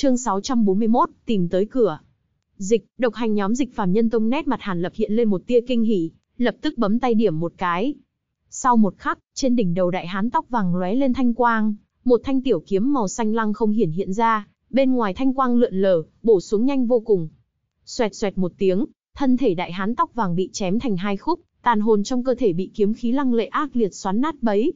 Chương 641, tìm tới cửa. Dịch, độc hành nhóm dịch phàm nhân tông nét mặt Hàn Lập hiện lên một tia kinh hỉ, lập tức bấm tay điểm một cái. Sau một khắc, trên đỉnh đầu đại hán tóc vàng lóe lên thanh quang, một thanh tiểu kiếm màu xanh lăng không hiển hiện ra, bên ngoài thanh quang lượn lờ, bổ xuống nhanh vô cùng. Xoẹt xoẹt một tiếng, thân thể đại hán tóc vàng bị chém thành hai khúc, tàn hồn trong cơ thể bị kiếm khí lăng lệ ác liệt xoắn nát bấy.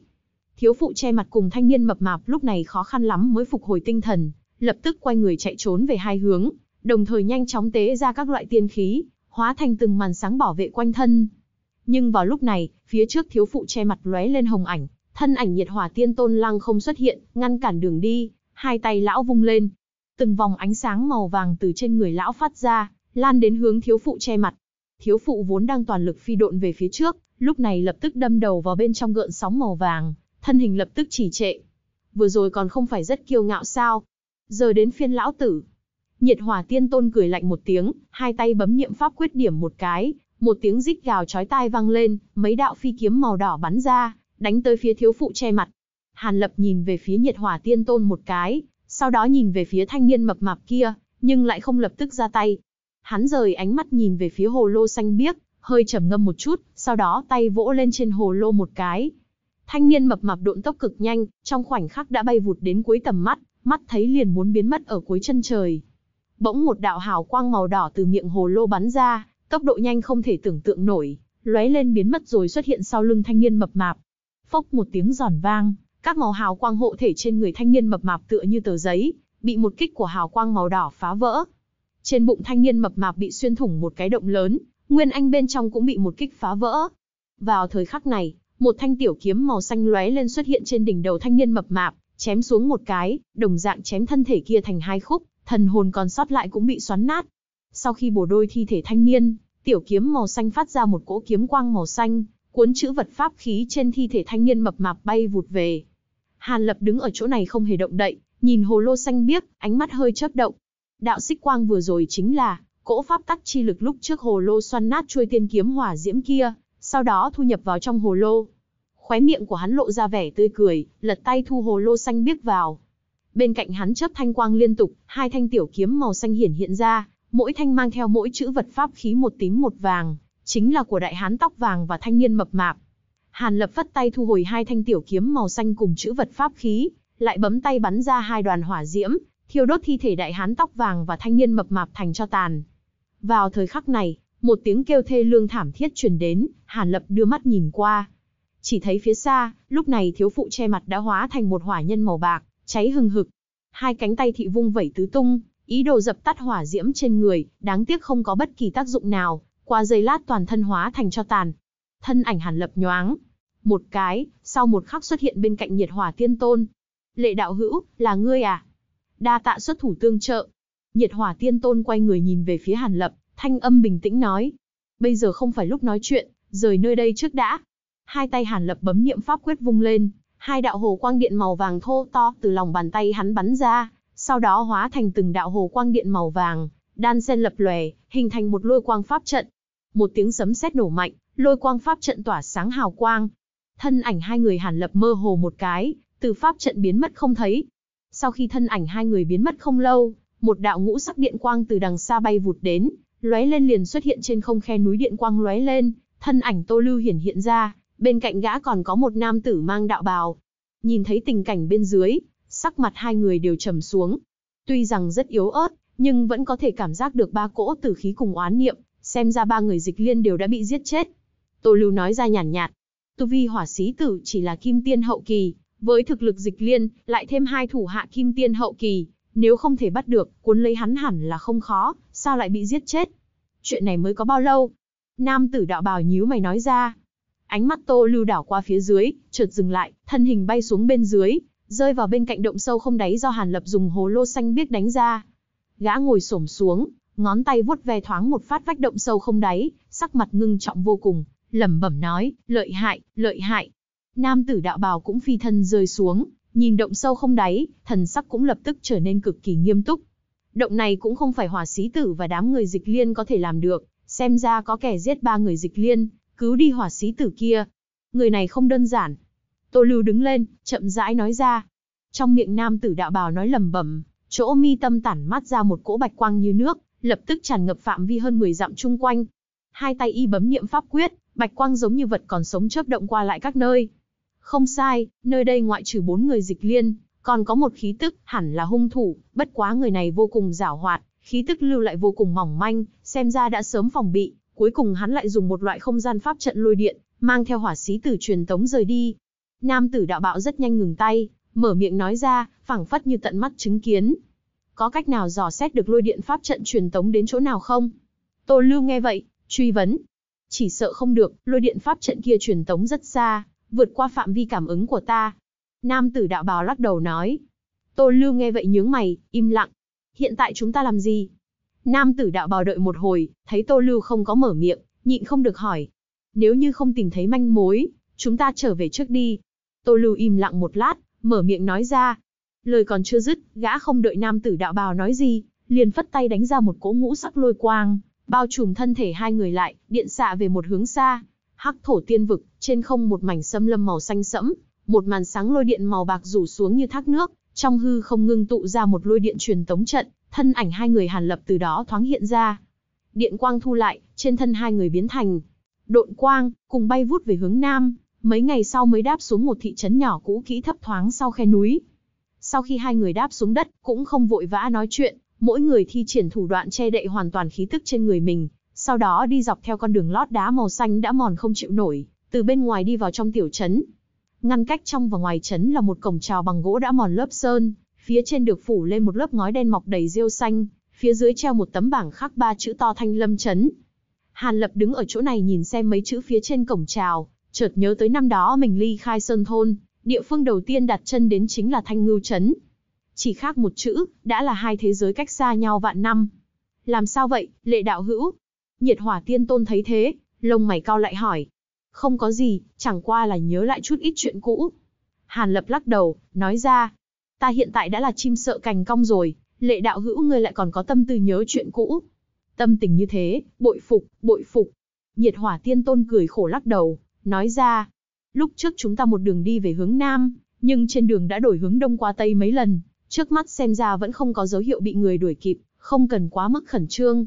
Thiếu phụ che mặt cùng thanh niên mập mạp lúc này khó khăn lắm mới phục hồi tinh thần, lập tức quay người chạy trốn về hai hướng, đồng thời nhanh chóng tế ra các loại tiên khí, hóa thành từng màn sáng bảo vệ quanh thân. Nhưng vào lúc này, phía trước thiếu phụ che mặt lóe lên hồng ảnh, thân ảnh nhiệt hỏa tiên tôn lăng không xuất hiện, ngăn cản đường đi, hai tay lão vung lên. Từng vòng ánh sáng màu vàng từ trên người lão phát ra, lan đến hướng thiếu phụ che mặt. Thiếu phụ vốn đang toàn lực phi độn về phía trước, lúc này lập tức đâm đầu vào bên trong gợn sóng màu vàng, thân hình lập tức chỉ trệ. Vừa rồi còn không phải rất kiêu ngạo sao, giờ đến phiên lão tử. Nhiệt hỏa tiên tôn cười lạnh một tiếng, hai tay bấm niệm pháp quyết điểm một cái, một tiếng rít gào chói tai vang lên, mấy đạo phi kiếm màu đỏ bắn ra, đánh tới phía thiếu phụ che mặt. Hàn Lập nhìn về phía nhiệt hỏa tiên tôn một cái, sau đó nhìn về phía thanh niên mập mạp kia, nhưng lại không lập tức ra tay. Hắn rời ánh mắt nhìn về phía hồ lô xanh biếc, hơi trầm ngâm một chút, sau đó tay vỗ lên trên hồ lô một cái. Thanh niên mập mạp độn tốc cực nhanh, trong khoảnh khắc đã bay vụt đến cuối tầm mắt, mắt thấy liền muốn biến mất ở cuối chân trời. Bỗng một đạo hào quang màu đỏ từ miệng hồ lô bắn ra, tốc độ nhanh không thể tưởng tượng nổi, lóe lên biến mất rồi xuất hiện sau lưng thanh niên mập mạp. Phốc một tiếng giòn vang, các màu hào quang hộ thể trên người thanh niên mập mạp tựa như tờ giấy, bị một kích của hào quang màu đỏ phá vỡ. Trên bụng thanh niên mập mạp bị xuyên thủng một cái động lớn, nguyên anh bên trong cũng bị một kích phá vỡ. Vào thời khắc này, một thanh tiểu kiếm màu xanh lóe lên xuất hiện trên đỉnh đầu thanh niên mập mạp, Chém xuống một cái, đồng dạng chém thân thể kia thành hai khúc, thần hồn còn sót lại cũng bị xoắn nát. Sau khi bổ đôi thi thể thanh niên, tiểu kiếm màu xanh phát ra một cỗ kiếm quang màu xanh, cuốn chữ vật pháp khí trên thi thể thanh niên mập mạp bay vụt về. Hàn Lập đứng ở chỗ này không hề động đậy, nhìn hồ lô xanh biếc, ánh mắt hơi chớp động. Đạo xích quang vừa rồi chính là cỗ pháp tắc chi lực lúc trước hồ lô xoắn nát chuôi tiên kiếm hỏa diễm kia, sau đó thu nhập vào trong hồ lô khóe miệng của hắn lộ ra vẻ tươi cười, lật tay thu hồ lô xanh biếc vào. Bên cạnh hắn chớp thanh quang liên tục, hai thanh tiểu kiếm màu xanh hiển hiện ra, mỗi thanh mang theo mỗi chữ vật pháp khí một tím một vàng, chính là của đại hán tóc vàng và thanh niên mập mạp. Hàn Lập phất tay thu hồi hai thanh tiểu kiếm màu xanh cùng chữ vật pháp khí, lại bấm tay bắn ra hai đoàn hỏa diễm, thiêu đốt thi thể đại hán tóc vàng và thanh niên mập mạp thành cho tàn. Vào thời khắc này, một tiếng kêu thê lương thảm thiết truyền đến, Hàn Lập đưa mắt nhìn qua, chỉ thấy phía xa, lúc này thiếu phụ che mặt đã hóa thành một hỏa nhân màu bạc, cháy hừng hực. Hai cánh tay thị vung vẩy tứ tung, ý đồ dập tắt hỏa diễm trên người, đáng tiếc không có bất kỳ tác dụng nào, qua giây lát toàn thân hóa thành cho tàn. Thân ảnh hàn lập nhoáng. Một cái, sau một khắc xuất hiện bên cạnh nhiệt hỏa tiên tôn. Lệ đạo hữu, là ngươi à? Đa tạ xuất thủ tương trợ. Nhiệt hỏa tiên tôn quay người nhìn về phía hàn lập, thanh âm bình tĩnh nói. Bây giờ không phải lúc nói chuyện, rời nơi đây trước đã. Hai tay Hàn Lập bấm niệm pháp quyết vung lên, hai đạo hồ quang điện màu vàng thô to từ lòng bàn tay hắn bắn ra, sau đó hóa thành từng đạo hồ quang điện màu vàng, đan xen lập lòe, hình thành một lôi quang pháp trận. Một tiếng sấm sét nổ mạnh, lôi quang pháp trận tỏa sáng hào quang. Thân ảnh hai người Hàn Lập mơ hồ một cái, từ pháp trận biến mất không thấy. Sau khi thân ảnh hai người biến mất không lâu, một đạo ngũ sắc điện quang từ đằng xa bay vụt đến, lóe lên liền xuất hiện trên không khe núi điện quang lóe lên, thân ảnh Tô Lưu Hiển hiện ra, Bên cạnh gã còn có một nam tử mang đạo bào. Nhìn thấy tình cảnh bên dưới, sắc mặt hai người đều trầm xuống. Tuy rằng rất yếu ớt, nhưng vẫn có thể cảm giác được ba cỗ tử khí cùng oán niệm, xem ra ba người dịch liên đều đã bị giết chết. Tô Lưu nói ra nhàn nhạt, nhạt, tu vi hỏa sĩ tử chỉ là kim tiên hậu kỳ, với thực lực dịch liên, lại thêm hai thủ hạ kim tiên hậu kỳ, nếu không thể bắt được, cuốn lấy hắn hẳn là không khó, sao lại bị giết chết? Chuyện này mới có bao lâu? Nam tử đạo bào nhíu mày nói ra, Ánh mắt Tô Lưu đảo qua phía dưới, chợt dừng lại, thân hình bay xuống bên dưới, rơi vào bên cạnh động sâu không đáy do Hàn Lập dùng hồ lô xanh biết đánh ra. Gã ngồi xổm xuống, ngón tay vuốt ve thoáng một phát vách động sâu không đáy, sắc mặt ngưng trọng vô cùng, lẩm bẩm nói, lợi hại, lợi hại. Nam tử đạo bào cũng phi thân rơi xuống, nhìn động sâu không đáy, thần sắc cũng lập tức trở nên cực kỳ nghiêm túc. Động này cũng không phải hỏa sĩ tử và đám người dịch liên có thể làm được, xem ra có kẻ giết ba người dịch liên, cứu đi hỏa sĩ tử kia. Người này không đơn giản. Tô Lưu đứng lên, chậm rãi nói ra. Trong miệng nam tử đạo bào nói lầm bẩm, chỗ mi tâm tản mát ra một cỗ bạch quang như nước, lập tức tràn ngập phạm vi hơn 10 dặm chung quanh. Hai tay y bấm niệm pháp quyết, bạch quang giống như vật còn sống chớp động qua lại các nơi. Không sai, nơi đây ngoại trừ bốn người dịch liên, còn có một khí tức, hẳn là hung thủ, bất quá người này vô cùng giảo hoạt, khí tức lưu lại vô cùng mỏng manh, xem ra đã sớm phòng bị, Cuối cùng hắn lại dùng một loại không gian pháp trận lôi điện, mang theo hỏa xí tử truyền tống rời đi. Nam tử đạo bạo rất nhanh ngừng tay, mở miệng nói ra, phảng phất như tận mắt chứng kiến. Có cách nào dò xét được lôi điện pháp trận truyền tống đến chỗ nào không? Tô Lưu nghe vậy, truy vấn. Chỉ sợ không được, lôi điện pháp trận kia truyền tống rất xa, vượt qua phạm vi cảm ứng của ta. Nam tử đạo bào lắc đầu nói. Tô Lưu nghe vậy nhướng mày, im lặng. Hiện tại chúng ta làm gì? Nam tử đạo bào đợi một hồi, thấy Tô Lưu không có mở miệng, nhịn không được hỏi. Nếu như không tìm thấy manh mối, chúng ta trở về trước đi. Tô Lưu im lặng một lát, mở miệng nói ra. Lời còn chưa dứt, gã không đợi nam tử đạo bào nói gì, liền phất tay đánh ra một cỗ ngũ sắc lôi quang, bao trùm thân thể hai người lại, điện xạ về một hướng xa. Hắc thổ tiên vực, trên không một mảnh xâm lâm màu xanh sẫm, một màn sáng lôi điện màu bạc rủ xuống như thác nước, trong hư không ngưng tụ ra một lôi điện truyền tống trận, thân ảnh hai người Hàn Lập từ đó thoáng hiện ra. Điện quang thu lại, trên thân hai người biến thành độn quang, cùng bay vút về hướng nam, mấy ngày sau mới đáp xuống một thị trấn nhỏ cũ kỹ thấp thoáng sau khe núi. Sau khi hai người đáp xuống đất, cũng không vội vã nói chuyện, mỗi người thi triển thủ đoạn che đậy hoàn toàn khí tức trên người mình, sau đó đi dọc theo con đường lót đá màu xanh đã mòn không chịu nổi, từ bên ngoài đi vào trong tiểu trấn. Ngăn cách trong và ngoài trấn là một cổng trào bằng gỗ đã mòn lớp sơn, Phía trên được phủ lên một lớp ngói đen mọc đầy rêu xanh, phía dưới treo một tấm bảng khắc ba chữ to Thanh Lâm chấn. Hàn Lập đứng ở chỗ này nhìn xem mấy chữ phía trên cổng trào, chợt nhớ tới năm đó mình ly khai sơn thôn, địa phương đầu tiên đặt chân đến chính là Thanh Ngưu chấn. Chỉ khác một chữ, đã là hai thế giới cách xa nhau vạn năm. Làm sao vậy, lệ đạo hữu? Nhiệt hỏa tiên tôn thấy thế, lông mày cao lại hỏi. Không có gì, chẳng qua là nhớ lại chút ít chuyện cũ. Hàn Lập lắc đầu, nói ra, ta hiện tại đã là chim sợ cành cong rồi, lệ đạo hữu ngươi lại còn có tâm tư nhớ chuyện cũ. Tâm tình như thế, bội phục, bội phục. Nhiệt hỏa tiên tôn cười khổ lắc đầu, nói ra. Lúc trước chúng ta một đường đi về hướng Nam, nhưng trên đường đã đổi hướng Đông qua Tây mấy lần, trước mắt xem ra vẫn không có dấu hiệu bị người đuổi kịp, không cần quá mức khẩn trương.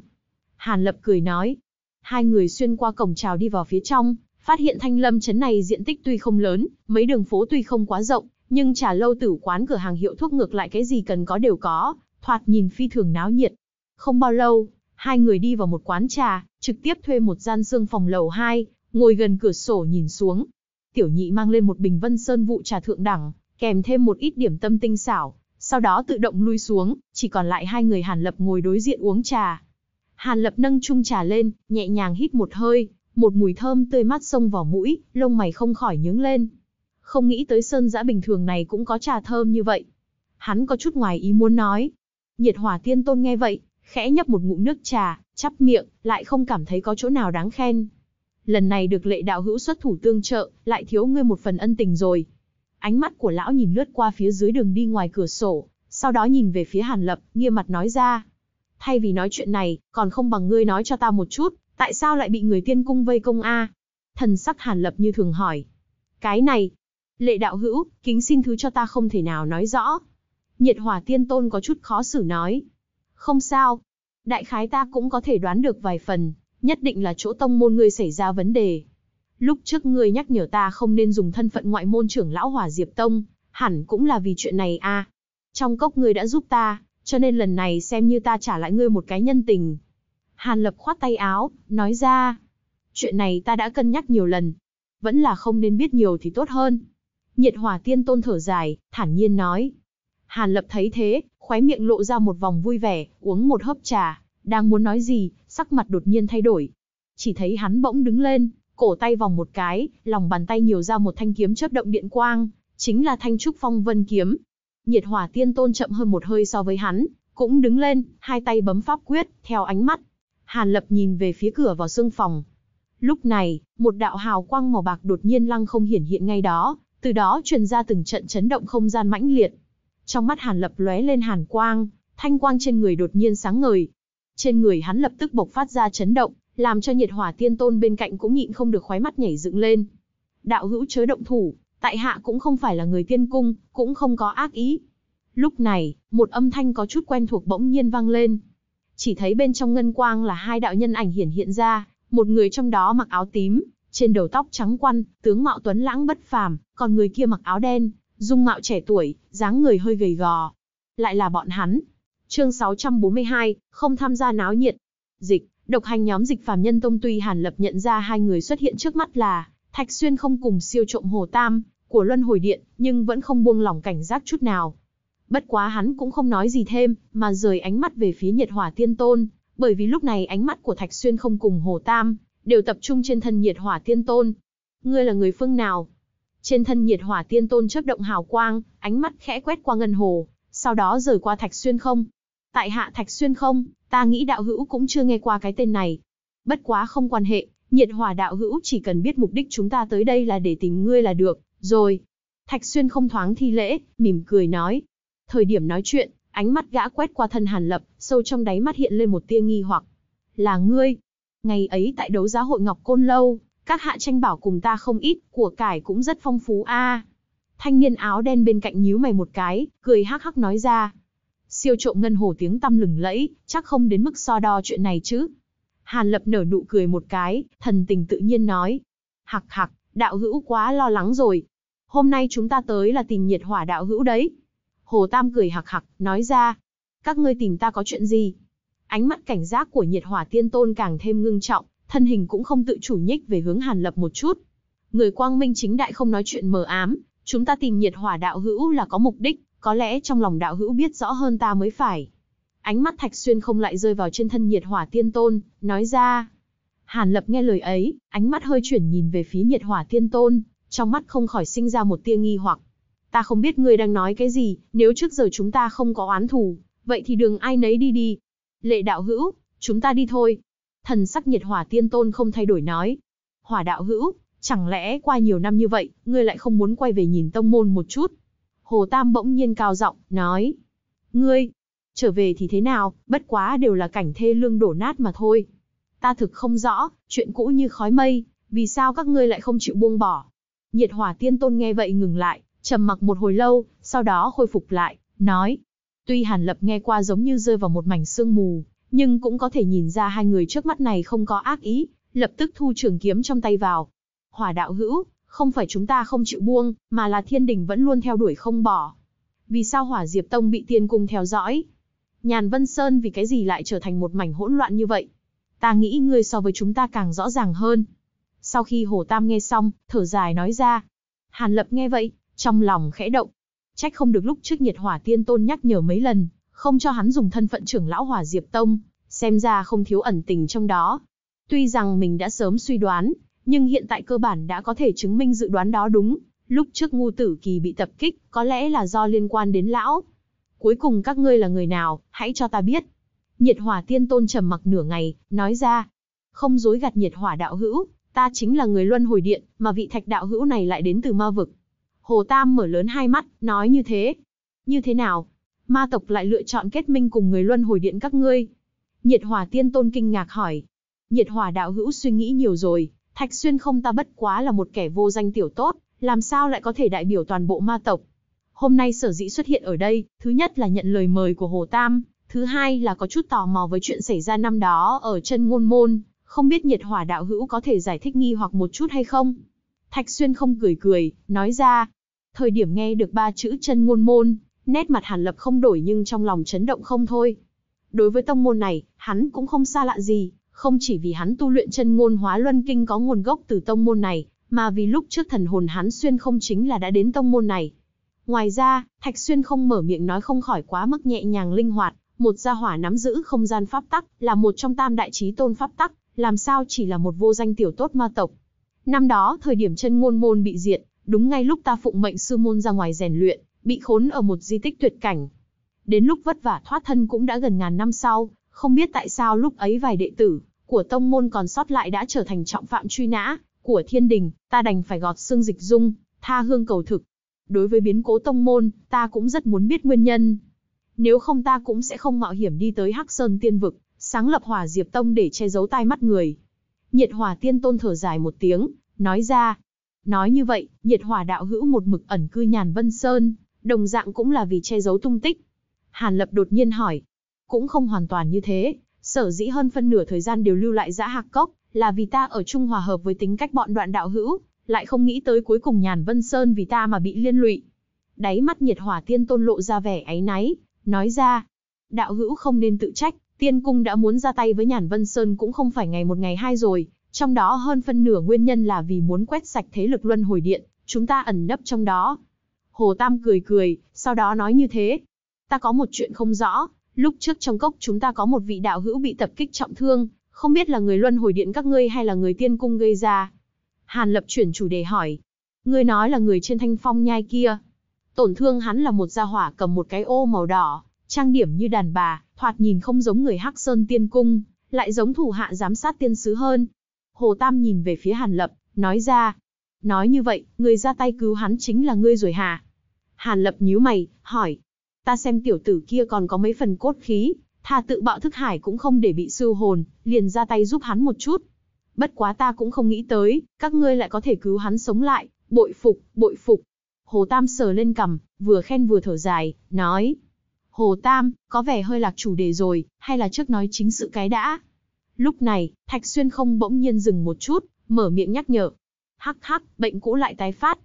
Hàn Lập cười nói. Hai người xuyên qua cổng trào đi vào phía trong, phát hiện thanh lâm chấn này diện tích tuy không lớn, mấy đường phố tuy không quá rộng, nhưng trà lâu tử quán cửa hàng hiệu thuốc ngược lại cái gì cần có đều có, thoạt nhìn phi thường náo nhiệt. Không bao lâu, hai người đi vào một quán trà, trực tiếp thuê một gian xương phòng lầu 2, ngồi gần cửa sổ nhìn xuống. Tiểu nhị mang lên một bình vân sơn vụ trà thượng đẳng, kèm thêm một ít điểm tâm tinh xảo, sau đó tự động lui xuống, chỉ còn lại hai người Hàn Lập ngồi đối diện uống trà. Hàn Lập nâng chung trà lên, nhẹ nhàng hít một hơi, một mùi thơm tươi mát xông vào mũi, lông mày không khỏi nhướng lên không nghĩ tới sơn giã bình thường này cũng có trà thơm như vậy. Hắn có chút ngoài ý muốn nói. Nhiệt hỏa tiên tôn nghe vậy, khẽ nhấp một ngụm nước trà, chắp miệng, lại không cảm thấy có chỗ nào đáng khen. Lần này được lệ đạo hữu xuất thủ tương trợ, lại thiếu ngươi một phần ân tình rồi. Ánh mắt của lão nhìn lướt qua phía dưới đường đi ngoài cửa sổ, sau đó nhìn về phía Hàn Lập, nghiêm mặt nói ra. Thay vì nói chuyện này, còn không bằng ngươi nói cho ta một chút, tại sao lại bị người tiên cung vây công a? Thần sắc Hàn Lập như thường hỏi. Cái này, Lệ đạo hữu, kính xin thứ cho ta không thể nào nói rõ. Nhiệt hỏa tiên tôn có chút khó xử nói. Không sao. Đại khái ta cũng có thể đoán được vài phần, nhất định là chỗ tông môn ngươi xảy ra vấn đề. Lúc trước ngươi nhắc nhở ta không nên dùng thân phận ngoại môn trưởng lão hỏa diệp tông, hẳn cũng là vì chuyện này à. Trong cốc ngươi đã giúp ta, cho nên lần này xem như ta trả lại ngươi một cái nhân tình. Hàn lập khoát tay áo, nói ra. Chuyện này ta đã cân nhắc nhiều lần. Vẫn là không nên biết nhiều thì tốt hơn. Nhiệt hỏa tiên tôn thở dài, thản nhiên nói. Hàn lập thấy thế, khóe miệng lộ ra một vòng vui vẻ, uống một hớp trà, đang muốn nói gì, sắc mặt đột nhiên thay đổi. Chỉ thấy hắn bỗng đứng lên, cổ tay vòng một cái, lòng bàn tay nhiều ra một thanh kiếm chớp động điện quang, chính là thanh trúc phong vân kiếm. Nhiệt hỏa tiên tôn chậm hơn một hơi so với hắn, cũng đứng lên, hai tay bấm pháp quyết, theo ánh mắt. Hàn lập nhìn về phía cửa vào xương phòng. Lúc này, một đạo hào quang màu bạc đột nhiên lăng không hiển hiện ngay đó, từ đó truyền ra từng trận chấn động không gian mãnh liệt. Trong mắt Hàn Lập lóe lên hàn quang, thanh quang trên người đột nhiên sáng ngời. Trên người hắn lập tức bộc phát ra chấn động, làm cho nhiệt hỏa tiên tôn bên cạnh cũng nhịn không được khoái mắt nhảy dựng lên. Đạo hữu chớ động thủ, tại hạ cũng không phải là người tiên cung, cũng không có ác ý. Lúc này, một âm thanh có chút quen thuộc bỗng nhiên vang lên. Chỉ thấy bên trong ngân quang là hai đạo nhân ảnh hiển hiện ra, một người trong đó mặc áo tím, trên đầu tóc trắng quăn, tướng mạo tuấn lãng bất phàm, còn người kia mặc áo đen, dung mạo trẻ tuổi, dáng người hơi gầy gò. Lại là bọn hắn. Chương 642, không tham gia náo nhiệt. Dịch, độc hành nhóm dịch phàm nhân tông tuy Hàn Lập nhận ra hai người xuất hiện trước mắt là Thạch Xuyên không cùng siêu trộm Hồ Tam của Luân Hồi Điện, nhưng vẫn không buông lỏng cảnh giác chút nào. Bất quá hắn cũng không nói gì thêm, mà rời ánh mắt về phía Nhiệt Hỏa Tiên Tôn, bởi vì lúc này ánh mắt của Thạch Xuyên không cùng Hồ Tam đều tập trung trên thân nhiệt hỏa tiên tôn. Ngươi là người phương nào? Trên thân nhiệt hỏa tiên tôn chớp động hào quang, ánh mắt khẽ quét qua ngân hồ, sau đó rời qua thạch xuyên không. Tại hạ thạch xuyên không, ta nghĩ đạo hữu cũng chưa nghe qua cái tên này. Bất quá không quan hệ, nhiệt hỏa đạo hữu chỉ cần biết mục đích chúng ta tới đây là để tìm ngươi là được, rồi. Thạch xuyên không thoáng thi lễ, mỉm cười nói. Thời điểm nói chuyện, ánh mắt gã quét qua thân hàn lập, sâu trong đáy mắt hiện lên một tia nghi hoặc. Là ngươi, Ngày ấy tại đấu giá hội Ngọc Côn Lâu, các hạ tranh bảo cùng ta không ít, của cải cũng rất phong phú a. Thanh niên áo đen bên cạnh nhíu mày một cái, cười hắc hắc nói ra. Siêu trộm ngân hồ tiếng tăm lừng lẫy, chắc không đến mức so đo chuyện này chứ. Hàn Lập nở nụ cười một cái, thần tình tự nhiên nói. Hạc hạc, đạo hữu quá lo lắng rồi. Hôm nay chúng ta tới là tìm nhiệt hỏa đạo hữu đấy. Hồ Tam cười hạc hạc, nói ra. Các ngươi tìm ta có chuyện gì? Ánh mắt cảnh giác của nhiệt hỏa tiên tôn càng thêm ngưng trọng, thân hình cũng không tự chủ nhích về hướng Hàn Lập một chút. Người quang minh chính đại không nói chuyện mờ ám, chúng ta tìm nhiệt hỏa đạo hữu là có mục đích, có lẽ trong lòng đạo hữu biết rõ hơn ta mới phải. Ánh mắt Thạch Xuyên không lại rơi vào trên thân nhiệt hỏa tiên tôn, nói ra. Hàn Lập nghe lời ấy, ánh mắt hơi chuyển nhìn về phía nhiệt hỏa tiên tôn, trong mắt không khỏi sinh ra một tia nghi hoặc. Ta không biết ngươi đang nói cái gì, nếu trước giờ chúng ta không có oán thù, vậy thì đường ai nấy đi đi, lệ đạo hữu, chúng ta đi thôi. Thần sắc nhiệt hỏa tiên tôn không thay đổi nói. Hỏa đạo hữu, chẳng lẽ qua nhiều năm như vậy, ngươi lại không muốn quay về nhìn tông môn một chút? Hồ Tam bỗng nhiên cao giọng, nói. Ngươi, trở về thì thế nào, bất quá đều là cảnh thê lương đổ nát mà thôi. Ta thực không rõ, chuyện cũ như khói mây, vì sao các ngươi lại không chịu buông bỏ. Nhiệt hỏa tiên tôn nghe vậy ngừng lại, trầm mặc một hồi lâu, sau đó khôi phục lại, nói. Tuy Hàn Lập nghe qua giống như rơi vào một mảnh sương mù, nhưng cũng có thể nhìn ra hai người trước mắt này không có ác ý, lập tức thu trường kiếm trong tay vào. Hỏa đạo hữu, không phải chúng ta không chịu buông, mà là thiên đình vẫn luôn theo đuổi không bỏ. Vì sao hỏa diệp tông bị tiên cung theo dõi? Nhàn Vân Sơn vì cái gì lại trở thành một mảnh hỗn loạn như vậy? Ta nghĩ ngươi so với chúng ta càng rõ ràng hơn. Sau khi Hồ Tam nghe xong, thở dài nói ra. Hàn Lập nghe vậy, trong lòng khẽ động, Trách không được lúc trước nhiệt hỏa tiên tôn nhắc nhở mấy lần, không cho hắn dùng thân phận trưởng lão hỏa diệp tông, xem ra không thiếu ẩn tình trong đó. Tuy rằng mình đã sớm suy đoán, nhưng hiện tại cơ bản đã có thể chứng minh dự đoán đó đúng. Lúc trước ngu tử kỳ bị tập kích, có lẽ là do liên quan đến lão. Cuối cùng các ngươi là người nào, hãy cho ta biết. Nhiệt hỏa tiên tôn trầm mặc nửa ngày, nói ra. Không dối gạt nhiệt hỏa đạo hữu, ta chính là người luân hồi điện, mà vị thạch đạo hữu này lại đến từ ma vực. Hồ Tam mở lớn hai mắt, nói như thế. Như thế nào? Ma tộc lại lựa chọn kết minh cùng người luân hồi điện các ngươi. Nhiệt hỏa tiên tôn kinh ngạc hỏi. Nhiệt hỏa đạo hữu suy nghĩ nhiều rồi, Thạch Xuyên không ta bất quá là một kẻ vô danh tiểu tốt, làm sao lại có thể đại biểu toàn bộ ma tộc. Hôm nay sở dĩ xuất hiện ở đây, thứ nhất là nhận lời mời của Hồ Tam, thứ hai là có chút tò mò với chuyện xảy ra năm đó ở chân ngôn môn, không biết nhiệt hỏa đạo hữu có thể giải thích nghi hoặc một chút hay không. Thạch Xuyên không cười cười, nói ra, Thời điểm nghe được ba chữ chân ngôn môn, nét mặt Hàn Lập không đổi nhưng trong lòng chấn động không thôi. Đối với tông môn này, hắn cũng không xa lạ gì, không chỉ vì hắn tu luyện chân ngôn hóa luân kinh có nguồn gốc từ tông môn này, mà vì lúc trước thần hồn hắn xuyên không chính là đã đến tông môn này. Ngoài ra, Thạch Xuyên không mở miệng nói không khỏi quá mức nhẹ nhàng linh hoạt, một gia hỏa nắm giữ không gian pháp tắc, là một trong tam đại trí tôn pháp tắc, làm sao chỉ là một vô danh tiểu tốt ma tộc. Năm đó, thời điểm chân ngôn môn bị diệt, Đúng ngay lúc ta phụng mệnh sư môn ra ngoài rèn luyện, bị khốn ở một di tích tuyệt cảnh. Đến lúc vất vả thoát thân cũng đã gần ngàn năm sau, không biết tại sao lúc ấy vài đệ tử của tông môn còn sót lại đã trở thành trọng phạm truy nã của thiên đình, ta đành phải gọt xương dịch dung, tha hương cầu thực. Đối với biến cố tông môn, ta cũng rất muốn biết nguyên nhân. Nếu không ta cũng sẽ không mạo hiểm đi tới Hắc Sơn Tiên Vực, sáng lập hỏa diệp tông để che giấu tai mắt người. Nhiệt hỏa tiên tôn thở dài một tiếng, nói ra, Nói như vậy, nhiệt hỏa đạo hữu một mực ẩn cư nhàn vân sơn, đồng dạng cũng là vì che giấu tung tích. Hàn Lập đột nhiên hỏi, cũng không hoàn toàn như thế, sở dĩ hơn phân nửa thời gian đều lưu lại giã hạc cốc, là vì ta ở chung hòa hợp với tính cách bọn đoạn đạo hữu, lại không nghĩ tới cuối cùng nhàn vân sơn vì ta mà bị liên lụy. Đáy mắt nhiệt hỏa tiên tôn lộ ra vẻ áy náy, nói ra, đạo hữu không nên tự trách, tiên cung đã muốn ra tay với nhàn vân sơn cũng không phải ngày một ngày hai rồi, trong đó hơn phân nửa nguyên nhân là vì muốn quét sạch thế lực luân hồi điện, chúng ta ẩn nấp trong đó. Hồ Tam cười cười, sau đó nói như thế. Ta có một chuyện không rõ, lúc trước trong cốc chúng ta có một vị đạo hữu bị tập kích trọng thương, không biết là người luân hồi điện các ngươi hay là người tiên cung gây ra. Hàn lập chuyển chủ đề hỏi. Ngươi nói là người trên thanh phong nhai kia. Tổn thương hắn là một gia hỏa cầm một cái ô màu đỏ, trang điểm như đàn bà, thoạt nhìn không giống người Hắc Sơn tiên cung, lại giống thủ hạ giám sát tiên sứ hơn. Hồ Tam nhìn về phía Hàn Lập, nói ra. Nói như vậy, người ra tay cứu hắn chính là ngươi rồi hả? Hàn Lập nhíu mày, hỏi. Ta xem tiểu tử kia còn có mấy phần cốt khí, thà tự bạo thức hải cũng không để bị sư hồn, liền ra tay giúp hắn một chút. Bất quá ta cũng không nghĩ tới, các ngươi lại có thể cứu hắn sống lại, bội phục, bội phục. Hồ Tam sờ lên cằm, vừa khen vừa thở dài, nói. Hồ Tam, có vẻ hơi lạc chủ đề rồi, hay là trước nói chính sự cái đã. Lúc này, Thạch Xuyên không bỗng nhiên dừng một chút, mở miệng nhắc nhở. Hắc hắc, bệnh cũ lại tái phát.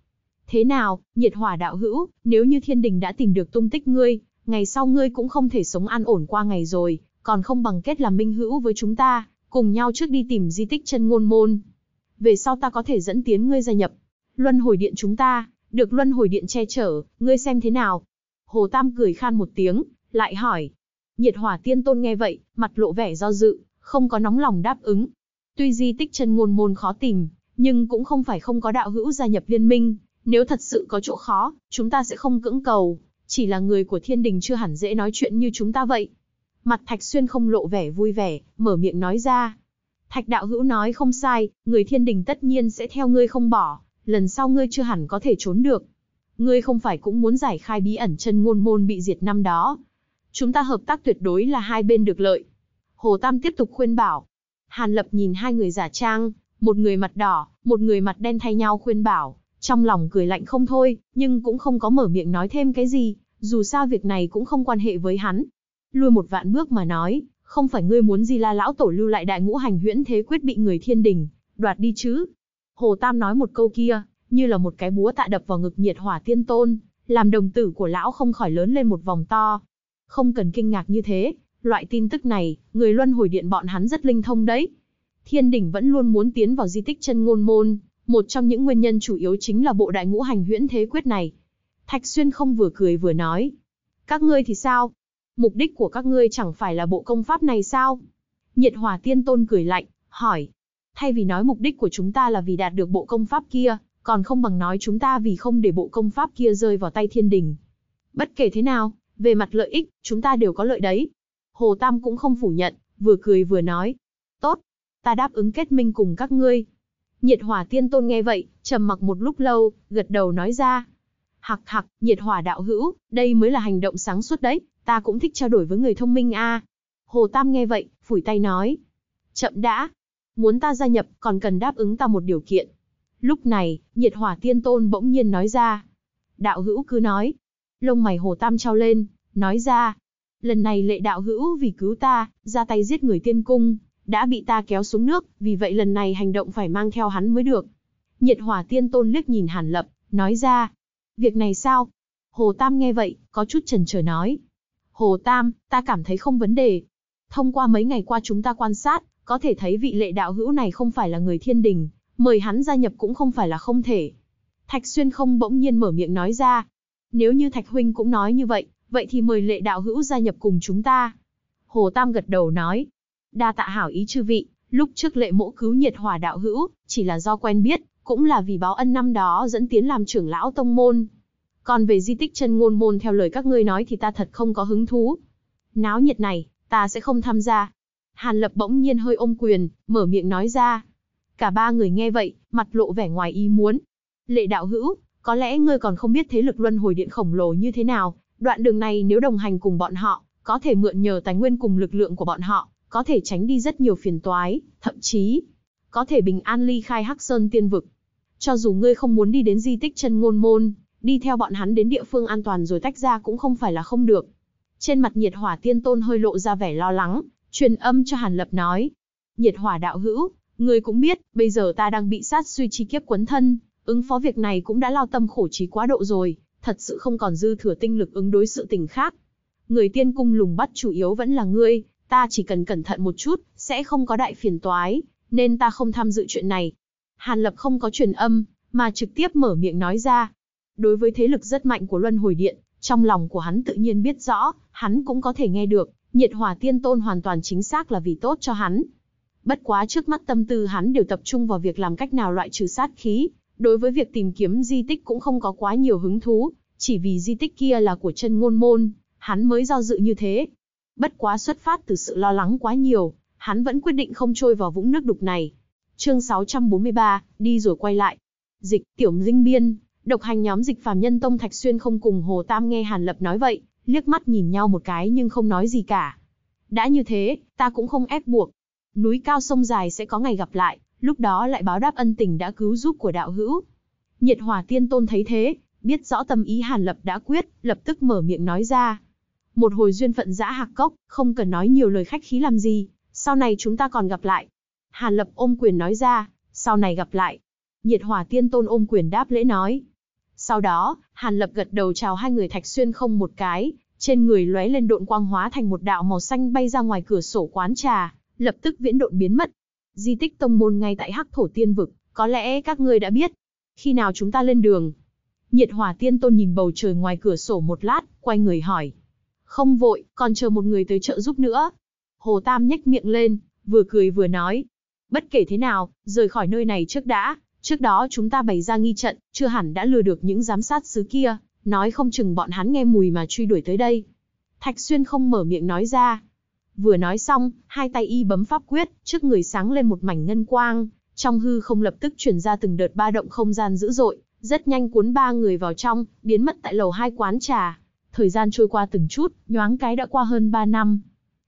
Thế nào, nhiệt hỏa đạo hữu, nếu như thiên đình đã tìm được tung tích ngươi, ngày sau ngươi cũng không thể sống an ổn qua ngày rồi, còn không bằng kết làm minh hữu với chúng ta, cùng nhau trước đi tìm di tích chân ngôn môn. Về sau ta có thể dẫn tiến ngươi gia nhập. Luân hồi điện chúng ta, được luân hồi điện che chở, ngươi xem thế nào? Hồ Tam cười khan một tiếng, lại hỏi. Nhiệt hỏa tiên tôn nghe vậy, mặt lộ vẻ do dự, không có nóng lòng đáp ứng. Tuy di tích chân ngôn môn khó tìm, nhưng cũng không phải không có đạo hữu gia nhập liên minh, nếu thật sự có chỗ khó, chúng ta sẽ không cưỡng cầu, chỉ là người của thiên đình chưa hẳn dễ nói chuyện như chúng ta vậy. Mặt Thạch Xuyên không lộ vẻ vui vẻ, mở miệng nói ra. Thạch đạo hữu nói không sai, người thiên đình tất nhiên sẽ theo ngươi không bỏ, lần sau ngươi chưa hẳn có thể trốn được. Ngươi không phải cũng muốn giải khai bí ẩn chân ngôn môn bị diệt năm đó. Chúng ta hợp tác tuyệt đối là hai bên được lợi. Hồ Tam tiếp tục khuyên bảo. Hàn Lập nhìn hai người giả trang, một người mặt đỏ, một người mặt đen thay nhau khuyên bảo, trong lòng cười lạnh không thôi, nhưng cũng không có mở miệng nói thêm cái gì, dù sao việc này cũng không quan hệ với hắn. Lui một vạn bước mà nói, không phải ngươi muốn gì là lão tổ lưu lại đại ngũ hành huyễn thế quyết bị người thiên đình, đoạt đi chứ. Hồ Tam nói một câu kia, như là một cái búa tạ đập vào ngực nhiệt hỏa tiên tôn, làm đồng tử của lão không khỏi lớn lên một vòng to. Không cần kinh ngạc như thế, loại tin tức này, người luân hồi điện bọn hắn rất linh thông đấy. Thiên đỉnh vẫn luôn muốn tiến vào di tích chân ngôn môn, một trong những nguyên nhân chủ yếu chính là bộ đại ngũ hành huyễn thế quyết này. Thạch Xuyên không vừa cười vừa nói. Các ngươi thì sao? Mục đích của các ngươi chẳng phải là bộ công pháp này sao? Nhiệt hòa tiên tôn cười lạnh, hỏi. Thay vì nói mục đích của chúng ta là vì đạt được bộ công pháp kia, còn không bằng nói chúng ta vì không để bộ công pháp kia rơi vào tay thiên đình. Bất kể thế nào, về mặt lợi ích, chúng ta đều có lợi đấy, Hồ Tam cũng không phủ nhận, vừa cười vừa nói. Tốt, ta đáp ứng kết minh cùng các ngươi. Nhiệt hỏa tiên tôn nghe vậy, trầm mặc một lúc lâu, gật đầu nói ra. Hạc Hạc, nhiệt hỏa đạo hữu, đây mới là hành động sáng suốt đấy, ta cũng thích trao đổi với người thông minh a. À. Hồ Tam nghe vậy, phủi tay nói. Chậm đã, muốn ta gia nhập còn cần đáp ứng ta một điều kiện. Lúc này, nhiệt hỏa tiên tôn bỗng nhiên nói ra. Đạo hữu cứ nói. Lông mày Hồ Tam trao lên, nói ra. Lần này lệ đạo hữu vì cứu ta, ra tay giết người tiên cung, đã bị ta kéo xuống nước, vì vậy lần này hành động phải mang theo hắn mới được. Nhiệt hỏa tiên tôn liếc nhìn Hàn Lập, nói ra. Việc này sao? Hồ Tam nghe vậy, có chút chần chờ nói. Hồ Tam, ta cảm thấy không vấn đề. Thông qua mấy ngày qua chúng ta quan sát, có thể thấy vị lệ đạo hữu này không phải là người thiên đình, mời hắn gia nhập cũng không phải là không thể. Thạch Xuyên không bỗng nhiên mở miệng nói ra. Nếu như Thạch Huynh cũng nói như vậy, Vậy thì mời lệ đạo hữu gia nhập cùng chúng ta. Hồ Tam gật đầu nói. Đa tạ hảo ý chư vị, lúc trước lệ mỗ cứu nhiệt hòa đạo hữu, chỉ là do quen biết, cũng là vì báo ân năm đó dẫn tiến làm trưởng lão tông môn. Còn về di tích chân ngôn môn theo lời các ngươi nói thì ta thật không có hứng thú. Náo nhiệt này, ta sẽ không tham gia. Hàn Lập bỗng nhiên hơi ôm quyền, mở miệng nói ra. Cả ba người nghe vậy, mặt lộ vẻ ngoài ý muốn. Lệ đạo hữu, có lẽ ngươi còn không biết thế lực luân hồi điện khổng lồ như thế nào, Đoạn đường này nếu đồng hành cùng bọn họ, có thể mượn nhờ tài nguyên cùng lực lượng của bọn họ, có thể tránh đi rất nhiều phiền toái, thậm chí có thể bình an ly khai Hắc Sơn Tiên vực. Cho dù ngươi không muốn đi đến di tích chân ngôn môn, đi theo bọn hắn đến địa phương an toàn rồi tách ra cũng không phải là không được. Trên mặt Nhiệt Hỏa Tiên Tôn hơi lộ ra vẻ lo lắng, truyền âm cho Hàn Lập nói: "Nhiệt Hỏa đạo hữu, ngươi cũng biết, bây giờ ta đang bị sát suy chi kiếp quấn thân, ứng phó việc này cũng đã lao tâm khổ trí quá độ rồi, thật sự không còn dư thừa tinh lực ứng đối sự tình khác. Người tiên cung lùng bắt chủ yếu vẫn là ngươi, ta chỉ cần cẩn thận một chút, sẽ không có đại phiền toái, nên ta không tham dự chuyện này. Hàn Lập không có truyền âm, mà trực tiếp mở miệng nói ra. Đối với thế lực rất mạnh của Luân Hồi Điện, trong lòng của hắn tự nhiên biết rõ, hắn cũng có thể nghe được, nhiệt hòa tiên tôn hoàn toàn chính xác là vì tốt cho hắn. Bất quá trước mắt tâm tư hắn đều tập trung vào việc làm cách nào loại trừ sát khí, Đối với việc tìm kiếm di tích cũng không có quá nhiều hứng thú, chỉ vì di tích kia là của chân ngôn môn, hắn mới do dự như thế. Bất quá xuất phát từ sự lo lắng quá nhiều, hắn vẫn quyết định không trôi vào vũng nước đục này. Chương 643, đi rồi quay lại. Dịch, tiểu dinh biên, độc hành nhóm dịch phàm nhân Tông Thạch Xuyên không cùng Hồ Tam nghe Hàn Lập nói vậy, liếc mắt nhìn nhau một cái nhưng không nói gì cả. Đã như thế, ta cũng không ép buộc. Núi cao sông dài sẽ có ngày gặp lại, lúc đó lại báo đáp ân tình đã cứu giúp của đạo hữu. Nhiệt hòa tiên tôn thấy thế, biết rõ tâm ý Hàn Lập đã quyết, lập tức mở miệng nói ra. Một hồi duyên phận giã hạc cốc, không cần nói nhiều lời khách khí làm gì, sau này chúng ta còn gặp lại. Hàn Lập ôm quyền nói ra, sau này gặp lại. Nhiệt hòa tiên tôn ôm quyền đáp lễ nói. Sau đó, Hàn Lập gật đầu chào hai người thạch xuyên không một cái, trên người lóe lên độn quang hóa thành một đạo màu xanh bay ra ngoài cửa sổ quán trà, lập tức viễn độn biến mất. Di tích tông môn ngay tại Hắc Thổ Tiên Vực, có lẽ các ngươi đã biết. Khi nào chúng ta lên đường? Nhiệt hỏa tiên tôn nhìn bầu trời ngoài cửa sổ một lát, quay người hỏi. Không vội, còn chờ một người tới trợ giúp nữa. Hồ Tam nhếch miệng lên, vừa cười vừa nói. Bất kể thế nào, rời khỏi nơi này trước đã, trước đó chúng ta bày ra nghi trận, chưa hẳn đã lừa được những giám sát xứ kia, nói không chừng bọn hắn nghe mùi mà truy đuổi tới đây. Thạch Xuyên không mở miệng nói ra, Vừa nói xong, hai tay y bấm pháp quyết, trước người sáng lên một mảnh ngân quang, trong hư không lập tức chuyển ra từng đợt ba động không gian dữ dội, rất nhanh cuốn ba người vào trong, biến mất tại lầu hai quán trà. Thời gian trôi qua từng chút, nhoáng cái đã qua hơn 3 năm.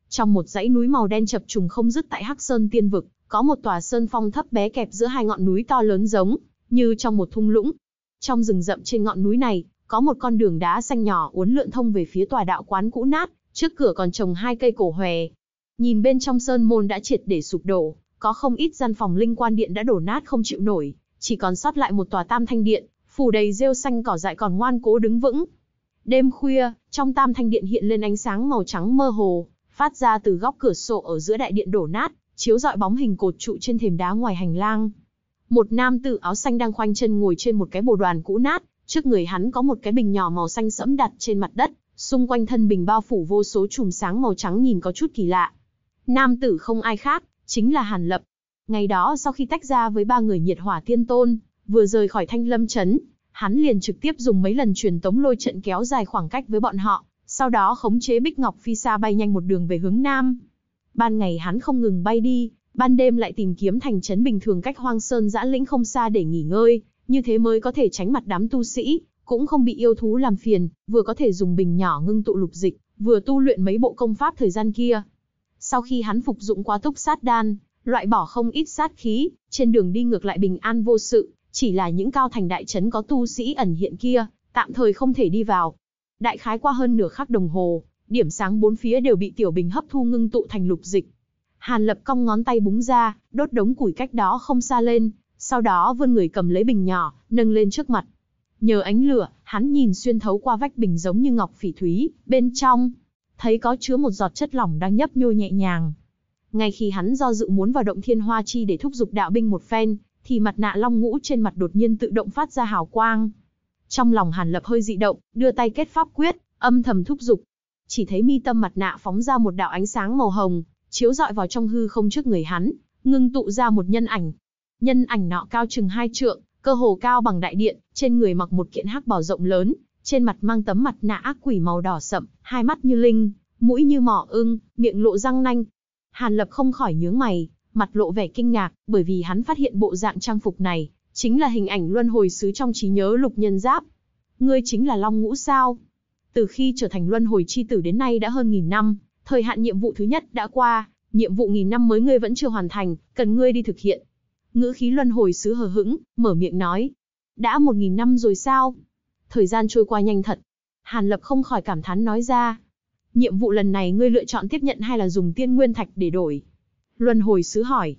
Trong một dãy núi màu đen chập trùng không dứt tại Hắc Sơn Tiên Vực, có một tòa sơn phong thấp bé kẹp giữa hai ngọn núi to lớn giống, như trong một thung lũng. Trong rừng rậm trên ngọn núi này, có một con đường đá xanh nhỏ uốn lượn thông về phía tòa đạo quán cũ nát, Trước cửa còn trồng hai cây cổ hòe. Nhìn bên trong sơn môn đã triệt để sụp đổ, có không ít gian phòng linh quan điện đã đổ nát không chịu nổi, chỉ còn sót lại một tòa tam thanh điện, phủ đầy rêu xanh cỏ dại còn ngoan cố đứng vững. Đêm khuya, trong tam thanh điện hiện lên ánh sáng màu trắng mơ hồ, phát ra từ góc cửa sổ ở giữa đại điện đổ nát, chiếu rọi bóng hình cột trụ trên thềm đá ngoài hành lang. Một nam tử áo xanh đang khoanh chân ngồi trên một cái bồ đoàn cũ nát, trước người hắn có một cái bình nhỏ màu xanh sẫm đặt trên mặt đất, Xung quanh thân bình bao phủ vô số chùm sáng màu trắng nhìn có chút kỳ lạ. Nam tử không ai khác, chính là Hàn Lập. Ngày đó sau khi tách ra với ba người nhiệt hỏa tiên tôn, vừa rời khỏi thanh lâm chấn, hắn liền trực tiếp dùng mấy lần truyền tống lôi trận kéo dài khoảng cách với bọn họ, sau đó khống chế Bích Ngọc Phi xa bay nhanh một đường về hướng Nam. Ban ngày hắn không ngừng bay đi, ban đêm lại tìm kiếm thành chấn bình thường cách hoang sơn dã lĩnh không xa để nghỉ ngơi, như thế mới có thể tránh mặt đám tu sĩ, cũng không bị yêu thú làm phiền, vừa có thể dùng bình nhỏ ngưng tụ lục dịch, vừa tu luyện mấy bộ công pháp thời gian kia. Sau khi hắn phục dụng qua túc sát đan, loại bỏ không ít sát khí, trên đường đi ngược lại bình an vô sự, chỉ là những cao thành đại trấn có tu sĩ ẩn hiện kia, tạm thời không thể đi vào. Đại khái qua hơn nửa khắc đồng hồ, điểm sáng bốn phía đều bị tiểu bình hấp thu ngưng tụ thành lục dịch. Hàn lập cong ngón tay búng ra, đốt đống củi cách đó không xa lên, sau đó vươn người cầm lấy bình nhỏ, nâng lên trước mặt. Nhờ ánh lửa, hắn nhìn xuyên thấu qua vách bình giống như ngọc phỉ thúy, bên trong, thấy có chứa một giọt chất lỏng đang nhấp nhô nhẹ nhàng. Ngay khi hắn do dự muốn vào động thiên hoa chi để thúc giục đạo binh một phen, thì mặt nạ long ngũ trên mặt đột nhiên tự động phát ra hào quang. Trong lòng Hàn Lập hơi dị động, đưa tay kết pháp quyết, âm thầm thúc giục. Chỉ thấy mi tâm mặt nạ phóng ra một đạo ánh sáng màu hồng, chiếu dọi vào trong hư không trước người hắn, ngưng tụ ra một nhân ảnh. Nhân ảnh nọ cao chừng hai trượng, cơ hồ cao bằng đại điện, trên người mặc một kiện hắc bào rộng lớn, trên mặt mang tấm mặt nạ ác quỷ màu đỏ sậm, hai mắt như linh, mũi như mỏ ưng, miệng lộ răng nanh. Hàn Lập không khỏi nhướng mày, mặt lộ vẻ kinh ngạc, bởi vì hắn phát hiện bộ dạng trang phục này, chính là hình ảnh luân hồi sứ trong trí nhớ lục nhân giáp. Ngươi chính là Long Ngũ sao? Từ khi trở thành luân hồi chi tử đến nay đã hơn nghìn năm, thời hạn nhiệm vụ thứ nhất đã qua, nhiệm vụ nghìn năm mới ngươi vẫn chưa hoàn thành, cần ngươi đi thực hiện, Ngữ khí luân hồi sứ hờ hững, mở miệng nói. Đã một nghìn năm rồi sao? Thời gian trôi qua nhanh thật. Hàn Lập không khỏi cảm thán nói ra. Nhiệm vụ lần này ngươi lựa chọn tiếp nhận hay là dùng tiên nguyên thạch để đổi? Luân hồi sứ hỏi.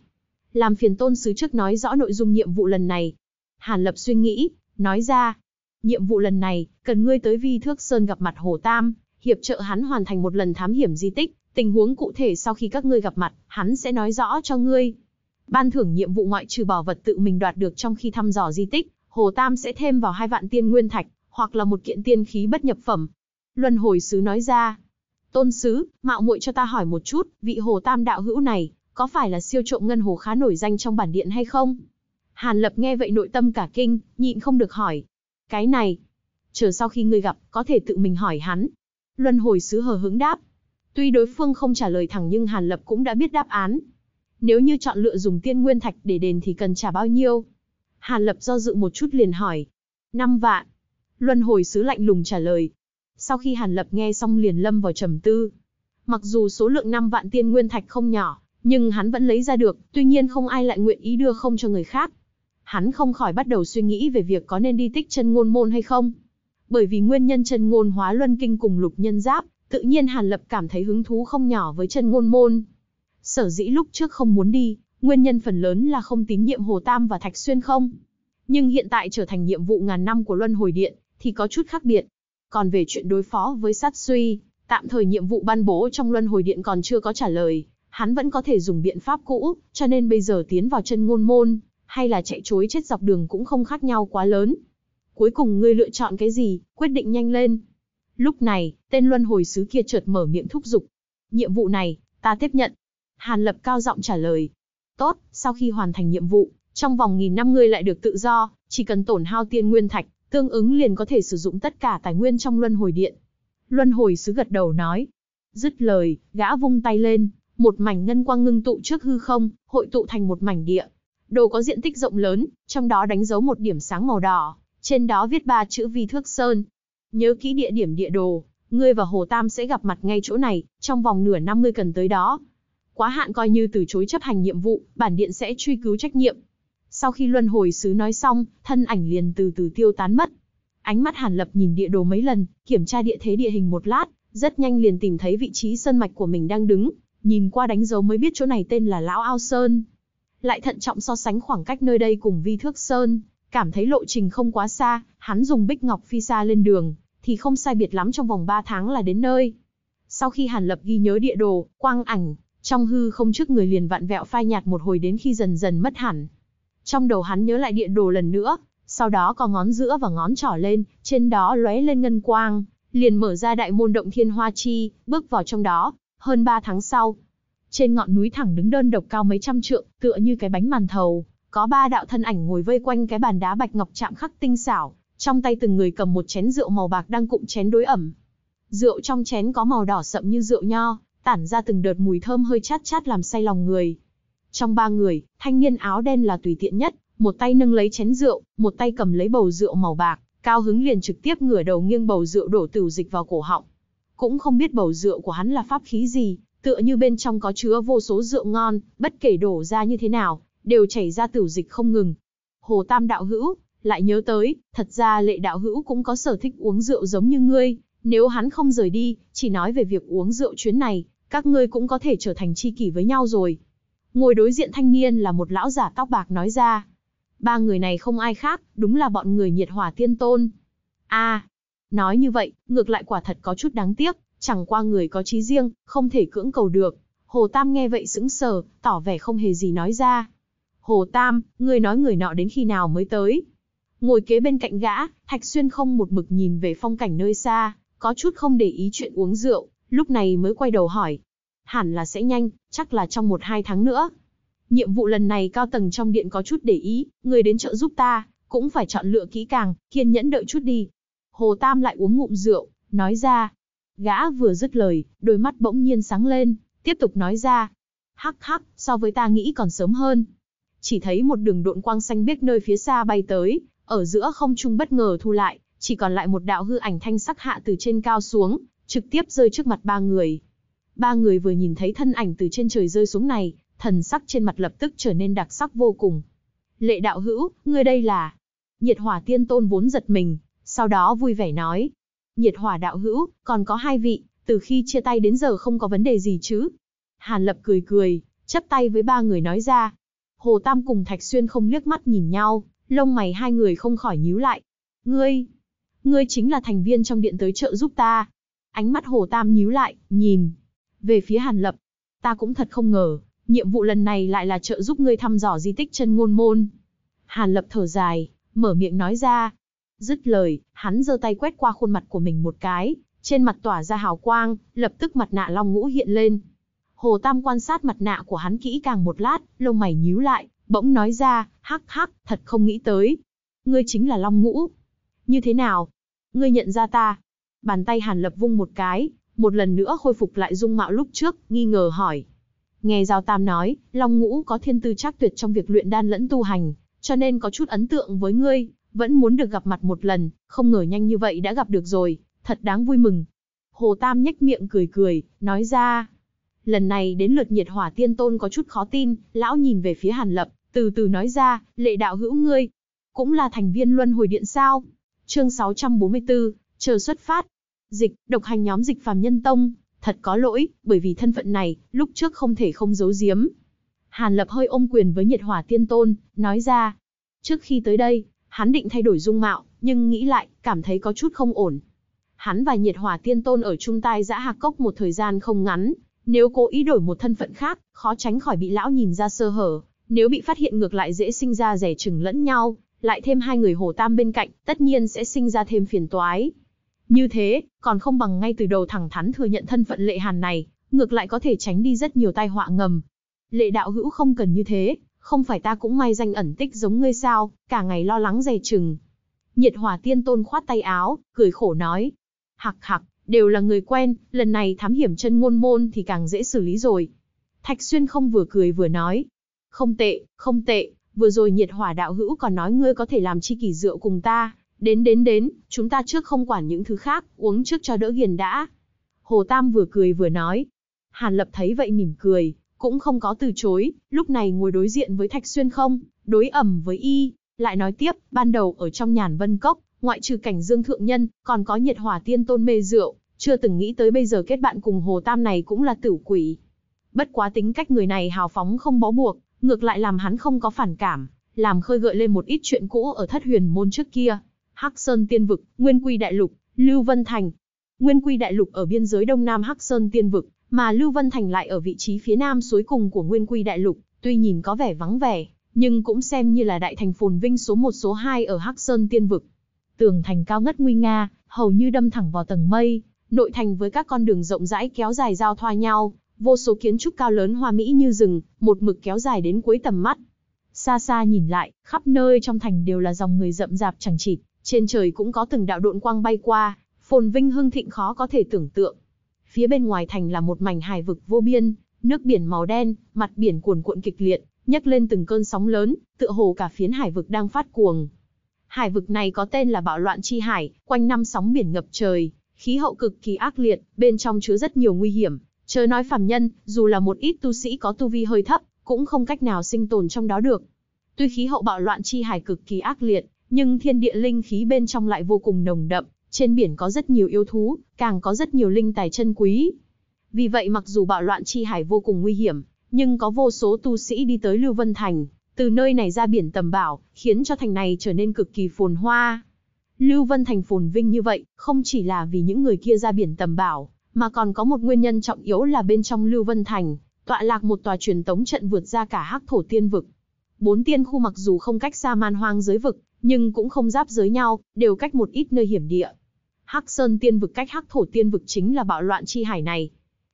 Làm phiền tôn sứ trước nói rõ nội dung nhiệm vụ lần này. Hàn Lập suy nghĩ, nói ra. Nhiệm vụ lần này, cần ngươi tới vi thước sơn gặp mặt Hồ Tam, hiệp trợ hắn hoàn thành một lần thám hiểm di tích, tình huống cụ thể sau khi các ngươi gặp mặt, hắn sẽ nói rõ cho ngươi. Ban thưởng nhiệm vụ ngoại trừ bảo vật tự mình đoạt được trong khi thăm dò di tích, Hồ Tam sẽ thêm vào hai vạn tiên nguyên thạch, hoặc là một kiện tiên khí bất nhập phẩm. Luân hồi sứ nói ra, tôn sứ, mạo muội cho ta hỏi một chút, vị Hồ Tam đạo hữu này, có phải là siêu trộm ngân hồ khá nổi danh trong bản điện hay không? Hàn Lập nghe vậy nội tâm cả kinh, nhịn không được hỏi. Cái này, chờ sau khi ngươi gặp, có thể tự mình hỏi hắn. Luân hồi sứ hờ hứng đáp. Tuy đối phương không trả lời thẳng nhưng Hàn Lập cũng đã biết đáp án, nếu như chọn lựa dùng tiên nguyên thạch để đền thì cần trả bao nhiêu? Hàn Lập do dự một chút liền hỏi. Năm vạn. Luân hồi sứ lạnh lùng trả lời. Sau khi Hàn Lập nghe xong liền lâm vào trầm tư. Mặc dù số lượng năm vạn tiên nguyên thạch không nhỏ, nhưng hắn vẫn lấy ra được, tuy nhiên không ai lại nguyện ý đưa không cho người khác. Hắn không khỏi bắt đầu suy nghĩ về việc có nên đi tích chân ngôn môn hay không. Bởi vì nguyên nhân chân ngôn hóa luân kinh cùng lục nhân giáp, tự nhiên Hàn Lập cảm thấy hứng thú không nhỏ với chân ngôn môn. Sở dĩ lúc trước không muốn đi, nguyên nhân phần lớn là không tín nhiệm Hồ Tam và Thạch Xuyên không. Nhưng hiện tại trở thành nhiệm vụ ngàn năm của Luân Hồi Điện, thì có chút khác biệt. Còn về chuyện đối phó với sát suy, tạm thời nhiệm vụ ban bố trong Luân Hồi Điện còn chưa có trả lời, hắn vẫn có thể dùng biện pháp cũ, cho nên bây giờ tiến vào chân ngôn môn, hay là chạy chối chết dọc đường cũng không khác nhau quá lớn. Cuối cùng ngươi lựa chọn cái gì, quyết định nhanh lên. Lúc này, tên luân hồi sứ kia chợt mở miệng thúc giục. Nhiệm vụ này, ta tiếp nhận, Hàn Lập cao giọng trả lời. Tốt, sau khi hoàn thành nhiệm vụ, trong vòng nghìn năm ngươi lại được tự do, chỉ cần tổn hao tiên nguyên thạch, tương ứng liền có thể sử dụng tất cả tài nguyên trong luân hồi điện. Luân hồi sứ gật đầu nói. Dứt lời, gã vung tay lên, một mảnh ngân quang ngưng tụ trước hư không, hội tụ thành một mảnh địa. Đồ có diện tích rộng lớn, trong đó đánh dấu một điểm sáng màu đỏ, trên đó viết ba chữ vi thước sơn. Nhớ kỹ địa điểm địa đồ, ngươi và Hồ Tam sẽ gặp mặt ngay chỗ này, trong vòng nửa năm ngươi cần tới đó quá hạn coi như từ chối chấp hành nhiệm vụ, bản điện sẽ truy cứu trách nhiệm. Sau khi luân hồi sứ nói xong, thân ảnh liền từ từ tiêu tán mất. Ánh mắt Hàn Lập nhìn địa đồ mấy lần, kiểm tra địa thế địa hình một lát, rất nhanh liền tìm thấy vị trí sơn mạch của mình đang đứng, nhìn qua đánh dấu mới biết chỗ này tên là Lão Ao Sơn. Lại thận trọng so sánh khoảng cách nơi đây cùng Vi Thước Sơn, cảm thấy lộ trình không quá xa, hắn dùng bích ngọc phi xa lên đường, thì không sai biệt lắm trong vòng 3 tháng là đến nơi. Sau khi Hàn Lập ghi nhớ địa đồ, quang ảnh, trong hư không trước người liền vặn vẹo phai nhạt một hồi đến khi dần dần mất hẳn. Trong đầu hắn nhớ lại địa đồ lần nữa, sau đó có ngón giữa và ngón trỏ lên, trên đó lóe lên ngân quang, liền mở ra đại môn động thiên hoa chi, bước vào trong đó, hơn 3 tháng sau. Trên ngọn núi thẳng đứng đơn độc cao mấy trăm trượng, tựa như cái bánh màn thầu, có ba đạo thân ảnh ngồi vây quanh cái bàn đá bạch ngọc chạm khắc tinh xảo, trong tay từng người cầm một chén rượu màu bạc đang cụm chén đối ẩm. Rượu trong chén có màu đỏ sậm như rượu nho, tản ra từng đợt mùi thơm hơi chát chát làm say lòng người. Trong ba người, thanh niên áo đen là tùy tiện nhất, một tay nâng lấy chén rượu, một tay cầm lấy bầu rượu màu bạc, cao hứng liền trực tiếp ngửa đầu nghiêng bầu rượu đổ tửu dịch vào cổ họng. Cũng không biết bầu rượu của hắn là pháp khí gì, tựa như bên trong có chứa vô số rượu ngon, bất kể đổ ra như thế nào, đều chảy ra tửu dịch không ngừng. Hồ Tam đạo hữu, lại nhớ tới, thật ra lệ đạo hữu cũng có sở thích uống rượu giống như ngươi, nếu hắn không rời đi, chỉ nói về việc uống rượu chuyến này, các ngươi cũng có thể trở thành tri kỷ với nhau rồi. Ngồi đối diện thanh niên là một lão giả tóc bạc nói ra. Ba người này không ai khác, đúng là bọn người nhiệt hỏa tiên tôn. a nói như vậy, ngược lại quả thật có chút đáng tiếc, chẳng qua người có trí riêng, không thể cưỡng cầu được. Hồ Tam nghe vậy sững sờ, tỏ vẻ không hề gì nói ra. Hồ Tam, người nói người nọ đến khi nào mới tới. Ngồi kế bên cạnh gã, Thạch Xuyên không một mực nhìn về phong cảnh nơi xa, có chút không để ý chuyện uống rượu, lúc này mới quay đầu hỏi. Hẳn là sẽ nhanh, chắc là trong một hai tháng nữa. Nhiệm vụ lần này cao tầng trong điện có chút để ý, người đến chợ giúp ta, cũng phải chọn lựa kỹ càng, kiên nhẫn đợi chút đi. Hồ Tam lại uống ngụm rượu, nói ra. Gã vừa dứt lời, đôi mắt bỗng nhiên sáng lên, tiếp tục nói ra. Hắc hắc, so với ta nghĩ còn sớm hơn. Chỉ thấy một đường độn quang xanh biếc nơi phía xa bay tới, ở giữa không trung bất ngờ thu lại, chỉ còn lại một đạo hư ảnh thanh sắc hạ từ trên cao xuống, trực tiếp rơi trước mặt ba người. Ba người vừa nhìn thấy thân ảnh từ trên trời rơi xuống này, thần sắc trên mặt lập tức trở nên đặc sắc vô cùng. Lệ đạo hữu, ngươi đây là... Nhiệt hỏa tiên tôn vốn giật mình, sau đó vui vẻ nói. Nhiệt hỏa đạo hữu, còn có hai vị, từ khi chia tay đến giờ không có vấn đề gì chứ. Hàn lập cười cười, chấp tay với ba người nói ra. Hồ Tam cùng Thạch Xuyên không liếc mắt nhìn nhau, lông mày hai người không khỏi nhíu lại. Ngươi, ngươi chính là thành viên trong điện tới trợ giúp ta. Ánh mắt Hồ Tam nhíu lại, nhìn về phía Hàn Lập. Ta cũng thật không ngờ, nhiệm vụ lần này lại là trợ giúp ngươi thăm dò di tích chân ngôn môn. Hàn Lập thở dài, mở miệng nói ra. Dứt lời, hắn giơ tay quét qua khuôn mặt của mình một cái, trên mặt tỏa ra hào quang, lập tức mặt nạ long ngũ hiện lên. Hồ Tam quan sát mặt nạ của hắn kỹ càng một lát, lông mày nhíu lại, bỗng nói ra, hắc hắc, thật không nghĩ tới. Ngươi chính là Long Ngũ. Như thế nào? Ngươi nhận ra ta? Bàn tay Hàn Lập vung một cái, một lần nữa khôi phục lại dung mạo lúc trước, nghi ngờ hỏi. Nghe Giao Tam nói, Long Ngũ có thiên tư chắc tuyệt trong việc luyện đan lẫn tu hành, cho nên có chút ấn tượng với ngươi, vẫn muốn được gặp mặt một lần, không ngờ nhanh như vậy đã gặp được rồi, thật đáng vui mừng. Hồ Tam nhếch miệng cười cười, nói ra. Lần này đến lượt nhiệt hỏa tiên tôn có chút khó tin, lão nhìn về phía Hàn Lập, từ từ nói ra, lệ đạo hữu ngươi, cũng là thành viên luân hồi điện sao. Chương 644, chờ xuất phát, dịch, độc hành nhóm dịch phàm nhân tông, thật có lỗi, bởi vì thân phận này, lúc trước không thể không giấu giếm. Hàn Lập hơi ôm quyền với nhiệt hỏa tiên tôn, nói ra. Trước khi tới đây, hắn định thay đổi dung mạo, nhưng nghĩ lại, cảm thấy có chút không ổn. Hắn và nhiệt hỏa tiên tôn ở chung tai giã hạc cốc một thời gian không ngắn, nếu cố ý đổi một thân phận khác, khó tránh khỏi bị lão nhìn ra sơ hở, nếu bị phát hiện ngược lại dễ sinh ra rẻ chừng lẫn nhau, lại thêm hai người hồ tam bên cạnh, tất nhiên sẽ sinh ra thêm phiền toái. Như thế, còn không bằng ngay từ đầu thẳng thắn thừa nhận thân phận lệ hàn này, ngược lại có thể tránh đi rất nhiều tai họa ngầm. Lệ đạo hữu không cần như thế, không phải ta cũng may danh ẩn tích giống ngươi sao, cả ngày lo lắng dè chừng. Nhiệt hỏa tiên tôn khoát tay áo, cười khổ nói. hạc hạc đều là người quen, lần này thám hiểm chân ngôn môn thì càng dễ xử lý rồi. Thạch xuyên không vừa cười vừa nói. Không tệ, không tệ, vừa rồi nhiệt hỏa đạo hữu còn nói ngươi có thể làm chi kỷ rượu cùng ta, Đến đến đến, chúng ta trước không quản những thứ khác, uống trước cho đỡ ghiền đã. Hồ Tam vừa cười vừa nói. Hàn Lập thấy vậy mỉm cười, cũng không có từ chối, lúc này ngồi đối diện với Thạch Xuyên không, đối ẩm với y, lại nói tiếp, ban đầu ở trong nhàn vân cốc, ngoại trừ cảnh dương thượng nhân, còn có nhiệt hỏa tiên tôn mê rượu, chưa từng nghĩ tới bây giờ kết bạn cùng Hồ Tam này cũng là tử quỷ. Bất quá tính cách người này hào phóng không bó buộc, ngược lại làm hắn không có phản cảm, làm khơi gợi lên một ít chuyện cũ ở thất huyền môn trước kia. Hắc Sơn Tiên Vực, Nguyên Quy Đại Lục, Lưu Vân Thành. Nguyên Quy Đại Lục ở biên giới đông nam Hắc Sơn Tiên Vực, mà Lưu Vân Thành lại ở vị trí phía nam suối cùng của Nguyên Quy Đại Lục, tuy nhìn có vẻ vắng vẻ, nhưng cũng xem như là đại thành phồn vinh số 1 số 2 ở Hắc Sơn Tiên Vực. Tường thành cao ngất nguy nga, hầu như đâm thẳng vào tầng mây, nội thành với các con đường rộng rãi kéo dài giao thoa nhau, vô số kiến trúc cao lớn hoa mỹ như rừng, một mực kéo dài đến cuối tầm mắt. Xa xa nhìn lại, khắp nơi trong thành đều là dòng người rậm rạp chẳng chịt, trên trời cũng có từng đạo độn quang bay qua, phồn vinh hưng thịnh khó có thể tưởng tượng. Phía bên ngoài thành là một mảnh hải vực vô biên, nước biển màu đen, mặt biển cuồn cuộn kịch liệt, nhấc lên từng cơn sóng lớn, tựa hồ cả phiến hải vực đang phát cuồng. Hải vực này có tên là Bạo loạn chi hải, quanh năm sóng biển ngập trời, khí hậu cực kỳ ác liệt, bên trong chứa rất nhiều nguy hiểm, chớ nói phàm nhân, dù là một ít tu sĩ có tu vi hơi thấp, cũng không cách nào sinh tồn trong đó được. Tuy khí hậu bạo loạn chi hải cực kỳ ác liệt, nhưng thiên địa linh khí bên trong lại vô cùng nồng đậm, trên biển có rất nhiều yêu thú, càng có rất nhiều linh tài chân quý. Vì vậy mặc dù bạo loạn chi hải vô cùng nguy hiểm, nhưng có vô số tu sĩ đi tới Lưu Vân Thành, từ nơi này ra biển tầm bảo, khiến cho thành này trở nên cực kỳ phồn hoa. Lưu Vân Thành phồn vinh như vậy, không chỉ là vì những người kia ra biển tầm bảo, mà còn có một nguyên nhân trọng yếu là bên trong Lưu Vân Thành, tọa lạc một tòa truyền tống trận vượt ra cả hắc thổ tiên vực. Bốn tiên khu mặc dù không cách xa man hoang giới vực, nhưng cũng không giáp giới nhau, đều cách một ít nơi hiểm địa. Hắc Sơn Tiên vực cách Hắc Thổ Tiên vực chính là bạo loạn chi hải này.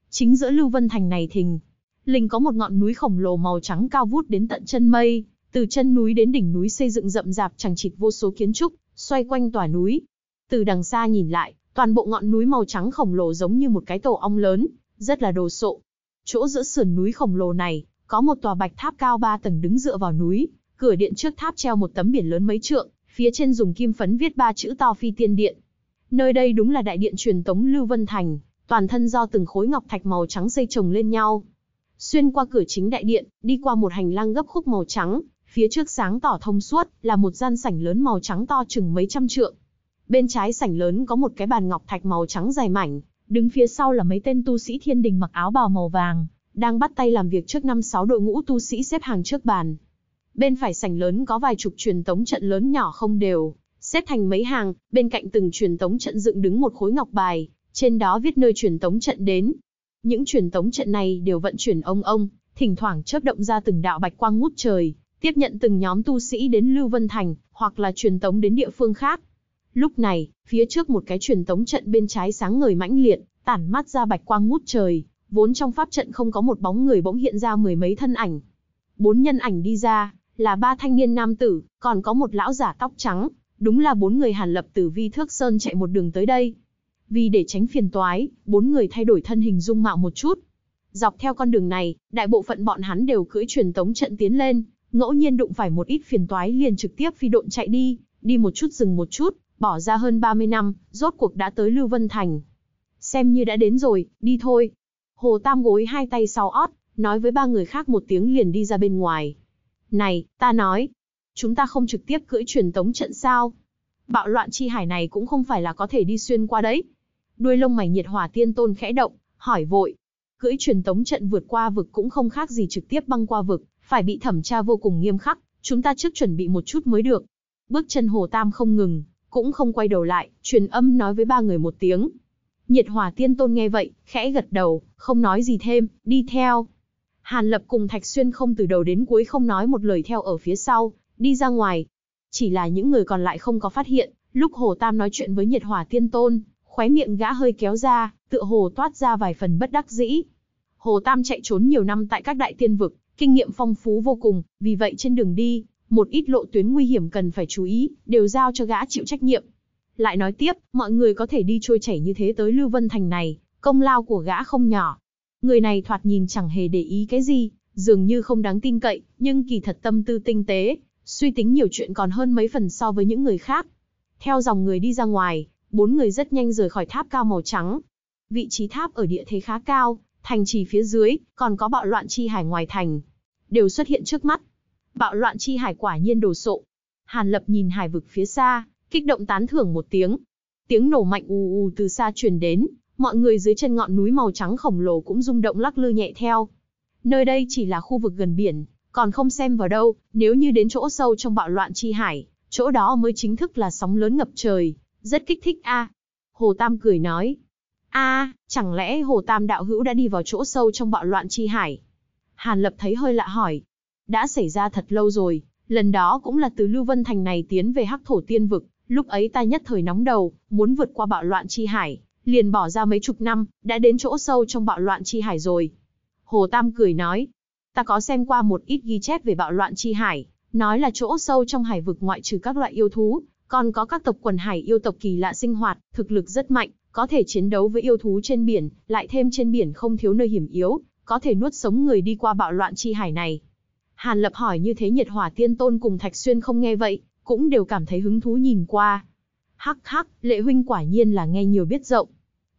Chính giữa Lưu Vân Thành này thình, linh có một ngọn núi khổng lồ màu trắng cao vút đến tận chân mây, từ chân núi đến đỉnh núi xây dựng rậm rạp chẳng chịt vô số kiến trúc, xoay quanh tòa núi. Từ đằng xa nhìn lại, toàn bộ ngọn núi màu trắng khổng lồ giống như một cái tổ ong lớn, rất là đồ sộ. Chỗ giữa sườn núi khổng lồ này, có một tòa bạch tháp cao ba tầng đứng dựa vào núi, Cửa điện trước tháp treo một tấm biển lớn mấy trượng, phía trên dùng kim phấn viết ba chữ to phi tiên điện. Nơi đây đúng là đại điện truyền tống Lưu Vân Thành, toàn thân do từng khối ngọc thạch màu trắng xây chồng lên nhau. Xuyên qua cửa chính đại điện, đi qua một hành lang gấp khúc màu trắng, phía trước sáng tỏ thông suốt, là một gian sảnh lớn màu trắng to chừng mấy trăm trượng. Bên trái sảnh lớn có một cái bàn ngọc thạch màu trắng dài mảnh, đứng phía sau là mấy tên tu sĩ thiên đình mặc áo bào màu vàng, đang bắt tay làm việc trước năm sáu đội ngũ tu sĩ xếp hàng trước bàn bên phải sảnh lớn có vài chục truyền tống trận lớn nhỏ không đều, xếp thành mấy hàng, bên cạnh từng truyền tống trận dựng đứng một khối ngọc bài, trên đó viết nơi truyền tống trận đến. Những truyền tống trận này đều vận chuyển ông ông, thỉnh thoảng chớp động ra từng đạo bạch quang ngút trời, tiếp nhận từng nhóm tu sĩ đến Lưu Vân Thành, hoặc là truyền tống đến địa phương khác. Lúc này, phía trước một cái truyền tống trận bên trái sáng ngời mãnh liệt, tản mát ra bạch quang ngút trời, vốn trong pháp trận không có một bóng người bỗng hiện ra mười mấy thân ảnh. Bốn nhân ảnh đi ra, là ba thanh niên nam tử, còn có một lão giả tóc trắng, đúng là bốn người Hàn Lập từ Vi Thước Sơn chạy một đường tới đây. Vì để tránh phiền toái, bốn người thay đổi thân hình dung mạo một chút. Dọc theo con đường này, đại bộ phận bọn hắn đều cưỡi truyền tống trận tiến lên, ngẫu nhiên đụng phải một ít phiền toái liền trực tiếp phi độn chạy đi, đi một chút dừng một chút, bỏ ra hơn 30 năm, rốt cuộc đã tới Lưu Vân Thành. Xem như đã đến rồi, đi thôi. Hồ Tam gối hai tay sau ót, nói với ba người khác một tiếng liền đi ra bên ngoài. Này, ta nói, chúng ta không trực tiếp cưỡi truyền tống trận sao? Bạo loạn chi hải này cũng không phải là có thể đi xuyên qua đấy. Đuôi lông mày nhiệt hỏa tiên tôn khẽ động, hỏi vội. Cưỡi truyền tống trận vượt qua vực cũng không khác gì trực tiếp băng qua vực, phải bị thẩm tra vô cùng nghiêm khắc, chúng ta trước chuẩn bị một chút mới được. Bước chân Hồ Tam không ngừng, cũng không quay đầu lại, truyền âm nói với ba người một tiếng. Nhiệt hỏa tiên tôn nghe vậy, khẽ gật đầu, không nói gì thêm, đi theo. Hàn Lập cùng Thạch Xuyên không từ đầu đến cuối không nói một lời theo ở phía sau, đi ra ngoài. Chỉ là những người còn lại không có phát hiện, lúc Hồ Tam nói chuyện với nhiệt hỏa tiên tôn, khóe miệng gã hơi kéo ra, tựa hồ toát ra vài phần bất đắc dĩ. Hồ Tam chạy trốn nhiều năm tại các đại tiên vực, kinh nghiệm phong phú vô cùng, vì vậy trên đường đi, một ít lộ tuyến nguy hiểm cần phải chú ý, đều giao cho gã chịu trách nhiệm. Lại nói tiếp, mọi người có thể đi trôi chảy như thế tới Lưu Vân Thành này, công lao của gã không nhỏ. Người này thoạt nhìn chẳng hề để ý cái gì, dường như không đáng tin cậy, nhưng kỳ thật tâm tư tinh tế, suy tính nhiều chuyện còn hơn mấy phần so với những người khác. Theo dòng người đi ra ngoài, bốn người rất nhanh rời khỏi tháp cao màu trắng. Vị trí tháp ở địa thế khá cao, thành trì phía dưới, còn có bạo loạn chi hải ngoài thành. Đều xuất hiện trước mắt. Bạo loạn chi hải quả nhiên đồ sộ. Hàn Lập nhìn hải vực phía xa, kích động tán thưởng một tiếng. Tiếng nổ mạnh ù ù từ xa truyền đến, mọi người dưới chân ngọn núi màu trắng khổng lồ cũng rung động lắc lư nhẹ theo. Nơi đây chỉ là khu vực gần biển, còn không xem vào đâu, nếu như đến chỗ sâu trong bạo loạn chi hải, chỗ đó mới chính thức là sóng lớn ngập trời, rất kích thích a. Hồ Tam cười nói, a, chẳng lẽ Hồ Tam đạo hữu đã đi vào chỗ sâu trong bạo loạn chi hải? Hàn Lập thấy hơi lạ hỏi, đã xảy ra thật lâu rồi, lần đó cũng là từ Lưu Vân Thành này tiến về Hắc Thổ Tiên Vực, lúc ấy ta nhất thời nóng đầu, muốn vượt qua bạo loạn chi hải, liền bỏ ra mấy chục năm, đã đến chỗ sâu trong bạo loạn chi hải rồi. Hồ Tam cười nói, ta có xem qua một ít ghi chép về bạo loạn chi hải, nói là chỗ sâu trong hải vực ngoại trừ các loại yêu thú, còn có các tộc quần hải yêu tộc kỳ lạ sinh hoạt, thực lực rất mạnh, có thể chiến đấu với yêu thú trên biển, lại thêm trên biển không thiếu nơi hiểm yếu, có thể nuốt sống người đi qua bạo loạn chi hải này. Hàn Lập hỏi như thế nhiệt hỏa tiên tôn cùng Thạch Xuyên không nghe vậy, cũng đều cảm thấy hứng thú nhìn qua, Hắc hắc, lệ huynh quả nhiên là nghe nhiều biết rộng.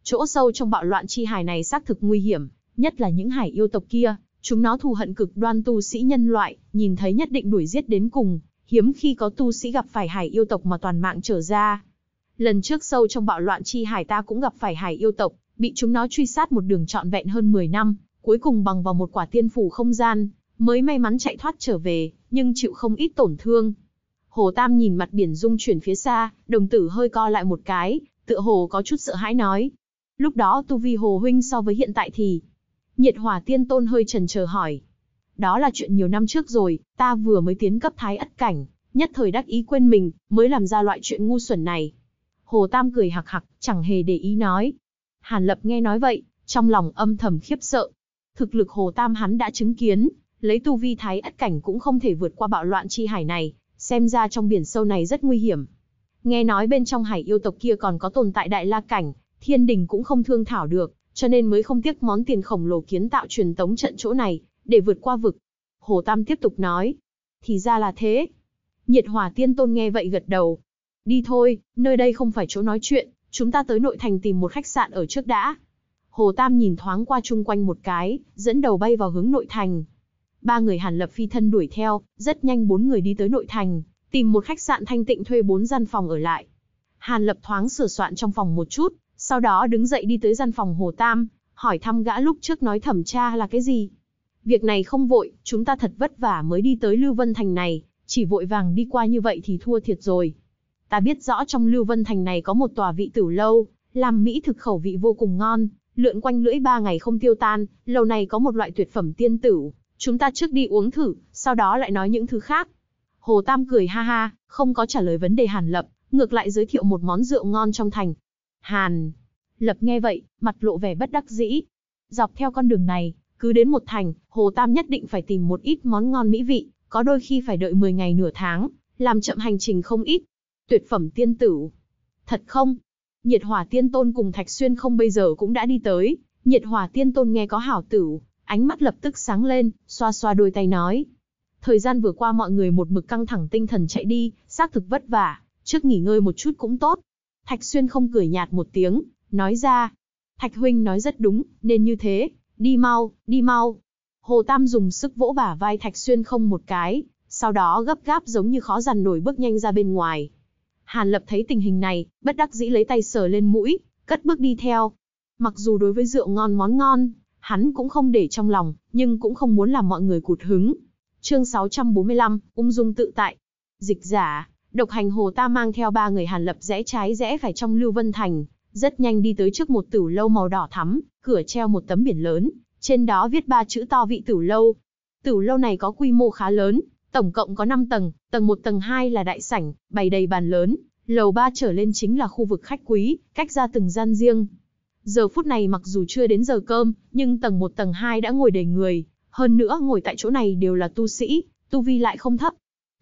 Chỗ sâu trong bạo loạn chi hải này xác thực nguy hiểm, nhất là những hải yêu tộc kia, chúng nó thù hận cực đoan tu sĩ nhân loại, nhìn thấy nhất định đuổi giết đến cùng, hiếm khi có tu sĩ gặp phải hải yêu tộc mà toàn mạng trở ra. Lần trước sâu trong bạo loạn chi hải ta cũng gặp phải hải yêu tộc, bị chúng nó truy sát một đường trọn vẹn hơn 10 năm, cuối cùng bằng vào một quả tiên phủ không gian, mới may mắn chạy thoát trở về, nhưng chịu không ít tổn thương. Hồ Tam nhìn mặt biển dung chuyển phía xa, đồng tử hơi co lại một cái, tựa hồ có chút sợ hãi nói. Lúc đó tu vi Hồ Huynh so với hiện tại thì... Nhiệt hỏa tiên tôn hơi trần chờ hỏi. Đó là chuyện nhiều năm trước rồi, ta vừa mới tiến cấp thái ất cảnh, nhất thời đắc ý quên mình, mới làm ra loại chuyện ngu xuẩn này. Hồ Tam cười hạc hạc, chẳng hề để ý nói. Hàn Lập nghe nói vậy, trong lòng âm thầm khiếp sợ. Thực lực Hồ Tam hắn đã chứng kiến, lấy tu vi thái ất cảnh cũng không thể vượt qua bạo loạn chi hải này, xem ra trong biển sâu này rất nguy hiểm. Nghe nói bên trong hải yêu tộc kia còn có tồn tại đại la cảnh, thiên đình cũng không thương thảo được, cho nên mới không tiếc món tiền khổng lồ kiến tạo truyền tống trận chỗ này, để vượt qua vực. Hồ Tam tiếp tục nói, thì ra là thế. Nhiệt hỏa tiên tôn nghe vậy gật đầu. Đi thôi, nơi đây không phải chỗ nói chuyện, chúng ta tới nội thành tìm một khách sạn ở trước đã. Hồ Tam nhìn thoáng qua chung quanh một cái, dẫn đầu bay vào hướng nội thành ba người Hàn Lập phi thân đuổi theo, rất nhanh bốn người đi tới nội thành, tìm một khách sạn thanh tịnh thuê bốn gian phòng ở lại. Hàn Lập thoáng sửa soạn trong phòng một chút, sau đó đứng dậy đi tới gian phòng Hồ Tam, hỏi thăm gã lúc trước nói thẩm tra là cái gì. Việc này không vội, chúng ta thật vất vả mới đi tới Lưu Vân Thành này, chỉ vội vàng đi qua như vậy thì thua thiệt rồi. Ta biết rõ trong Lưu Vân Thành này có một tòa vị tử lâu, làm mỹ thực khẩu vị vô cùng ngon, lượn quanh lưỡi ba ngày không tiêu tan, lâu này có một loại tuyệt phẩm tiên tử, Chúng ta trước đi uống thử, sau đó lại nói những thứ khác. Hồ Tam cười ha ha, không có trả lời vấn đề Hàn Lập, ngược lại giới thiệu một món rượu ngon trong thành. Hàn. Lập nghe vậy, mặt lộ vẻ bất đắc dĩ. Dọc theo con đường này, cứ đến một thành, Hồ Tam nhất định phải tìm một ít món ngon mỹ vị, có đôi khi phải đợi 10 ngày nửa tháng, làm chậm hành trình không ít. Tuyệt phẩm tiên tử. Thật không? Nhiệt hỏa tiên tôn cùng Thạch Xuyên không bây giờ cũng đã đi tới, nhiệt hỏa tiên tôn nghe có hảo tử, Ánh mắt lập tức sáng lên, xoa xoa đôi tay nói. Thời gian vừa qua mọi người một mực căng thẳng tinh thần chạy đi, xác thực vất vả, trước nghỉ ngơi một chút cũng tốt. Thạch Xuyên không cười nhạt một tiếng, nói ra. Thạch Huynh nói rất đúng, nên như thế, đi mau, đi mau. Hồ Tam dùng sức vỗ bả vai Thạch Xuyên không một cái, sau đó gấp gáp giống như khó dằn nổi bước nhanh ra bên ngoài. Hàn Lập thấy tình hình này, bất đắc dĩ lấy tay sờ lên mũi, cất bước đi theo. Mặc dù đối với rượu ngon món ngon, hắn cũng không để trong lòng, nhưng cũng không muốn làm mọi người cụt hứng. Chương 645, ung dung tự tại. Dịch giả, độc hành hồ ta mang theo ba người Hàn Lập rẽ trái rẽ phải trong Lưu Vân Thành, rất nhanh đi tới trước một tửu lâu màu đỏ thắm, cửa treo một tấm biển lớn, trên đó viết ba chữ to vị tửu lâu. Tửu lâu này có quy mô khá lớn, tổng cộng có 5 tầng, tầng 1 tầng 2 là đại sảnh, bày đầy bàn lớn, lầu 3 trở lên chính là khu vực khách quý, cách ra từng gian riêng. Giờ phút này mặc dù chưa đến giờ cơm, nhưng tầng 1 tầng 2 đã ngồi đầy người, hơn nữa ngồi tại chỗ này đều là tu sĩ, tu vi lại không thấp.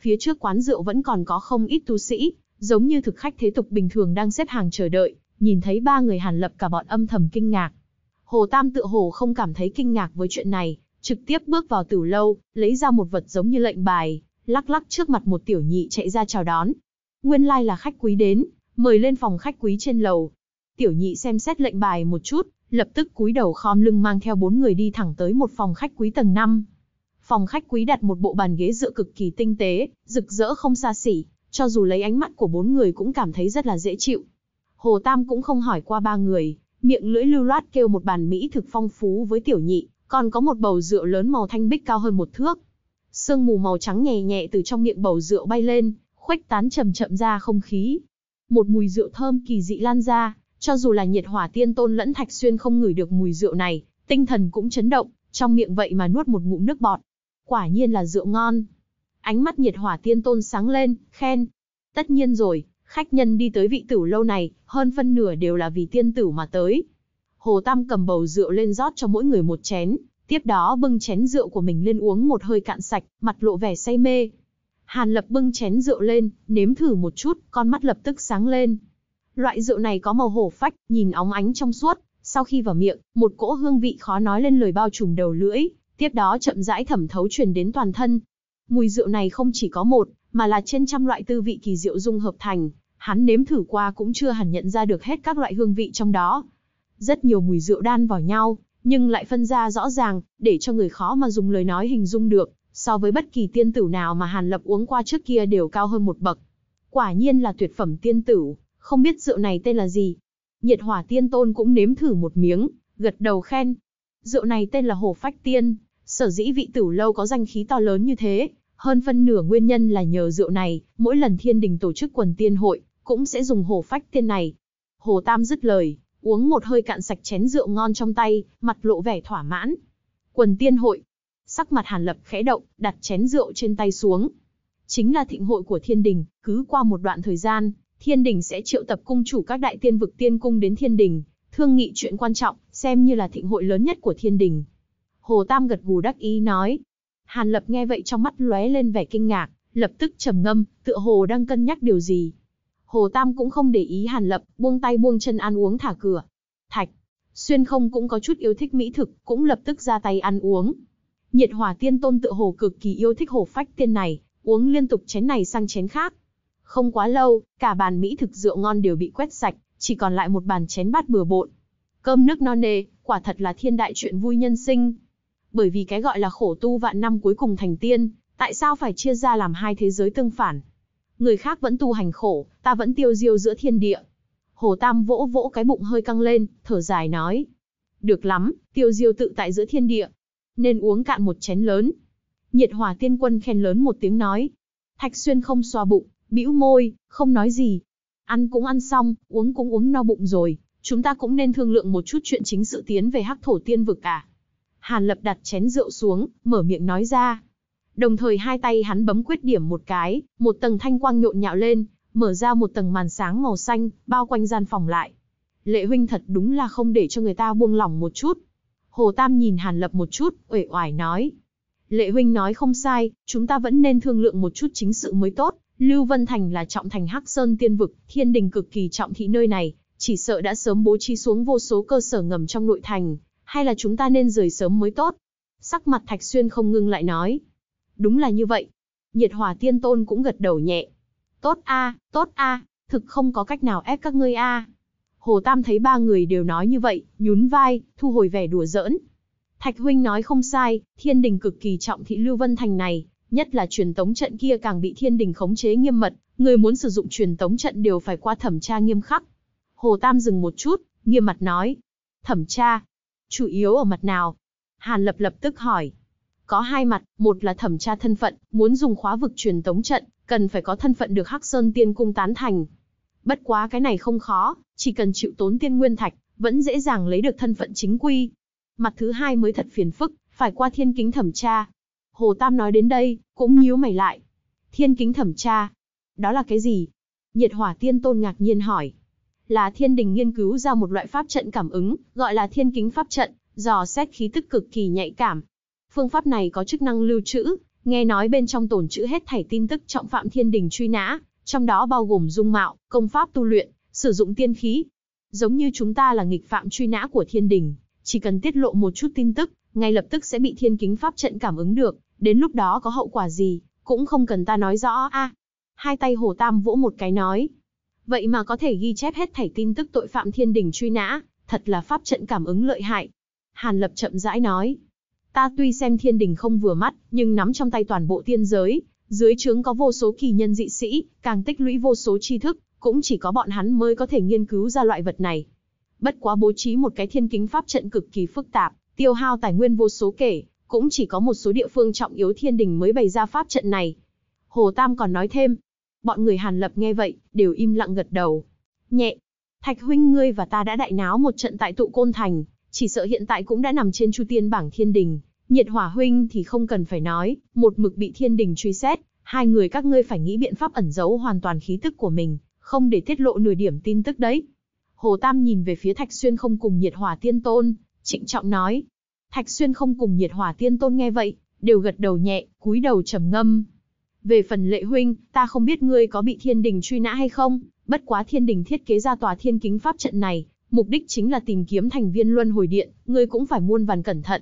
Phía trước quán rượu vẫn còn có không ít tu sĩ, giống như thực khách thế tục bình thường đang xếp hàng chờ đợi, nhìn thấy ba người Hàn Lập cả bọn âm thầm kinh ngạc. Hồ Tam tự hồ không cảm thấy kinh ngạc với chuyện này, trực tiếp bước vào tử lâu, lấy ra một vật giống như lệnh bài, lắc lắc trước mặt một tiểu nhị chạy ra chào đón. Nguyên lai là khách quý đến, mời lên phòng khách quý trên lầu, Tiểu nhị xem xét lệnh bài một chút, lập tức cúi đầu khom lưng mang theo bốn người đi thẳng tới một phòng khách quý tầng 5. Phòng khách quý đặt một bộ bàn ghế dựa cực kỳ tinh tế, rực rỡ không xa xỉ, cho dù lấy ánh mắt của bốn người cũng cảm thấy rất là dễ chịu. Hồ Tam cũng không hỏi qua ba người, miệng lưỡi lưu loát kêu một bàn mỹ thực phong phú với tiểu nhị, còn có một bầu rượu lớn màu thanh bích cao hơn một thước. Sương mù màu trắng nhẹ nhẹ từ trong miệng bầu rượu bay lên, khuếch tán chậm chậm ra không khí. Một mùi rượu thơm kỳ dị lan ra, cho dù là nhiệt hỏa tiên tôn lẫn Thạch Xuyên không ngửi được mùi rượu này, tinh thần cũng chấn động, trong miệng vậy mà nuốt một ngụm nước bọt. Quả nhiên là rượu ngon. Ánh mắt nhiệt hỏa tiên tôn sáng lên, khen. Tất nhiên rồi, khách nhân đi tới vị tửu lâu này, hơn phân nửa đều là vì tiên tửu mà tới. Hồ Tam cầm bầu rượu lên rót cho mỗi người một chén, tiếp đó bưng chén rượu của mình lên uống một hơi cạn sạch, mặt lộ vẻ say mê. Hàn Lập bưng chén rượu lên, nếm thử một chút, con mắt lập tức sáng lên, Loại rượu này có màu hổ phách, nhìn óng ánh trong suốt, sau khi vào miệng, một cỗ hương vị khó nói lên lời bao trùm đầu lưỡi, tiếp đó chậm rãi thẩm thấu truyền đến toàn thân. Mùi rượu này không chỉ có một, mà là trên trăm loại tư vị kỳ diệu dung hợp thành, hắn nếm thử qua cũng chưa hẳn nhận ra được hết các loại hương vị trong đó. Rất nhiều mùi rượu đan vào nhau, nhưng lại phân ra rõ ràng, để cho người khó mà dùng lời nói hình dung được, so với bất kỳ tiên tử nào mà Hàn Lập uống qua trước kia đều cao hơn một bậc. Quả nhiên là tuyệt phẩm tiên tử không biết rượu này tên là gì. Nhiệt hỏa tiên tôn cũng nếm thử một miếng, gật đầu khen. Rượu này tên là hổ phách tiên, sở dĩ vị tử lâu có danh khí to lớn như thế. Hơn phân nửa nguyên nhân là nhờ rượu này, mỗi lần thiên đình tổ chức quần tiên hội, cũng sẽ dùng hổ phách tiên này. Hồ Tam dứt lời, uống một hơi cạn sạch chén rượu ngon trong tay, mặt lộ vẻ thỏa mãn. Quần tiên hội. Sắc mặt Hàn Lập khẽ động, đặt chén rượu trên tay xuống. Chính là thịnh hội của thiên đình, cứ qua một đoạn thời gian, Thiên đình sẽ triệu tập cung chủ các đại tiên vực tiên cung đến thiên đình, thương nghị chuyện quan trọng, xem như là thịnh hội lớn nhất của thiên đình. Hồ Tam gật gù đắc ý nói. Hàn Lập nghe vậy trong mắt lóe lên vẻ kinh ngạc, lập tức trầm ngâm, tựa hồ đang cân nhắc điều gì. Hồ Tam cũng không để ý Hàn Lập, buông tay buông chân ăn uống thả cửa. Thạch, Xuyên không cũng có chút yêu thích mỹ thực, cũng lập tức ra tay ăn uống. Nhiệt hỏa tiên tôn tựa hồ cực kỳ yêu thích hồ phách tiên này, uống liên tục chén này sang chén khác, không quá lâu, cả bàn mỹ thực rượu ngon đều bị quét sạch, chỉ còn lại một bàn chén bát bừa bộn. Cơm nước non nề, quả thật là thiên đại chuyện vui nhân sinh. Bởi vì cái gọi là khổ tu vạn năm cuối cùng thành tiên, tại sao phải chia ra làm hai thế giới tương phản? Người khác vẫn tu hành khổ, ta vẫn tiêu diêu giữa thiên địa. Hồ Tam vỗ vỗ cái bụng hơi căng lên, thở dài nói. Được lắm, tiêu diêu tự tại giữa thiên địa. Nên uống cạn một chén lớn. Nhiệt hòa tiên quân khen lớn một tiếng nói. Thạch xuyên không xoa bụng, bĩu môi, không nói gì. Ăn cũng ăn xong, uống cũng uống no bụng rồi, chúng ta cũng nên thương lượng một chút chuyện chính sự tiến về hắc thổ tiên vực à. Hàn Lập đặt chén rượu xuống, mở miệng nói ra. Đồng thời hai tay hắn bấm quyết điểm một cái, một tầng thanh quang nhộn nhạo lên, mở ra một tầng màn sáng màu xanh, bao quanh gian phòng lại. Lệ huynh thật đúng là không để cho người ta buông lỏng một chút. Hồ Tam nhìn Hàn Lập một chút, uể oải nói. Lệ huynh nói không sai, chúng ta vẫn nên thương lượng một chút chính sự mới tốt. Lưu Vân Thành là trọng thành Hắc Sơn Tiên Vực, thiên đình cực kỳ trọng thị nơi này, chỉ sợ đã sớm bố trí xuống vô số cơ sở ngầm trong nội thành, hay là chúng ta nên rời sớm mới tốt. Sắc mặt Thạch Xuyên không ngưng lại nói. Đúng là như vậy. Nhiệt Hòa tiên tôn cũng gật đầu nhẹ. Tốt a, tốt a, thực không có cách nào ép các ngươi a. Hồ Tam thấy ba người đều nói như vậy, nhún vai, thu hồi vẻ đùa giỡn. Thạch Huynh nói không sai, thiên đình cực kỳ trọng thị Lưu Vân Thành này, Nhất là truyền tống trận kia càng bị thiên đình khống chế nghiêm mật, người muốn sử dụng truyền tống trận đều phải qua thẩm tra nghiêm khắc. Hồ Tam dừng một chút, nghiêm mặt nói. Thẩm tra? Chủ yếu ở mặt nào? Hàn Lập lập tức hỏi. Có hai mặt, một là thẩm tra thân phận, muốn dùng khóa vực truyền tống trận, cần phải có thân phận được Hắc Sơn Tiên Cung tán thành. Bất quá cái này không khó, chỉ cần chịu tốn tiên nguyên thạch, vẫn dễ dàng lấy được thân phận chính quy. Mặt thứ hai mới thật phiền phức, phải qua thiên kính thẩm tra, Hồ Tam nói đến đây, cũng nhíu mày lại. Thiên kính thẩm tra. Đó là cái gì? Nhiệt hỏa tiên tôn ngạc nhiên hỏi. Là thiên đình nghiên cứu ra một loại pháp trận cảm ứng, gọi là thiên kính pháp trận, dò xét khí tức cực kỳ nhạy cảm. Phương pháp này có chức năng lưu trữ, nghe nói bên trong tổn trữ hết thảy tin tức trọng phạm thiên đình truy nã, trong đó bao gồm dung mạo, công pháp tu luyện, sử dụng tiên khí. Giống như chúng ta là nghịch phạm truy nã của thiên đình, chỉ cần tiết lộ một chút tin tức, ngay lập tức sẽ bị thiên kính pháp trận cảm ứng được, Đến lúc đó có hậu quả gì, cũng không cần ta nói rõ a. hai tay Hồ Tam vỗ một cái nói. Vậy mà có thể ghi chép hết thảy tin tức tội phạm thiên đình truy nã, thật là pháp trận cảm ứng lợi hại. Hàn Lập chậm rãi nói. Ta tuy xem thiên đình không vừa mắt, nhưng nắm trong tay toàn bộ tiên giới, dưới trướng có vô số kỳ nhân dị sĩ, càng tích lũy vô số tri thức, cũng chỉ có bọn hắn mới có thể nghiên cứu ra loại vật này. Bất quá bố trí một cái thiên kính pháp trận cực kỳ phức tạp, tiêu hao tài nguyên vô số kể, cũng chỉ có một số địa phương trọng yếu thiên đình mới bày ra pháp trận này. Hồ Tam còn nói thêm. Bọn người Hàn Lập nghe vậy, đều im lặng gật đầu. Nhẹ. Thạch huynh ngươi và ta đã đại náo một trận tại tụ côn thành, chỉ sợ hiện tại cũng đã nằm trên chu tiên bảng thiên đình. Nhiệt hỏa huynh thì không cần phải nói, một mực bị thiên đình truy xét, hai người các ngươi phải nghĩ biện pháp ẩn giấu hoàn toàn khí tức của mình, không để tiết lộ nửa điểm tin tức đấy. Hồ Tam nhìn về phía Thạch Xuyên không cùng nhiệt hỏa tiên tôn, trịnh trọng nói, Thạch Xuyên không cùng nhiệt hỏa tiên tôn nghe vậy, đều gật đầu nhẹ, cúi đầu trầm ngâm. Về phần lệ huynh, ta không biết ngươi có bị thiên đình truy nã hay không, bất quá thiên đình thiết kế ra tòa thiên kính pháp trận này, mục đích chính là tìm kiếm thành viên luân hồi điện, ngươi cũng phải muôn vàn cẩn thận.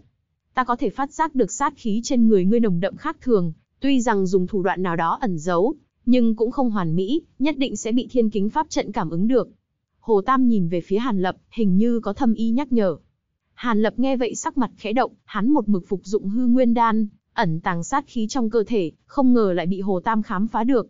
Ta có thể phát giác được sát khí trên người ngươi nồng đậm khác thường, tuy rằng dùng thủ đoạn nào đó ẩn giấu, nhưng cũng không hoàn mỹ, nhất định sẽ bị thiên kính pháp trận cảm ứng được. Hồ Tam nhìn về phía Hàn Lập, hình như có thâm ý nhắc nhở, Hàn Lập nghe vậy sắc mặt khẽ động, hắn một mực phục dụng hư nguyên đan, ẩn tàng sát khí trong cơ thể, không ngờ lại bị Hồ Tam khám phá được.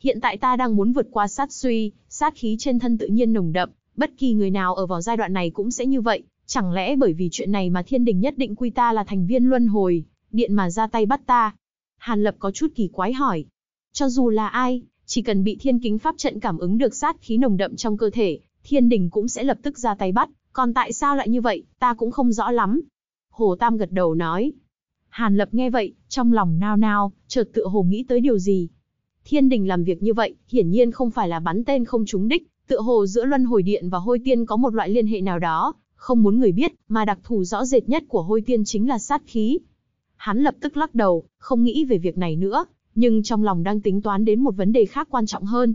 Hiện tại ta đang muốn vượt qua sát suy, sát khí trên thân tự nhiên nồng đậm, bất kỳ người nào ở vào giai đoạn này cũng sẽ như vậy, chẳng lẽ bởi vì chuyện này mà thiên đình nhất định quy ta là thành viên luân hồi, điện mà ra tay bắt ta? Hàn Lập có chút kỳ quái hỏi. Cho dù là ai, chỉ cần bị thiên kính pháp trận cảm ứng được sát khí nồng đậm trong cơ thể, thiên đình cũng sẽ lập tức ra tay bắt, còn tại sao lại như vậy, ta cũng không rõ lắm. Hồ Tam gật đầu nói. Hàn Lập nghe vậy, trong lòng nao nao, chợt tựa hồ nghĩ tới điều gì. Thiên đình làm việc như vậy, hiển nhiên không phải là bắn tên không trúng đích, tựa hồ giữa luân hồi điện và hôi tiên có một loại liên hệ nào đó, không muốn người biết, mà đặc thù rõ rệt nhất của hôi tiên chính là sát khí. Hắn lập tức lắc đầu, không nghĩ về việc này nữa, nhưng trong lòng đang tính toán đến một vấn đề khác quan trọng hơn.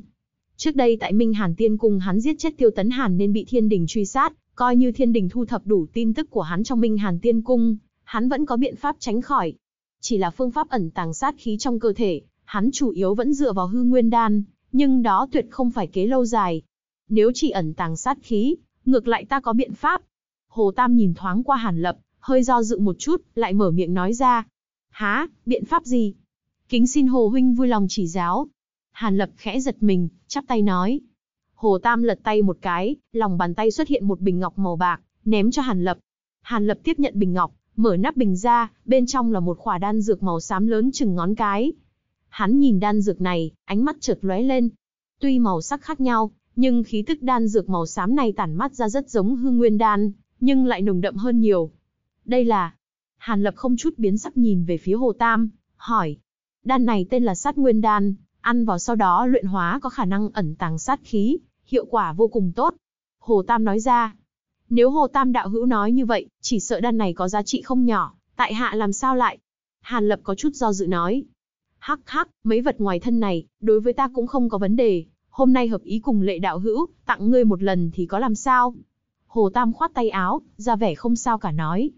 Trước đây tại Minh Hàn Tiên Cung hắn giết chết Tiêu Tấn Hàn nên bị thiên đình truy sát, Coi như thiên đình thu thập đủ tin tức của hắn trong Minh Hàn Tiên Cung, hắn vẫn có biện pháp tránh khỏi. Chỉ là phương pháp ẩn tàng sát khí trong cơ thể, hắn chủ yếu vẫn dựa vào hư nguyên đan, nhưng đó tuyệt không phải kế lâu dài. Nếu chỉ ẩn tàng sát khí, ngược lại ta có biện pháp. Hồ Tam nhìn thoáng qua Hàn Lập, hơi do dự một chút, lại mở miệng nói ra. Há, biện pháp gì? Kính xin Hồ Huynh vui lòng chỉ giáo. Hàn Lập khẽ giật mình, chắp tay nói, Hồ Tam lật tay một cái, lòng bàn tay xuất hiện một bình ngọc màu bạc, ném cho Hàn Lập. Hàn Lập tiếp nhận bình ngọc, mở nắp bình ra, bên trong là một khỏa đan dược màu xám lớn chừng ngón cái. Hắn nhìn đan dược này, ánh mắt chợt lóe lên. Tuy màu sắc khác nhau, nhưng khí tức đan dược màu xám này tản mắt ra rất giống hương nguyên đan, nhưng lại nồng đậm hơn nhiều. Đây là... Hàn Lập không chút biến sắc nhìn về phía Hồ Tam, hỏi. Đan này tên là sát nguyên đan, ăn vào sau đó luyện hóa có khả năng ẩn tàng sát khí, hiệu quả vô cùng tốt. Hồ Tam nói ra, nếu Hồ Tam đạo hữu nói như vậy, chỉ sợ đan này có giá trị không nhỏ, tại hạ làm sao lại? Hàn Lập có chút do dự nói, hắc hắc, mấy vật ngoài thân này, đối với ta cũng không có vấn đề, hôm nay hợp ý cùng lệ đạo hữu, tặng ngươi một lần thì có làm sao? Hồ Tam khoát tay áo, ra vẻ không sao cả nói.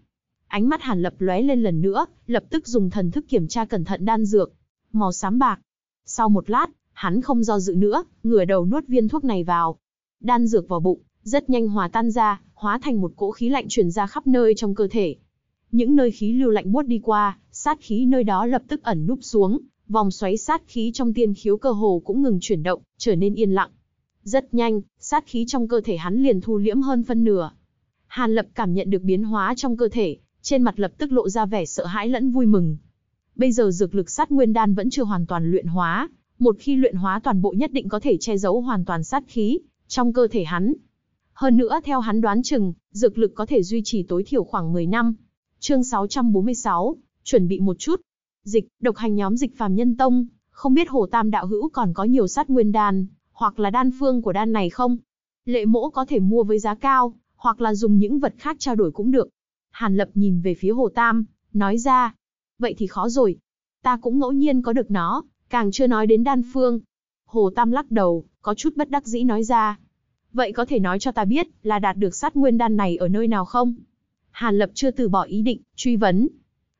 Ánh mắt Hàn Lập lóe lên lần nữa, lập tức dùng thần thức kiểm tra cẩn thận đan dược, màu xám bạc. Sau một lát, Hắn không do dự nữa, ngửa đầu nuốt viên thuốc này vào. Đan dược vào bụng, rất nhanh hòa tan ra, hóa thành một cỗ khí lạnh truyền ra khắp nơi trong cơ thể. Những nơi khí lưu lạnh buốt đi qua, sát khí nơi đó lập tức ẩn núp xuống, vòng xoáy sát khí trong tiên khiếu cơ hồ cũng ngừng chuyển động, trở nên yên lặng. Rất nhanh, sát khí trong cơ thể hắn liền thu liễm hơn phân nửa. Hàn Lập cảm nhận được biến hóa trong cơ thể, trên mặt lập tức lộ ra vẻ sợ hãi lẫn vui mừng. Bây giờ dược lực sát nguyên đan vẫn chưa hoàn toàn luyện hóa, một khi luyện hóa toàn bộ nhất định có thể che giấu hoàn toàn sát khí trong cơ thể hắn. Hơn nữa theo hắn đoán chừng, dược lực có thể duy trì tối thiểu khoảng 10 năm. Chương 646, chuẩn bị một chút. Dịch, độc hành nhóm dịch phàm nhân tông, không biết Hồ Tam đạo hữu còn có nhiều sát nguyên đan, hoặc là đan phương của đan này không? Lệ mỗ có thể mua với giá cao, hoặc là dùng những vật khác trao đổi cũng được. Hàn Lập nhìn về phía Hồ Tam, nói ra. Vậy thì khó rồi. Ta cũng ngẫu nhiên có được nó, Càng chưa nói đến đan phương. Hồ Tam lắc đầu, có chút bất đắc dĩ nói ra. Vậy có thể nói cho ta biết là đạt được sát nguyên đan này ở nơi nào không? Hàn Lập chưa từ bỏ ý định, truy vấn.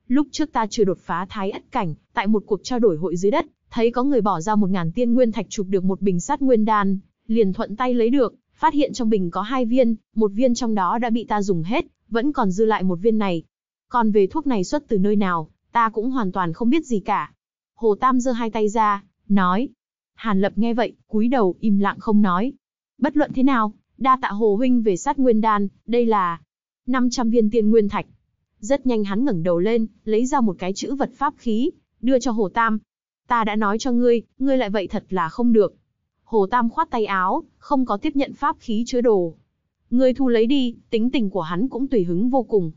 Lúc trước ta chưa đột phá thái ất cảnh, tại một cuộc trao đổi hội dưới đất, thấy có người bỏ ra một ngàn tiên nguyên thạch chụp được một bình sát nguyên đan, liền thuận tay lấy được, phát hiện trong bình có hai viên, một viên trong đó đã bị ta dùng hết, vẫn còn dư lại một viên này. Còn về thuốc này xuất từ nơi nào, ta cũng hoàn toàn không biết gì cả. Hồ Tam giơ hai tay ra, nói. Hàn Lập nghe vậy, cúi đầu, im lặng không nói. Bất luận thế nào, đa tạ Hồ Huynh về sát nguyên đan, đây là 500 viên tiên nguyên thạch. Rất nhanh hắn ngẩng đầu lên, lấy ra một cái chữ vật pháp khí, đưa cho Hồ Tam. Ta đã nói cho ngươi, ngươi lại vậy thật là không được. Hồ Tam khoát tay áo, không có tiếp nhận pháp khí chứa đồ. Ngươi thu lấy đi, tính tình của hắn cũng tùy hứng vô cùng.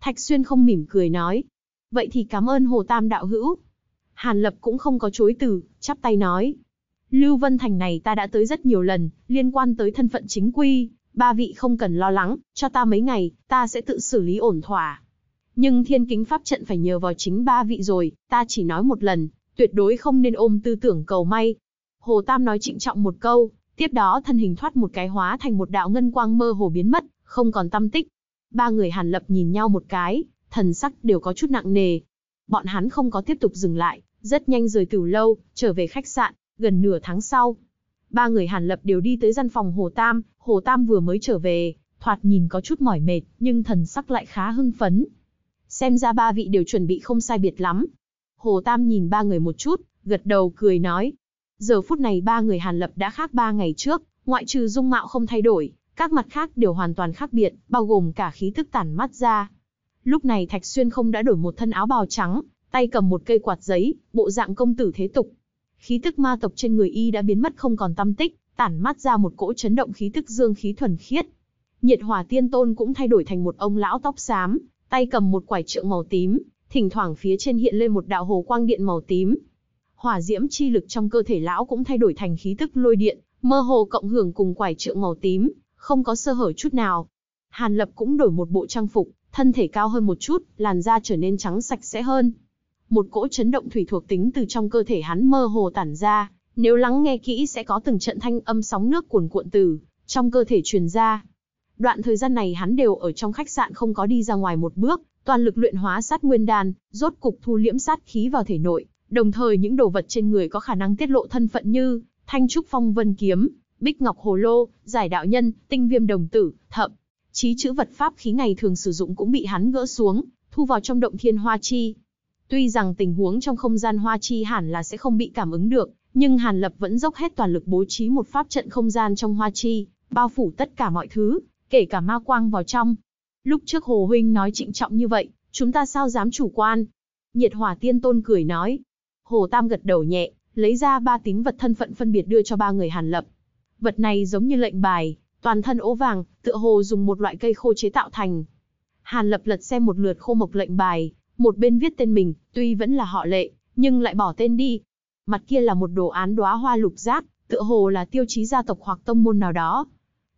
Thạch Xuyên không mỉm cười nói. Vậy thì cảm ơn Hồ Tam đạo hữu, Hàn Lập cũng không có chối từ, chắp tay nói. Lưu Vân Thành này ta đã tới rất nhiều lần, liên quan tới thân phận chính quy, ba vị không cần lo lắng, cho ta mấy ngày, ta sẽ tự xử lý ổn thỏa. Nhưng thiên kính pháp trận phải nhờ vào chính ba vị rồi, ta chỉ nói một lần, tuyệt đối không nên ôm tư tưởng cầu may. Hồ Tam nói trịnh trọng một câu, tiếp đó thân hình thoát một cái hóa thành một đạo ngân quang mơ hồ biến mất, không còn tâm tích. Ba người Hàn Lập nhìn nhau một cái, thần sắc đều có chút nặng nề. Bọn hắn không có tiếp tục dừng lại, rất nhanh rời cửu lâu, trở về khách sạn, gần nửa tháng sau. Ba người Hàn Lập đều đi tới gian phòng Hồ Tam, Hồ Tam vừa mới trở về, thoạt nhìn có chút mỏi mệt, nhưng thần sắc lại khá hưng phấn. Xem ra ba vị đều chuẩn bị không sai biệt lắm. Hồ Tam nhìn ba người một chút, gật đầu cười nói. Giờ phút này ba người Hàn Lập đã khác ba ngày trước, ngoại trừ dung mạo không thay đổi, các mặt khác đều hoàn toàn khác biệt, bao gồm cả khí thức tản mắt ra. Lúc này Thạch Xuyên không đã đổi một thân áo bào trắng, tay cầm một cây quạt giấy, bộ dạng công tử thế tục. Khí tức ma tộc trên người y đã biến mất không còn tâm tích, tản mát ra một cỗ chấn động khí tức dương khí thuần khiết. Nhiệt hỏa tiên tôn cũng thay đổi thành một ông lão tóc xám, tay cầm một quải trượng màu tím, thỉnh thoảng phía trên hiện lên một đạo hồ quang điện màu tím. Hỏa diễm chi lực trong cơ thể lão cũng thay đổi thành khí tức lôi điện, mơ hồ cộng hưởng cùng quải trượng màu tím, không có sơ hở chút nào. Hàn Lập cũng đổi một bộ trang phục, thân thể cao hơn một chút, làn da trở nên trắng sạch sẽ hơn một cỗ chấn động thủy thuộc tính từ trong cơ thể hắn mơ hồ tản ra, nếu lắng nghe kỹ sẽ có từng trận thanh âm sóng nước cuồn cuộn từ trong cơ thể truyền ra. Đoạn thời gian này hắn đều ở trong khách sạn không có đi ra ngoài một bước, toàn lực luyện hóa sát nguyên đan, rốt cục thu liễm sát khí vào thể nội, đồng thời những đồ vật trên người có khả năng tiết lộ thân phận như Thanh trúc phong vân kiếm, Bích ngọc hồ lô, giải đạo nhân, tinh viêm đồng tử, thậm chí chữ vật pháp khí ngày thường sử dụng cũng bị hắn gỡ xuống, thu vào trong động thiên hoa chi. Tuy rằng tình huống trong không gian hoa chi hẳn là sẽ không bị cảm ứng được, nhưng Hàn Lập vẫn dốc hết toàn lực bố trí một pháp trận không gian trong hoa chi, bao phủ tất cả mọi thứ, kể cả ma quang vào trong. Lúc trước Hồ Huynh nói trịnh trọng như vậy, chúng ta sao dám chủ quan? Nhiệt hỏa tiên tôn cười nói. Hồ Tam gật đầu nhẹ, lấy ra ba tín vật thân phận phân biệt đưa cho ba người Hàn Lập. Vật này giống như lệnh bài, toàn thân ố vàng, tựa hồ dùng một loại cây khô chế tạo thành. Hàn Lập lật xem một lượt khô mộc lệnh bài, một bên viết tên mình, tuy vẫn là họ lệ, nhưng lại bỏ tên đi. Mặt kia là một đồ án đóa hoa lục giác, tựa hồ là tiêu chí gia tộc hoặc tông môn nào đó.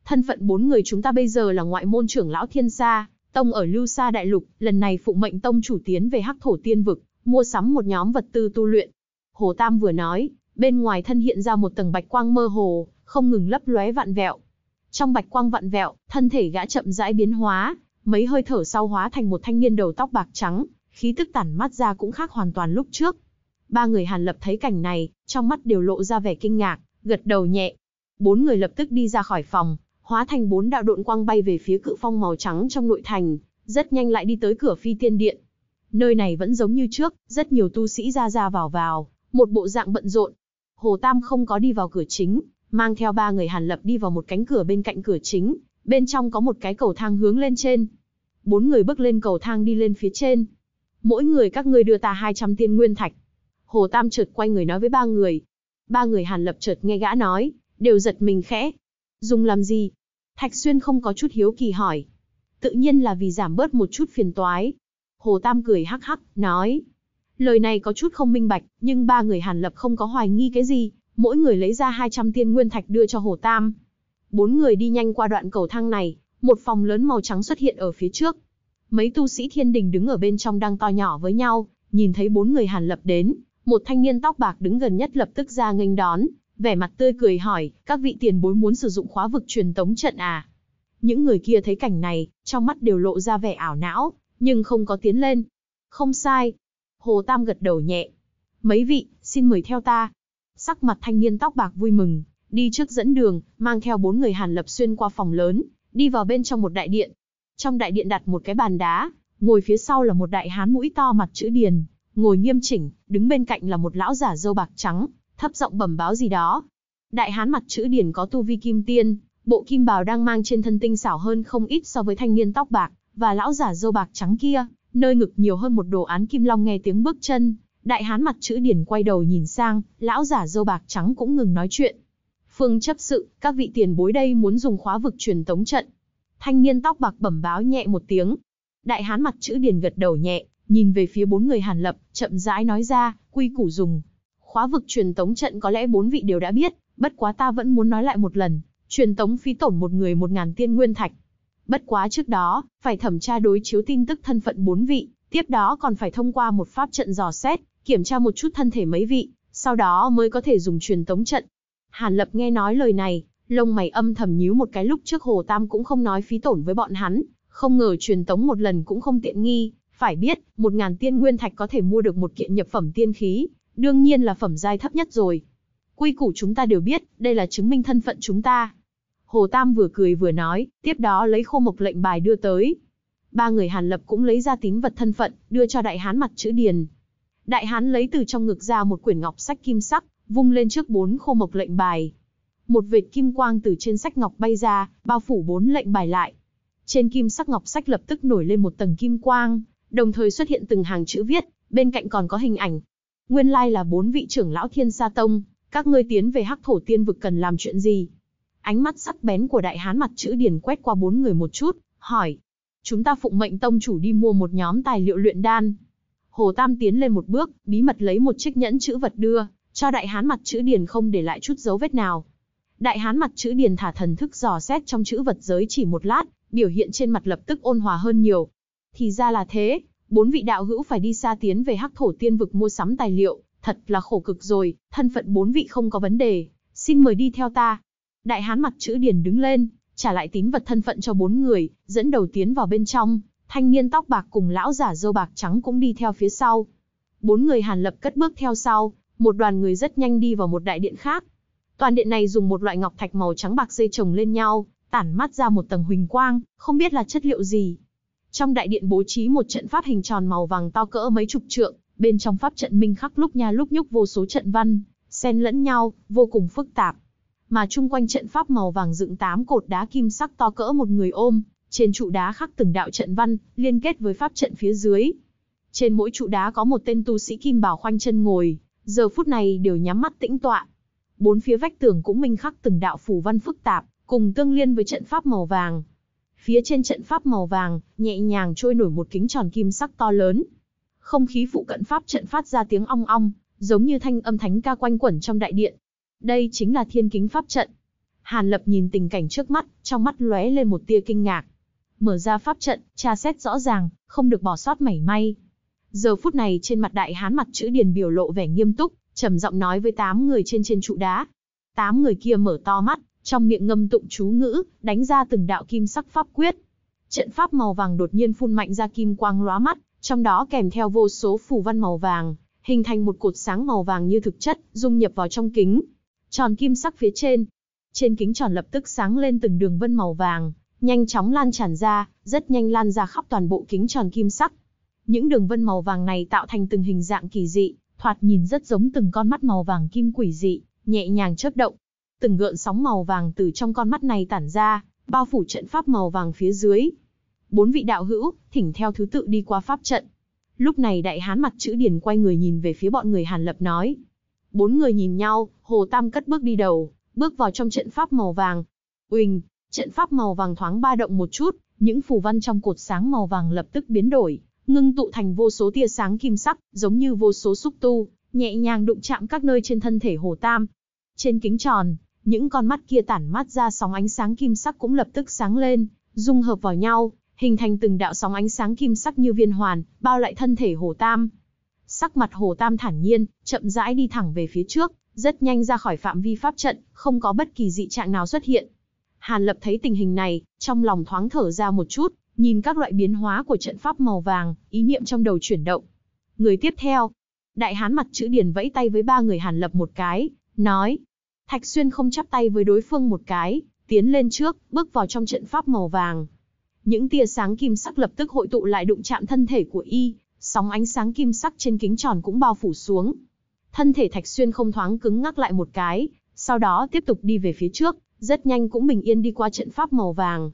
Thân phận bốn người chúng ta bây giờ là ngoại môn trưởng lão Thiên Sa, tông ở Lưu Sa Đại Lục, lần này phụ mệnh tông chủ tiến về Hắc Thổ Tiên Vực, mua sắm một nhóm vật tư tu luyện. Hồ Tam vừa nói, bên ngoài thân hiện ra một tầng bạch quang mơ hồ, không ngừng lấp lóe vạn vẹo. Trong bạch quang vạn vẹo, thân thể gã chậm rãi biến hóa, mấy hơi thở sau hóa thành một thanh niên đầu tóc bạc trắng, khí tức tản mắt ra cũng khác hoàn toàn lúc trước. Ba người Hàn Lập thấy cảnh này, trong mắt đều lộ ra vẻ kinh ngạc, gật đầu nhẹ. Bốn người lập tức đi ra khỏi phòng, hóa thành bốn đạo độn quang bay về phía cự phong màu trắng trong nội thành, rất nhanh lại đi tới cửa phi tiên điện. Nơi này vẫn giống như trước, rất nhiều tu sĩ ra ra vào vào, một bộ dạng bận rộn. Hồ Tam không có đi vào cửa chính, mang theo ba người Hàn Lập đi vào một cánh cửa bên cạnh cửa chính, bên trong có một cái cầu thang hướng lên trên. Bốn người bước lên cầu thang đi lên phía trên, Mỗi người các ngươi đưa ta 200 tiên nguyên thạch. Hồ Tam chợt quay người nói với ba người. Ba người Hàn Lập chợt nghe gã nói, đều giật mình khẽ. Dùng làm gì? Thạch Xuyên không có chút hiếu kỳ hỏi. Tự nhiên là vì giảm bớt một chút phiền toái. Hồ Tam cười hắc hắc, nói. Lời này có chút không minh bạch, nhưng ba người Hàn Lập không có hoài nghi cái gì. Mỗi người lấy ra 200 tiên nguyên thạch đưa cho Hồ Tam. Bốn người đi nhanh qua đoạn cầu thang này, một phòng lớn màu trắng xuất hiện ở phía trước, Mấy tu sĩ thiên đình đứng ở bên trong đang to nhỏ với nhau, nhìn thấy bốn người Hàn Lập đến, một thanh niên tóc bạc đứng gần nhất lập tức ra nghênh đón, vẻ mặt tươi cười hỏi, các vị tiền bối muốn sử dụng khóa vực truyền tống trận à? Những người kia thấy cảnh này, trong mắt đều lộ ra vẻ ảo não, nhưng không có tiến lên. Không sai. Hồ Tam gật đầu nhẹ. Mấy vị, xin mời theo ta. Sắc mặt thanh niên tóc bạc vui mừng, đi trước dẫn đường, mang theo bốn người Hàn Lập xuyên qua phòng lớn, đi vào bên trong một đại điện, trong đại điện đặt một cái bàn đá, ngồi phía sau là một đại hán mũi to mặt chữ điền, ngồi nghiêm chỉnh, đứng bên cạnh là một lão giả râu bạc trắng, thấp giọng bẩm báo gì đó. Đại hán mặt chữ điền có tu vi kim tiên, bộ kim bào đang mang trên thân tinh xảo hơn không ít so với thanh niên tóc bạc và lão giả râu bạc trắng kia, nơi ngực nhiều hơn một đồ án kim long nghe tiếng bước chân, đại hán mặt chữ điển quay đầu nhìn sang, lão giả râu bạc trắng cũng ngừng nói chuyện. Phương chấp sự, các vị tiền bối đây muốn dùng khóa vực truyền tống trận, Thanh niên tóc bạc bẩm báo nhẹ một tiếng. Đại hán mặt chữ điền gật đầu nhẹ, nhìn về phía bốn người Hàn Lập, chậm rãi nói ra, quy củ dùng. Khóa vực truyền tống trận có lẽ bốn vị đều đã biết, bất quá ta vẫn muốn nói lại một lần, truyền tống phí tổn một người một ngàn tiên nguyên thạch. Bất quá trước đó, phải thẩm tra đối chiếu tin tức thân phận bốn vị, tiếp đó còn phải thông qua một pháp trận dò xét, kiểm tra một chút thân thể mấy vị, sau đó mới có thể dùng truyền tống trận. Hàn Lập nghe nói lời này, Lông mày âm thầm nhíu một cái lúc trước Hồ Tam cũng không nói phí tổn với bọn hắn, không ngờ truyền tống một lần cũng không tiện nghi, phải biết, một ngàn tiên nguyên thạch có thể mua được một kiện nhập phẩm tiên khí, đương nhiên là phẩm giai thấp nhất rồi. Quy củ chúng ta đều biết, đây là chứng minh thân phận chúng ta. Hồ Tam vừa cười vừa nói, tiếp đó lấy khô mộc lệnh bài đưa tới. Ba người Hàn Lập cũng lấy ra tín vật thân phận, đưa cho đại hán mặt chữ điền. Đại hán lấy từ trong ngực ra một quyển ngọc sách kim sắc, vung lên trước bốn khô mộc lệnh bài một vệt kim quang từ trên sách ngọc bay ra, bao phủ bốn lệnh bài lại. Trên kim sắc ngọc sách lập tức nổi lên một tầng kim quang, đồng thời xuất hiện từng hàng chữ viết, bên cạnh còn có hình ảnh. Nguyên lai là bốn vị trưởng lão Thiên Sa Tông, các ngươi tiến về Hắc Thổ Tiên vực cần làm chuyện gì? Ánh mắt sắc bén của đại hán mặt chữ điền quét qua bốn người một chút, hỏi: "Chúng ta phụng mệnh tông chủ đi mua một nhóm tài liệu luyện đan." Hồ Tam tiến lên một bước, bí mật lấy một chiếc nhẫn chữ vật đưa, cho đại hán mặt chữ điền không để lại chút dấu vết nào. Đại hán mặt chữ điền thả thần thức dò xét trong chữ vật giới chỉ một lát, biểu hiện trên mặt lập tức ôn hòa hơn nhiều. Thì ra là thế, bốn vị đạo hữu phải đi xa tiến về hắc thổ tiên vực mua sắm tài liệu, thật là khổ cực rồi, thân phận bốn vị không có vấn đề, xin mời đi theo ta. Đại hán mặt chữ điền đứng lên, trả lại tín vật thân phận cho bốn người, dẫn đầu tiến vào bên trong, thanh niên tóc bạc cùng lão giả dâu bạc trắng cũng đi theo phía sau. Bốn người hàn lập cất bước theo sau, một đoàn người rất nhanh đi vào một đại điện khác, Toàn điện này dùng một loại ngọc thạch màu trắng bạc dây trồng lên nhau, tản mát ra một tầng huỳnh quang, không biết là chất liệu gì. Trong đại điện bố trí một trận pháp hình tròn màu vàng to cỡ mấy chục trượng, bên trong pháp trận minh khắc lúc nha lúc nhúc vô số trận văn, xen lẫn nhau, vô cùng phức tạp. Mà chung quanh trận pháp màu vàng dựng tám cột đá kim sắc to cỡ một người ôm, trên trụ đá khắc từng đạo trận văn, liên kết với pháp trận phía dưới. Trên mỗi trụ đá có một tên tu sĩ kim bảo khoanh chân ngồi, giờ phút này đều nhắm mắt tĩnh tọa, bốn phía vách tường cũng minh khắc từng đạo phù văn phức tạp, cùng tương liên với trận pháp màu vàng. Phía trên trận pháp màu vàng, nhẹ nhàng trôi nổi một kính tròn kim sắc to lớn. Không khí phụ cận pháp trận phát ra tiếng ong ong, giống như thanh âm thánh ca quanh quẩn trong đại điện. Đây chính là thiên kính pháp trận. Hàn Lập nhìn tình cảnh trước mắt, trong mắt lóe lên một tia kinh ngạc. Mở ra pháp trận, tra xét rõ ràng, không được bỏ sót mảy may. Giờ phút này trên mặt đại hán mặt chữ điền biểu lộ vẻ nghiêm túc, trầm giọng nói với tám người trên trên trụ đá. Tám người kia mở to mắt, trong miệng ngâm tụng chú ngữ, đánh ra từng đạo kim sắc pháp quyết. Trận pháp màu vàng đột nhiên phun mạnh ra kim quang lóa mắt, trong đó kèm theo vô số phù văn màu vàng, hình thành một cột sáng màu vàng như thực chất, dung nhập vào trong kính. Tròn kim sắc phía trên, trên kính tròn lập tức sáng lên từng đường vân màu vàng, nhanh chóng lan tràn ra, rất nhanh lan ra khắp toàn bộ kính tròn kim sắc. Những đường vân màu vàng này tạo thành từng hình dạng kỳ dị, thoạt nhìn rất giống từng con mắt màu vàng kim quỷ dị, nhẹ nhàng chớp động. Từng gợn sóng màu vàng từ trong con mắt này tản ra, bao phủ trận pháp màu vàng phía dưới. Bốn vị đạo hữu, thỉnh theo thứ tự đi qua pháp trận. Lúc này đại hán mặt chữ điền quay người nhìn về phía bọn người Hàn Lập nói. Bốn người nhìn nhau, Hồ Tam cất bước đi đầu, bước vào trong trận pháp màu vàng. Uỳnh, trận pháp màu vàng thoáng ba động một chút, những phù văn trong cột sáng màu vàng lập tức biến đổi, ngưng tụ thành vô số tia sáng kim sắc, giống như vô số xúc tu, nhẹ nhàng đụng chạm các nơi trên thân thể Hồ Tam. Trên kính tròn, những con mắt kia tản mát ra sóng ánh sáng kim sắc cũng lập tức sáng lên, dung hợp vào nhau, hình thành từng đạo sóng ánh sáng kim sắc như viên hoàn, bao lại thân thể Hồ Tam. Sắc mặt Hồ Tam thản nhiên, chậm rãi đi thẳng về phía trước, rất nhanh ra khỏi phạm vi pháp trận, không có bất kỳ dị trạng nào xuất hiện. Hàn Lập thấy tình hình này, trong lòng thoáng thở ra một chút, nhìn các loại biến hóa của trận pháp màu vàng, ý niệm trong đầu chuyển động. Người tiếp theo, đại hán mặt chữ điền vẫy tay với ba người hàn lập một cái, nói. Thạch Xuyên không chắp tay với đối phương một cái, tiến lên trước, bước vào trong trận pháp màu vàng. Những tia sáng kim sắc lập tức hội tụ lại đụng chạm thân thể của y, sóng ánh sáng kim sắc trên kính tròn cũng bao phủ xuống. Thân thể Thạch Xuyên không thoáng cứng ngắc lại một cái, sau đó tiếp tục đi về phía trước, rất nhanh cũng bình yên đi qua trận pháp màu vàng.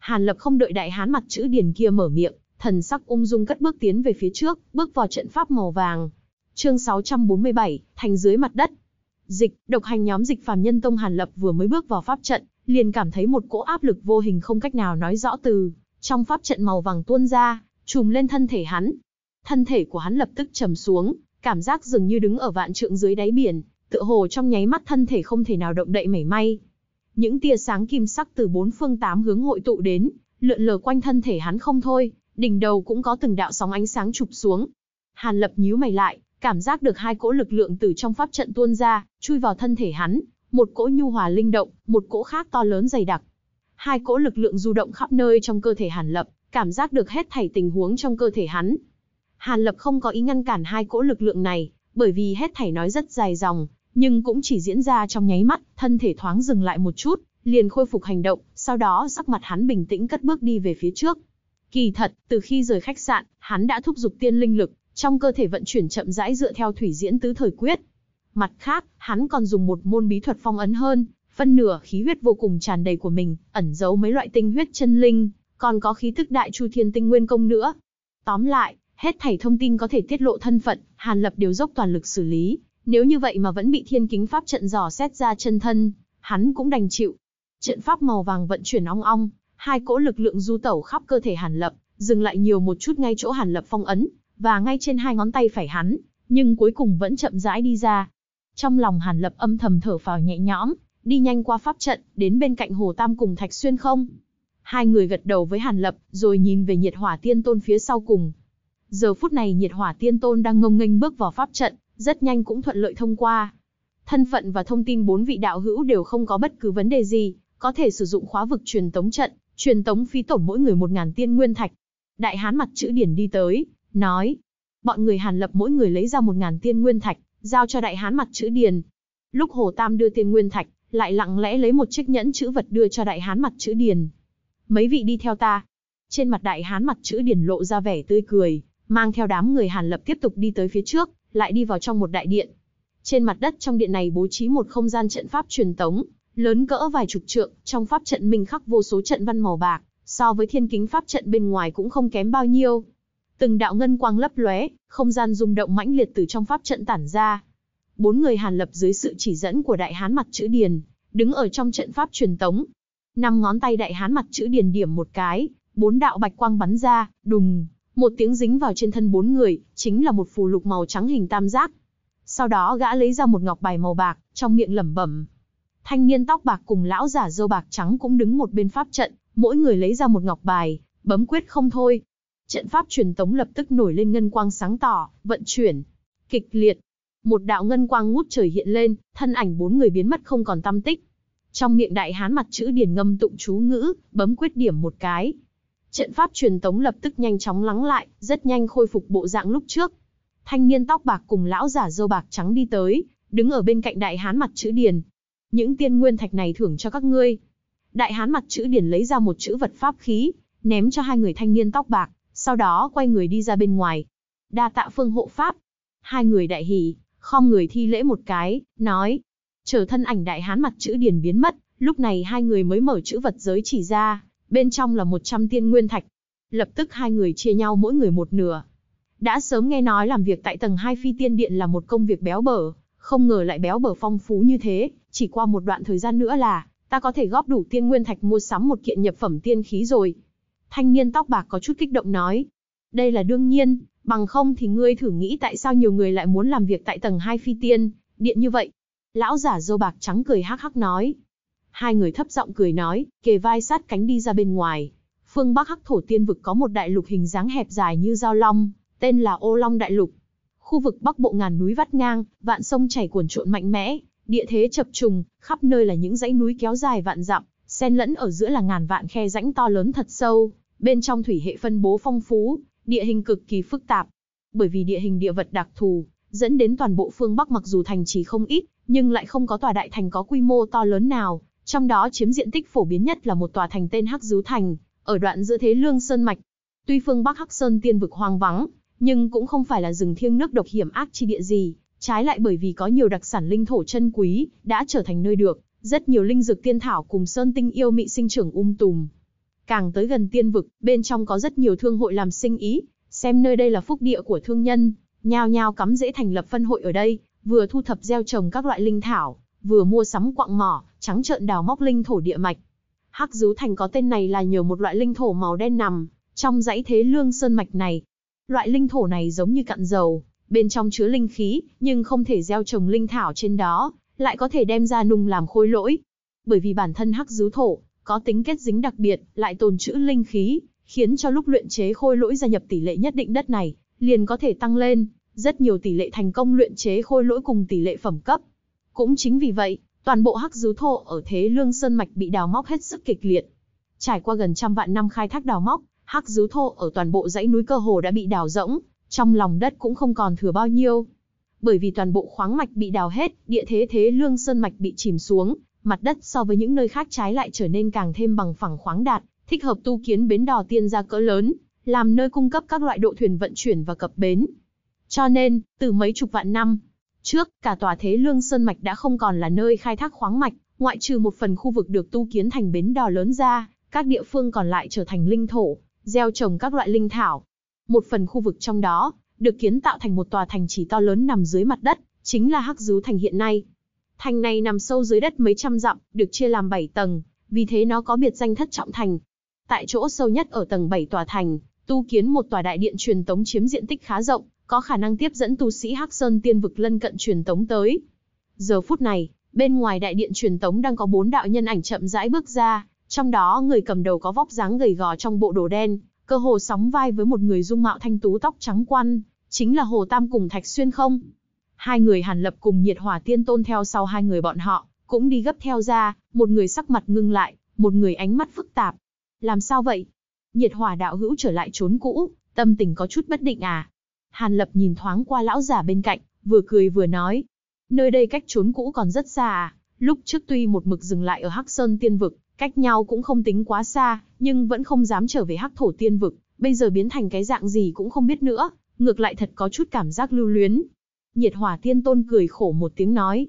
Hàn Lập không đợi đại hán mặt chữ điền kia mở miệng, thần sắc ung dung cất bước tiến về phía trước, bước vào trận pháp màu vàng. Chương 647, thành dưới mặt đất. Dịch, độc hành nhóm dịch phàm nhân tông Hàn Lập vừa mới bước vào pháp trận, liền cảm thấy một cỗ áp lực vô hình không cách nào nói rõ từ, trong pháp trận màu vàng tuôn ra, trùm lên thân thể hắn. Thân thể của hắn lập tức trầm xuống, cảm giác dường như đứng ở vạn trượng dưới đáy biển, tựa hồ trong nháy mắt thân thể không thể nào động đậy mảy may, những tia sáng kim sắc từ bốn phương tám hướng hội tụ đến, lượn lờ quanh thân thể hắn không thôi, đỉnh đầu cũng có từng đạo sóng ánh sáng chụp xuống. Hàn Lập nhíu mày lại, cảm giác được hai cỗ lực lượng từ trong pháp trận tuôn ra, chui vào thân thể hắn, một cỗ nhu hòa linh động, một cỗ khác to lớn dày đặc. Hai cỗ lực lượng du động khắp nơi trong cơ thể Hàn Lập, cảm giác được hết thảy tình huống trong cơ thể hắn. Hàn Lập không có ý ngăn cản hai cỗ lực lượng này, bởi vì hết thảy nói rất dài dòng, nhưng cũng chỉ diễn ra trong nháy mắt, thân thể thoáng dừng lại một chút, liền khôi phục hành động, sau đó sắc mặt hắn bình tĩnh cất bước đi về phía trước. Kỳ thật, từ khi rời khách sạn, hắn đã thúc giục tiên linh lực, trong cơ thể vận chuyển chậm rãi dựa theo thủy diễn tứ thời quyết. Mặt khác, hắn còn dùng một môn bí thuật phong ấn hơn, phân nửa khí huyết vô cùng tràn đầy của mình, ẩn giấu mấy loại tinh huyết chân linh, còn có khí thức đại chu thiên tinh nguyên công nữa. Tóm lại, hết thảy thông tin có thể tiết lộ thân phận, Hàn Lập đều dốc toàn lực xử lý, nếu như vậy mà vẫn bị thiên kính pháp trận dò xét ra chân thân, hắn cũng đành chịu. Trận pháp màu vàng vận chuyển ong ong, hai cỗ lực lượng du tẩu khắp cơ thể Hàn Lập, dừng lại nhiều một chút ngay chỗ Hàn Lập phong ấn, và ngay trên hai ngón tay phải hắn, nhưng cuối cùng vẫn chậm rãi đi ra. Trong lòng Hàn Lập âm thầm thở phào nhẹ nhõm, đi nhanh qua pháp trận, đến bên cạnh Hồ Tam cùng Thạch Xuyên không. Hai người gật đầu với Hàn Lập, rồi nhìn về nhiệt hỏa tiên tôn phía sau cùng. Giờ phút này nhiệt hỏa tiên tôn đang ngông nghênh bước vào pháp trận, rất nhanh cũng thuận lợi thông qua. Thân phận và thông tin bốn vị đạo hữu đều không có bất cứ vấn đề gì, có thể sử dụng khóa vực truyền tống trận, truyền tống phí tổng mỗi người 1.000 tiên nguyên thạch. Đại hán mặt chữ điển đi tới, nói, bọn người hàn lập mỗi người lấy ra 1.000 tiên nguyên thạch, giao cho đại hán mặt chữ điền. Lúc Hồ Tam đưa tiên nguyên thạch, lại lặng lẽ lấy một chiếc nhẫn chữ vật đưa cho đại hán mặt chữ điền. Mấy vị đi theo ta. Trên mặt đại hán mặt chữ điền lộ ra vẻ tươi cười, mang theo đám người hàn lập tiếp tục đi tới phía trước, lại đi vào trong một đại điện. Trên mặt đất trong điện này bố trí một không gian trận pháp truyền tống, lớn cỡ vài chục trượng, trong pháp trận minh khắc vô số trận văn màu bạc, so với thiên kính pháp trận bên ngoài cũng không kém bao nhiêu. Từng đạo ngân quang lấp lóe, không gian rung động mãnh liệt từ trong pháp trận tản ra. Bốn người Hàn Lập dưới sự chỉ dẫn của đại hán mặt chữ điền, đứng ở trong trận pháp truyền tống. Năm ngón tay đại hán mặt chữ điền điểm một cái, bốn đạo bạch quang bắn ra, đùng, một tiếng dính vào trên thân bốn người, chính là một phù lục màu trắng hình tam giác. Sau đó gã lấy ra một ngọc bài màu bạc, trong miệng lẩm bẩm. Thanh niên tóc bạc cùng lão giả râu bạc trắng cũng đứng một bên pháp trận, mỗi người lấy ra một ngọc bài, bấm quyết không thôi. Trận pháp truyền tống lập tức nổi lên ngân quang sáng tỏ, vận chuyển kịch liệt. Một đạo ngân quang ngút trời hiện lên, thân ảnh bốn người biến mất không còn tăm tích. Trong miệng đại hán mặt chữ điền ngâm tụng chú ngữ, bấm quyết điểm một cái, Trận pháp truyền tống lập tức nhanh chóng lắng lại, rất nhanh khôi phục bộ dạng lúc trước. Thanh niên tóc bạc cùng lão giả râu bạc trắng đi tới, đứng ở bên cạnh đại hán mặt chữ điền. Những tiên nguyên thạch này thưởng cho các ngươi. Đại hán mặt chữ điền lấy ra một chữ vật pháp khí, ném cho hai người thanh niên tóc bạc, sau đó quay người đi ra bên ngoài. Đa tạ phương hộ pháp. Hai người đại hỉ, khom người thi lễ một cái, nói. Chờ thân ảnh đại hán mặt chữ điền biến mất, lúc này hai người mới mở chữ vật giới chỉ ra bên trong là 100 tiên nguyên thạch. Lập tức hai người chia nhau mỗi người một nửa. Đã sớm nghe nói làm việc tại tầng 2 phi tiên điện là một công việc béo bở, không ngờ lại béo bở phong phú như thế, chỉ qua một đoạn thời gian nữa là ta có thể góp đủ tiên nguyên thạch mua sắm một kiện nhập phẩm tiên khí rồi. Thanh niên tóc bạc có chút kích động nói, đây là đương nhiên, bằng không thì ngươi thử nghĩ tại sao nhiều người lại muốn làm việc tại tầng 2 phi tiên, điện như vậy. Lão giả dâu bạc trắng cười hắc hắc nói, Hai người thấp giọng cười nói, kề vai sát cánh đi ra bên ngoài. Phương Bắc Hắc Thổ Tiên Vực có một đại lục hình dáng hẹp dài như dao long, tên là Ô Long Đại Lục. Khu vực Bắc Bộ ngàn núi vắt ngang, vạn sông chảy cuồn trộn mạnh mẽ, địa thế chập trùng, khắp nơi là những dãy núi kéo dài vạn dặm, xen lẫn ở giữa là ngàn vạn khe rãnh to lớn thật sâu, bên trong thủy hệ phân bố phong phú, địa hình cực kỳ phức tạp. Bởi vì địa hình địa vật đặc thù, dẫn đến toàn bộ phương Bắc mặc dù thành trì không ít, nhưng lại không có tòa đại thành có quy mô to lớn nào, trong đó chiếm diện tích phổ biến nhất là một tòa thành tên Hắc Dứu Thành, ở đoạn giữa Thế Lương Sơn Mạch. Tuy phương Bắc Hắc Sơn tiên vực hoang vắng, nhưng cũng không phải là rừng thiêng nước độc hiểm ác chi địa gì, trái lại bởi vì có nhiều đặc sản linh thổ chân quý, đã trở thành nơi được rất nhiều linh dược tiên thảo cùng sơn tinh yêu mị sinh trưởng um tùm. Càng tới gần tiên vực, bên trong có rất nhiều thương hội làm sinh ý, xem nơi đây là phúc địa của thương nhân, nhao nhao cắm dễ thành lập phân hội ở đây, vừa thu thập gieo trồng các loại linh thảo, vừa mua sắm quặng mỏ, trắng trợn đào móc linh thổ địa mạch. Hắc Dứu Thành có tên này là nhờ một loại linh thổ màu đen nằm trong dãy thế lương sơn mạch này. Loại linh thổ này giống như cặn dầu, bên trong chứa linh khí, nhưng không thể gieo trồng linh thảo trên đó, lại có thể đem ra nung làm khối lỗi. Bởi vì bản thân hắc dứu thổ có tính kết dính đặc biệt, lại tồn trữ linh khí, khiến cho lúc luyện chế khôi lỗi gia nhập tỷ lệ nhất định đất này, liền có thể tăng lên rất nhiều tỷ lệ thành công luyện chế khôi lỗi cùng tỷ lệ phẩm cấp. Cũng chính vì vậy, toàn bộ hắc dứ thô ở thế lương sơn mạch bị đào móc hết sức kịch liệt. Trải qua gần trăm vạn năm khai thác đào móc, hắc dứ thô ở toàn bộ dãy núi cơ hồ đã bị đào rỗng, trong lòng đất cũng không còn thừa bao nhiêu. Bởi vì toàn bộ khoáng mạch bị đào hết, địa thế thế lương sơn mạch bị chìm xuống, mặt đất so với những nơi khác trái lại trở nên càng thêm bằng phẳng khoáng đạt, thích hợp tu kiến bến đò tiên gia cỡ lớn, làm nơi cung cấp các loại độ thuyền vận chuyển và cập bến. Cho nên, từ mấy chục vạn năm, Trước, cả tòa thế lương Sơn Mạch đã không còn là nơi khai thác khoáng mạch, ngoại trừ một phần khu vực được tu kiến thành bến đò lớn ra, các địa phương còn lại trở thành linh thổ, gieo trồng các loại linh thảo. Một phần khu vực trong đó, được kiến tạo thành một tòa thành trì to lớn nằm dưới mặt đất, chính là Hắc Dú Thành hiện nay. Thành này nằm sâu dưới đất mấy trăm dặm, được chia làm 7 tầng, vì thế nó có biệt danh thất trọng thành. Tại chỗ sâu nhất ở tầng 7 tòa thành, tu kiến một tòa đại điện truyền tống chiếm diện tích khá rộng, có khả năng tiếp dẫn tu sĩ Hắc Sơn Tiên vực lân cận truyền tống tới. Giờ phút này, bên ngoài đại điện truyền tống đang có bốn đạo nhân ảnh chậm rãi bước ra, trong đó người cầm đầu có vóc dáng gầy gò trong bộ đồ đen, cơ hồ sóng vai với một người dung mạo thanh tú tóc trắng quăn, chính là Hồ Tam cùng Thạch Xuyên không. Hai người Hàn Lập cùng Nhiệt Hỏa Tiên Tôn theo sau hai người bọn họ, cũng đi gấp theo ra, một người sắc mặt ngưng lại, một người ánh mắt phức tạp. Làm sao vậy? Nhiệt Hỏa đạo hữu trở lại trốn cũ, tâm tình có chút bất định à? Hàn Lập nhìn thoáng qua lão giả bên cạnh, vừa cười vừa nói. Nơi đây cách trốn cũ còn rất xa à, lúc trước tuy một mực dừng lại ở Hắc Sơn Tiên Vực, cách nhau cũng không tính quá xa, nhưng vẫn không dám trở về Hắc Thổ Tiên Vực, bây giờ biến thành cái dạng gì cũng không biết nữa, ngược lại thật có chút cảm giác lưu luyến. Nhiệt hỏa tiên tôn cười khổ một tiếng nói.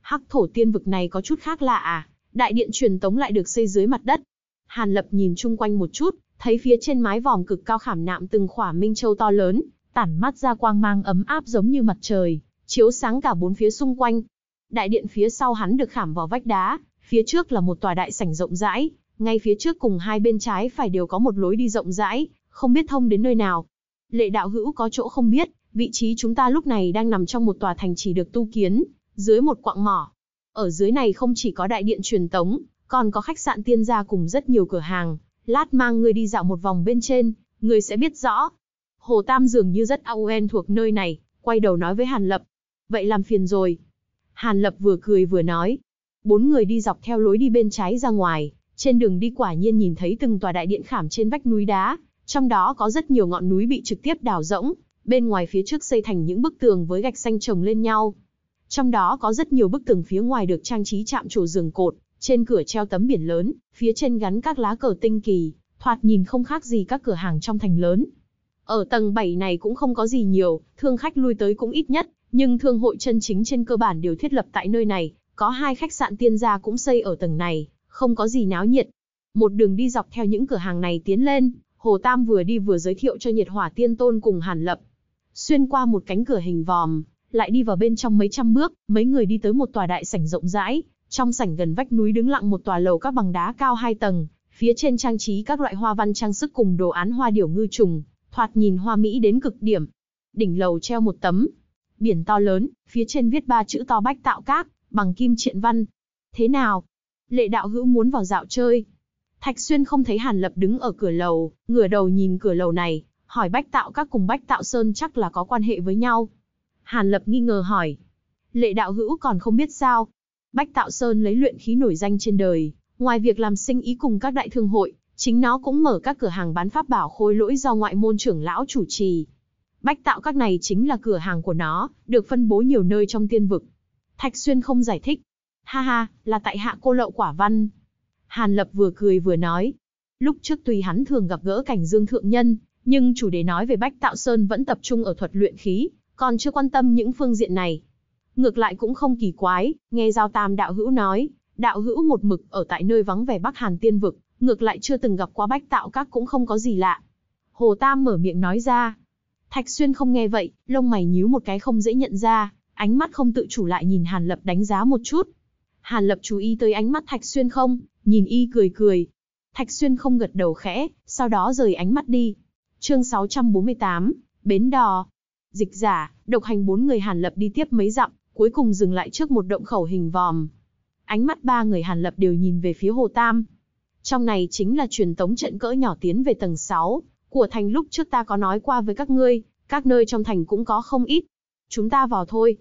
Hắc Thổ Tiên Vực này có chút khác lạ à, đại điện truyền tống lại được xây dưới mặt đất. Hàn Lập nhìn chung quanh một chút, thấy phía trên mái vòm cực cao khảm nạm từng khỏa minh châu to lớn, tản mát ra quang mang ấm áp giống như mặt trời, chiếu sáng cả bốn phía xung quanh. Đại điện phía sau hắn được khảm vào vách đá, phía trước là một tòa đại sảnh rộng rãi, ngay phía trước cùng hai bên trái phải đều có một lối đi rộng rãi, không biết thông đến nơi nào. Lệ đạo hữu có chỗ không biết, vị trí chúng ta lúc này đang nằm trong một tòa thành chỉ được tu kiến, dưới một quạng mỏ. Ở dưới này không chỉ có đại điện truyền tống, còn có khách sạn tiên gia cùng rất nhiều cửa hàng. Lát mang người đi dạo một vòng bên trên, người sẽ biết rõ, Hồ Tam dường như rất au en thuộc nơi này, quay đầu nói với Hàn Lập. Vậy làm phiền rồi. Hàn Lập vừa cười vừa nói. Bốn người đi dọc theo lối đi bên trái ra ngoài, trên đường đi quả nhiên nhìn thấy từng tòa đại điện khảm trên vách núi đá, trong đó có rất nhiều ngọn núi bị trực tiếp đào rỗng, bên ngoài phía trước xây thành những bức tường với gạch xanh chồng lên nhau. Trong đó có rất nhiều bức tường phía ngoài được trang trí chạm trổ giường cột, trên cửa treo tấm biển lớn, phía trên gắn các lá cờ tinh kỳ, thoạt nhìn không khác gì các cửa hàng trong thành lớn, ở tầng 7 này cũng không có gì nhiều, thương khách lui tới cũng ít nhất, nhưng thương hội chân chính trên cơ bản đều thiết lập tại nơi này, có hai khách sạn tiên gia cũng xây ở tầng này, không có gì náo nhiệt. Một đường đi dọc theo những cửa hàng này tiến lên, Hồ Tam vừa đi vừa giới thiệu cho Nhiệt Hỏa Tiên Tôn cùng Hàn Lập. Xuyên qua một cánh cửa hình vòm, lại đi vào bên trong mấy trăm bước, mấy người đi tới một tòa đại sảnh rộng rãi, trong sảnh gần vách núi đứng lặng một tòa lầu các bằng đá cao hai tầng, phía trên trang trí các loại hoa văn trang sức cùng đồ án hoa điểu ngư trùng, thoạt nhìn hoa mỹ đến cực điểm. Đỉnh lầu treo một tấm biển to lớn, phía trên viết ba chữ to bách tạo các, bằng kim triện văn. Thế nào? Lệ đạo hữu muốn vào dạo chơi. Thạch Xuyên không thấy Hàn Lập đứng ở cửa lầu, ngửa đầu nhìn cửa lầu này, hỏi bách tạo các cùng bách tạo sơn chắc là có quan hệ với nhau. Hàn Lập nghi ngờ hỏi. Lệ đạo hữu còn không biết sao. Bách tạo sơn lấy luyện khí nổi danh trên đời, ngoài việc làm sinh ý cùng các đại thương hội, Chính nó cũng mở các cửa hàng bán pháp bảo khôi lỗi do ngoại môn trưởng lão chủ trì. Bách tạo các này chính là cửa hàng của nó, được phân bố nhiều nơi trong tiên vực. Thạch Xuyên không giải thích. Ha ha, là tại hạ cô lậu quả văn. Hàn Lập vừa cười vừa nói. Lúc trước tùy hắn thường gặp gỡ cảnh dương thượng nhân, nhưng chủ đề nói về Bách Tạo Sơn vẫn tập trung ở thuật luyện khí, còn chưa quan tâm những phương diện này. Ngược lại cũng không kỳ quái, nghe Giao Tam đạo hữu nói, đạo hữu một mực ở tại nơi vắng vẻ Bắc Hàn Tiên vực, ngược lại chưa từng gặp qua bách tạo các cũng không có gì lạ. Hồ Tam mở miệng nói ra. Thạch Xuyên không nghe vậy, lông mày nhíu một cái không dễ nhận ra, ánh mắt không tự chủ lại nhìn Hàn Lập đánh giá một chút. Hàn Lập chú ý tới ánh mắt Thạch Xuyên không, nhìn y cười cười. Thạch Xuyên không gật đầu khẽ, sau đó rời ánh mắt đi. Chương 648, Bến Đò. Dịch giả, độc hành bốn người Hàn Lập đi tiếp mấy dặm, cuối cùng dừng lại trước một động khẩu hình vòm. Ánh mắt ba người Hàn Lập đều nhìn về phía Hồ Tam, trong này chính là truyền tống trận cỡ nhỏ tiến về tầng 6, của thành lúc trước ta có nói qua với các ngươi, các nơi trong thành cũng có không ít. Chúng ta vào thôi.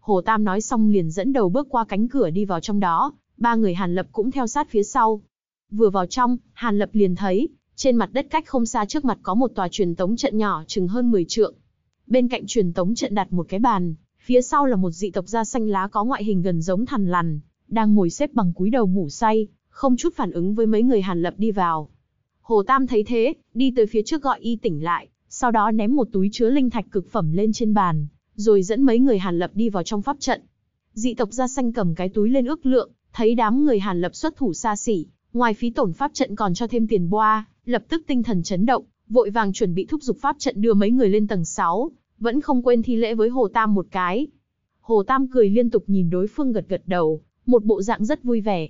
Hồ Tam nói xong liền dẫn đầu bước qua cánh cửa đi vào trong đó, ba người Hàn Lập cũng theo sát phía sau. Vừa vào trong, Hàn Lập liền thấy, trên mặt đất cách không xa trước mặt có một tòa truyền tống trận nhỏ chừng hơn 10 trượng. Bên cạnh truyền tống trận đặt một cái bàn, phía sau là một dị tộc da xanh lá có ngoại hình gần giống thằn lằn, đang ngồi xếp bằng cúi đầu ngủ say, không chút phản ứng với mấy người Hàn Lập đi vào. Hồ Tam thấy thế, đi tới phía trước gọi y tỉnh lại, sau đó ném một túi chứa linh thạch cực phẩm lên trên bàn, rồi dẫn mấy người Hàn Lập đi vào trong pháp trận. Dị tộc ra xanh cầm cái túi lên ước lượng, thấy đám người Hàn Lập xuất thủ xa xỉ, ngoài phí tổn pháp trận còn cho thêm tiền boa, lập tức tinh thần chấn động, vội vàng chuẩn bị thúc giục pháp trận đưa mấy người lên tầng 6, vẫn không quên thi lễ với Hồ Tam một cái. Hồ Tam cười liên tục nhìn đối phương gật gật đầu, một bộ dạng rất vui vẻ,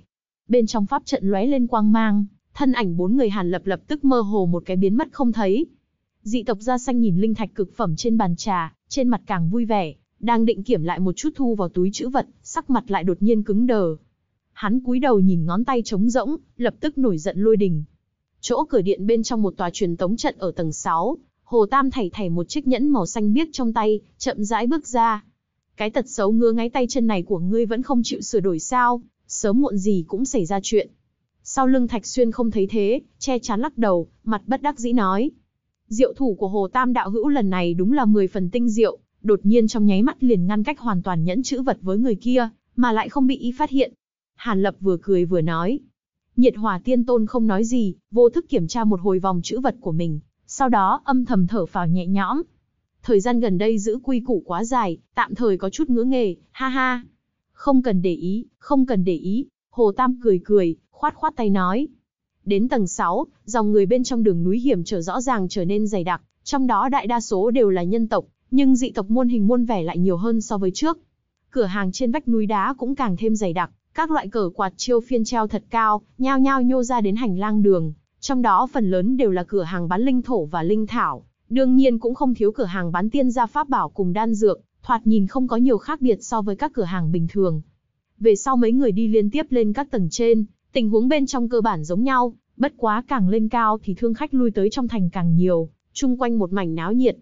Bên trong pháp trận lóe lên quang mang, thân ảnh bốn người Hàn Lập lập tức mơ hồ một cái biến mất không thấy. Dị tộc da xanh nhìn linh thạch cực phẩm trên bàn trà, trên mặt càng vui vẻ, đang định kiểm lại một chút thu vào túi chữ vật, sắc mặt lại đột nhiên cứng đờ. Hắn cúi đầu nhìn ngón tay trống rỗng, lập tức nổi giận lôi đình. Chỗ cửa điện bên trong một tòa truyền tống trận ở tầng 6, Hồ Tam thảy thảy một chiếc nhẫn màu xanh biếc trong tay, chậm rãi bước ra. Cái tật xấu ngứa ngáy tay chân này của ngươi vẫn không chịu sửa đổi sao, sớm muộn gì cũng xảy ra chuyện. Sau lưng Thạch Xuyên không thấy thế, che chắn lắc đầu, mặt bất đắc dĩ nói. Diệu thủ của Hồ Tam Đạo Hữu lần này đúng là 10 phần tinh diệu, đột nhiên trong nháy mắt liền ngăn cách hoàn toàn nhẫn chữ vật với người kia, mà lại không bị y phát hiện. Hàn Lập vừa cười vừa nói. Nhiệt Hòa tiên tôn không nói gì, vô thức kiểm tra một hồi vòng chữ vật của mình, sau đó âm thầm thở phào nhẹ nhõm. Thời gian gần đây giữ quy củ quá dài, tạm thời có chút ngứa nghề, ha ha không cần để ý, không cần để ý. Hồ Tam cười cười, khoát khoát tay nói. Đến tầng 6, dòng người bên trong đường núi hiểm trở rõ ràng trở nên dày đặc, trong đó đại đa số đều là nhân tộc, nhưng dị tộc muôn hình muôn vẻ lại nhiều hơn so với trước. Cửa hàng trên vách núi đá cũng càng thêm dày đặc, các loại cờ quạt chiêu phiên treo thật cao, nhao nhao nhô ra đến hành lang đường, trong đó phần lớn đều là cửa hàng bán linh thổ và linh thảo, đương nhiên cũng không thiếu cửa hàng bán tiên gia pháp bảo cùng đan dược, thoạt nhìn không có nhiều khác biệt so với các cửa hàng bình thường. Về sau mấy người đi liên tiếp lên các tầng trên, tình huống bên trong cơ bản giống nhau, bất quá càng lên cao thì thương khách lui tới trong thành càng nhiều, chung quanh một mảnh náo nhiệt.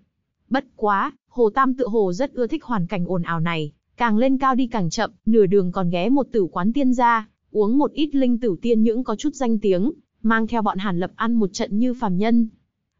Bất quá, Hồ Tam tự hồ rất ưa thích hoàn cảnh ồn ào này, càng lên cao đi càng chậm, nửa đường còn ghé một tử quán tiên ra, uống một ít linh tử tiên những có chút danh tiếng, mang theo bọn Hàn Lập ăn một trận như phàm nhân.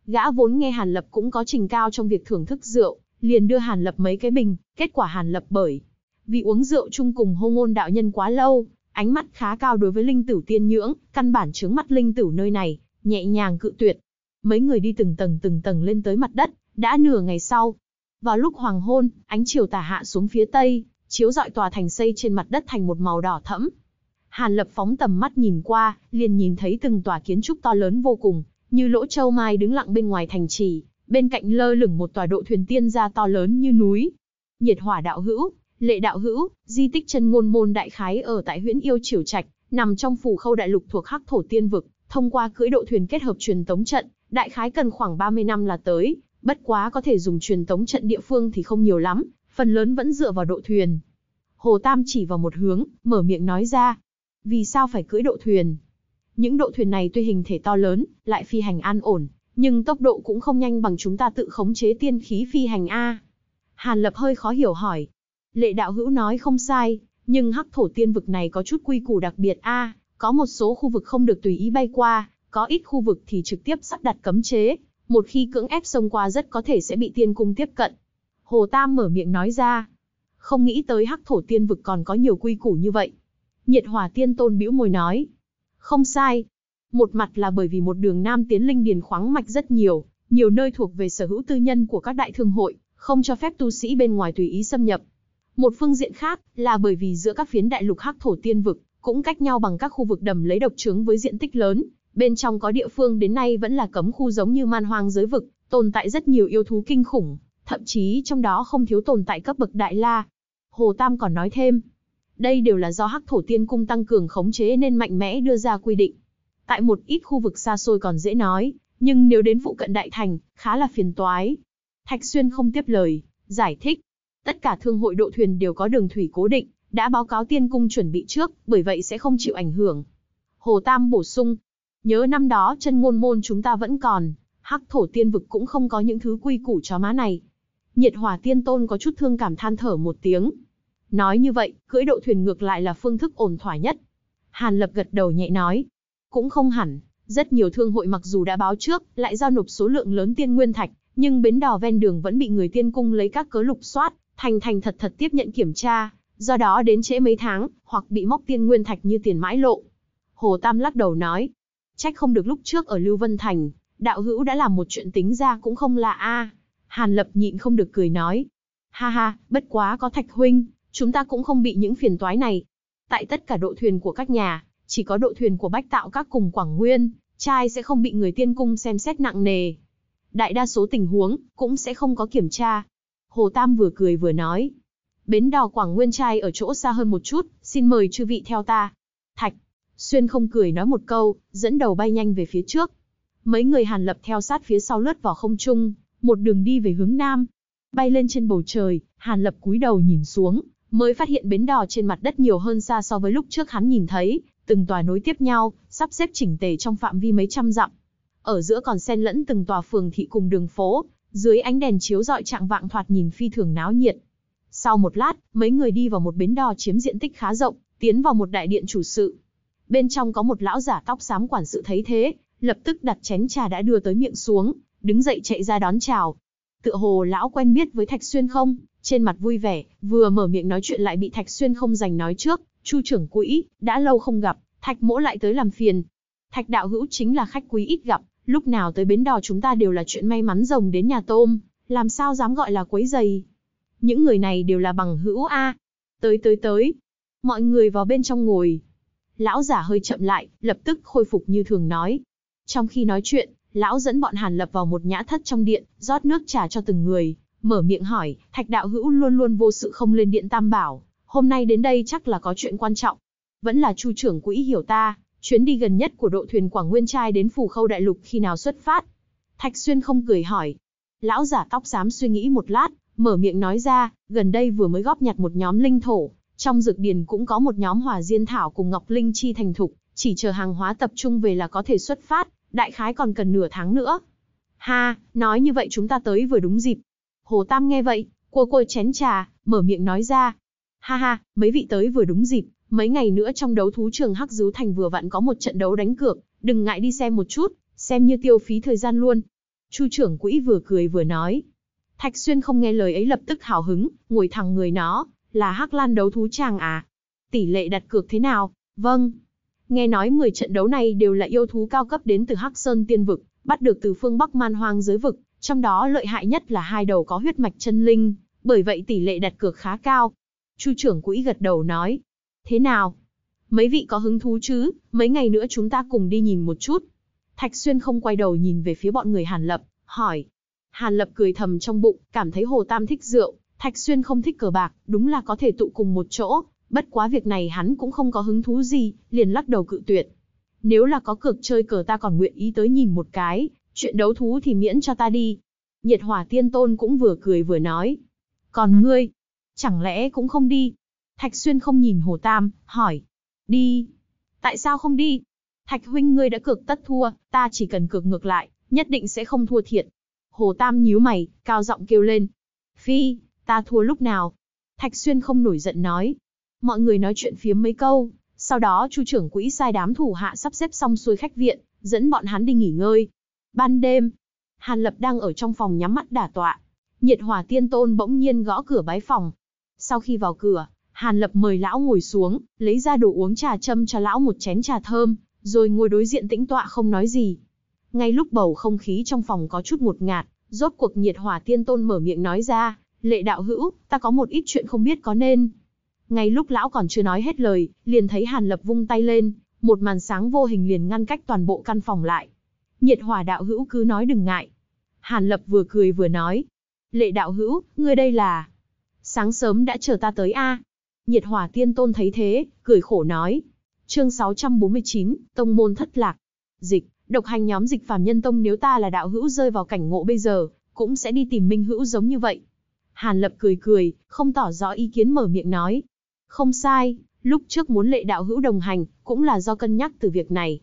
Gã vốn nghe Hàn Lập cũng có trình cao trong việc thưởng thức rượu, liền đưa Hàn Lập mấy cái bình, kết quả Hàn Lập bởi. Vì uống rượu chung cùng hô ngôn đạo nhân quá lâu, ánh mắt khá cao đối với linh tử tiên nhưỡng, căn bản trướng mắt linh tử nơi này, nhẹ nhàng cự tuyệt. Mấy người đi từng tầng từng tầng lên tới mặt đất, đã nửa ngày sau. Vào lúc hoàng hôn, ánh chiều tà hạ xuống phía tây, chiếu rọi tòa thành xây trên mặt đất thành một màu đỏ thẫm. Hàn Lập phóng tầm mắt nhìn qua, liền nhìn thấy từng tòa kiến trúc to lớn vô cùng, như lỗ châu mai đứng lặng bên ngoài thành trì, bên cạnh lơ lửng một tòa độ thuyền tiên gia to lớn như núi. Nhiệt hỏa đạo hữu, lệ đạo hữu, di tích chân ngôn môn đại khái ở tại huyễn Yêu Triều Trạch, nằm trong phủ khâu đại lục thuộc hắc thổ tiên vực, thông qua cưỡi độ thuyền kết hợp truyền tống trận, đại khái cần khoảng 30 năm là tới, bất quá có thể dùng truyền tống trận địa phương thì không nhiều lắm, phần lớn vẫn dựa vào độ thuyền. Hồ Tam chỉ vào một hướng, mở miệng nói ra. Vì sao phải cưỡi độ thuyền? Những độ thuyền này tuy hình thể to lớn, lại phi hành an ổn, nhưng tốc độ cũng không nhanh bằng chúng ta tự khống chế tiên khí phi hành A. Hàn Lập hơi khó hiểu hỏi. Lệ đạo hữu nói không sai, nhưng hắc thổ tiên vực này có chút quy củ đặc biệt A, có một số khu vực không được tùy ý bay qua, có ít khu vực thì trực tiếp sắp đặt cấm chế, một khi cưỡng ép xông qua rất có thể sẽ bị tiên cung tiếp cận. Hồ Tam mở miệng nói ra, không nghĩ tới hắc thổ tiên vực còn có nhiều quy củ như vậy. Nhiệt hỏa tiên tôn bĩu môi nói, không sai, một mặt là bởi vì một đường nam tiến linh điền khoáng mạch rất nhiều, nhiều nơi thuộc về sở hữu tư nhân của các đại thương hội, không cho phép tu sĩ bên ngoài tùy ý xâm nhập. Một phương diện khác là bởi vì giữa các phiến đại lục hắc thổ tiên vực cũng cách nhau bằng các khu vực đầm lấy độc trứng với diện tích lớn, bên trong có địa phương đến nay vẫn là cấm khu giống như man hoang giới vực, tồn tại rất nhiều yêu thú kinh khủng, thậm chí trong đó không thiếu tồn tại cấp bậc đại la. Hồ Tam còn nói thêm, đây đều là do Hắc Thổ Tiên Cung tăng cường khống chế nên mạnh mẽ đưa ra quy định. Tại một ít khu vực xa xôi còn dễ nói, nhưng nếu đến vụ cận đại thành, khá là phiền toái. Thạch Xuyên không tiếp lời, giải thích. Tất cả thương hội độ thuyền đều có đường thủy cố định, đã báo cáo tiên cung chuẩn bị trước, bởi vậy sẽ không chịu ảnh hưởng. Hồ Tam bổ sung, nhớ năm đó chân ngôn môn chúng ta vẫn còn, hắc thổ tiên vực cũng không có những thứ quy củ chó má này. Nhiệt Hòa tiên tôn có chút thương cảm than thở một tiếng. Nói như vậy, cưỡi độ thuyền ngược lại là phương thức ổn thỏa nhất. Hàn lập gật đầu nhẹ nói, cũng không hẳn. Rất nhiều thương hội mặc dù đã báo trước, lại giao nộp số lượng lớn tiên nguyên thạch, nhưng bến đò ven đường vẫn bị người tiên cung lấy các cớ lục soát, thành thành thật thật tiếp nhận kiểm tra, do đó đến trễ mấy tháng, hoặc bị móc tiên nguyên thạch như tiền mãi lộ. Hồ Tam lắc đầu nói, trách không được lúc trước ở Lưu Vân Thành, đạo hữu đã làm một chuyện tính ra cũng không là a. Hàn Lập nhịn không được cười nói, ha ha, bất quá có thạch huynh, chúng ta cũng không bị những phiền toái này. Tại tất cả độ thuyền của các nhà, chỉ có đội thuyền của bách tạo các cùng Quảng Nguyên, trai sẽ không bị người tiên cung xem xét nặng nề. Đại đa số tình huống, cũng sẽ không có kiểm tra. Hồ Tam vừa cười vừa nói. Bến đò Quảng Nguyên trai ở chỗ xa hơn một chút, xin mời chư vị theo ta. Thạch, Xuyên không cười nói một câu, dẫn đầu bay nhanh về phía trước. Mấy người Hàn Lập theo sát phía sau lướt vào không trung, một đường đi về hướng nam. Bay lên trên bầu trời, Hàn Lập cúi đầu nhìn xuống, mới phát hiện bến đò trên mặt đất nhiều hơn xa so với lúc trước hắn nhìn thấy, từng tòa nối tiếp nhau, sắp xếp chỉnh tề trong phạm vi mấy trăm dặm. Ở giữa còn xen lẫn từng tòa phường thị cùng đường phố, dưới ánh đèn chiếu rọi trạng vạng thoạt nhìn phi thường náo nhiệt. Sau một lát, mấy người đi vào một bến đò chiếm diện tích khá rộng, tiến vào một đại điện chủ sự. Bên trong có một lão giả tóc xám quản sự thấy thế, lập tức đặt chén trà đã đưa tới miệng xuống, đứng dậy chạy ra đón chào. Tựa hồ lão quen biết với Thạch Xuyên không, trên mặt vui vẻ, vừa mở miệng nói chuyện lại bị Thạch Xuyên không giành nói trước, Chu trưởng quỹ, đã lâu không gặp, Thạch mỗ lại tới làm phiền. Thạch đạo hữu chính là khách quý ít gặp, lúc nào tới bến đò chúng ta đều là chuyện may mắn rồng đến nhà tôm, làm sao dám gọi là quấy giày. Những người này đều là bằng hữu A. À. Tới tới tới. Mọi người vào bên trong ngồi. Lão giả hơi chậm lại, lập tức khôi phục như thường nói. Trong khi nói chuyện, lão dẫn bọn Hàn Lập vào một nhã thất trong điện, rót nước trà cho từng người, mở miệng hỏi, Thạch đạo hữu luôn luôn vô sự không lên điện Tam Bảo, hôm nay đến đây chắc là có chuyện quan trọng. Vẫn là chu trưởng quỹ hiểu ta, chuyến đi gần nhất của đội thuyền Quảng Nguyên Trai đến phủ khâu đại lục khi nào xuất phát. Thạch Xuyên không cười hỏi. Lão giả tóc xám suy nghĩ một lát, mở miệng nói ra, gần đây vừa mới góp nhặt một nhóm linh thổ, trong dược điền cũng có một nhóm hỏa diên thảo cùng ngọc linh chi thành thục, chỉ chờ hàng hóa tập trung về là có thể xuất phát, đại khái còn cần nửa tháng nữa. Ha, nói như vậy chúng ta tới vừa đúng dịp. Hồ Tam nghe vậy, cua côi chén trà, mở miệng nói ra, Ha ha, mấy vị tới vừa đúng dịp, mấy ngày nữa trong đấu thú trường Hắc Dứ Thành vừa vặn có một trận đấu đánh cược, đừng ngại đi xem một chút, xem như tiêu phí thời gian luôn. Chu trưởng quỹ vừa cười vừa nói. Thạch Xuyên không nghe lời ấy lập tức hào hứng, ngồi thẳng người nó, là Hắc Lan đấu thú chàng à? Tỷ lệ đặt cược thế nào? Vâng. Nghe nói 10 trận đấu này đều là yêu thú cao cấp đến từ Hắc Sơn Tiên Vực, bắt được từ phương Bắc Man Hoang giới vực, trong đó lợi hại nhất là hai đầu có huyết mạch chân linh, bởi vậy tỷ lệ đặt cược khá cao, Chu trưởng quỹ gật đầu nói. Thế nào? Mấy vị có hứng thú chứ, mấy ngày nữa chúng ta cùng đi nhìn một chút. Thạch Xuyên không quay đầu nhìn về phía bọn người Hàn Lập, hỏi. Hàn Lập cười thầm trong bụng, cảm thấy Hồ Tam thích rượu, Thạch Xuyên không thích cờ bạc, đúng là có thể tụ cùng một chỗ. Bất quá việc này hắn cũng không có hứng thú gì, liền lắc đầu cự tuyệt. Nếu là có cược chơi cờ ta còn nguyện ý tới nhìn một cái, chuyện đấu thú thì miễn cho ta đi. Nhiệt hỏa tiên tôn cũng vừa cười vừa nói. Còn ngươi, Chẳng lẽ cũng không đi? Thạch Xuyên không nhìn Hồ Tam, hỏi. Đi. Tại sao không đi? Thạch huynh ngươi đã cược tất thua, ta chỉ cần cược ngược lại, nhất định sẽ không thua thiệt. Hồ Tam nhíu mày, cao giọng kêu lên. Phi, ta thua lúc nào? Thạch Xuyên không nổi giận nói. Mọi người nói chuyện phía mấy câu, sau đó chu trưởng quỹ sai đám thủ hạ sắp xếp xong xuôi khách viện, dẫn bọn hắn đi nghỉ ngơi. Ban đêm, Hàn Lập đang ở trong phòng nhắm mắt đả tọa. Nhiệt hòa tiên tôn bỗng nhiên gõ cửa bái phòng, sau khi vào cửa, Hàn Lập mời lão ngồi xuống, lấy ra đồ uống trà châm cho lão một chén trà thơm, rồi ngồi đối diện tĩnh tọa không nói gì. Ngay lúc bầu không khí trong phòng có chút ngột ngạt, rốt cuộc nhiệt hỏa tiên tôn mở miệng nói ra, lệ đạo hữu, ta có một ít chuyện không biết có nên. Ngay lúc lão còn chưa nói hết lời, liền thấy Hàn Lập vung tay lên, một màn sáng vô hình liền ngăn cách toàn bộ căn phòng lại. Nhiệt hỏa đạo hữu cứ nói đừng ngại. Hàn Lập vừa cười vừa nói. Lệ đạo hữu, ngươi đây là sáng sớm đã chờ ta tới a. Nhiệt hỏa tiên tôn thấy thế, cười khổ nói. Chương 649, Tông môn thất lạc. Dịch, độc hành nhóm dịch phàm nhân tông nếu ta là đạo hữu rơi vào cảnh ngộ bây giờ, cũng sẽ đi tìm minh hữu giống như vậy. Hàn lập cười cười, không tỏ rõ ý kiến mở miệng nói. Không sai, lúc trước muốn lệ đạo hữu đồng hành, cũng là do cân nhắc từ việc này.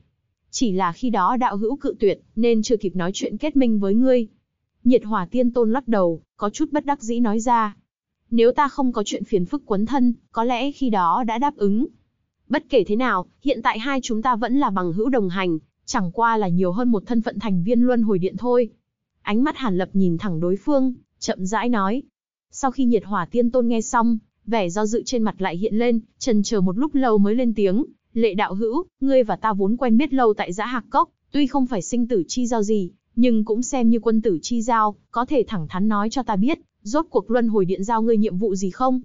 Chỉ là khi đó đạo hữu cự tuyệt, nên chưa kịp nói chuyện kết minh với ngươi. Nhiệt hỏa tiên tôn lắc đầu, có chút bất đắc dĩ nói ra. Nếu ta không có chuyện phiền phức quấn thân, có lẽ khi đó đã đáp ứng. Bất kể thế nào, hiện tại hai chúng ta vẫn là bằng hữu đồng hành, chẳng qua là nhiều hơn một thân phận thành viên luân hồi điện thôi. Ánh mắt Hàn Lập nhìn thẳng đối phương, chậm rãi nói. Sau khi nhiệt hỏa tiên tôn nghe xong, vẻ do dự trên mặt lại hiện lên, trần chờ một lúc lâu mới lên tiếng. Lệ đạo hữu, ngươi và ta vốn quen biết lâu tại giã hạc cốc, tuy không phải sinh tử chi giao gì, nhưng cũng xem như quân tử chi giao, có thể thẳng thắn nói cho ta biết, rốt cuộc luân hồi điện giao ngươi nhiệm vụ gì không?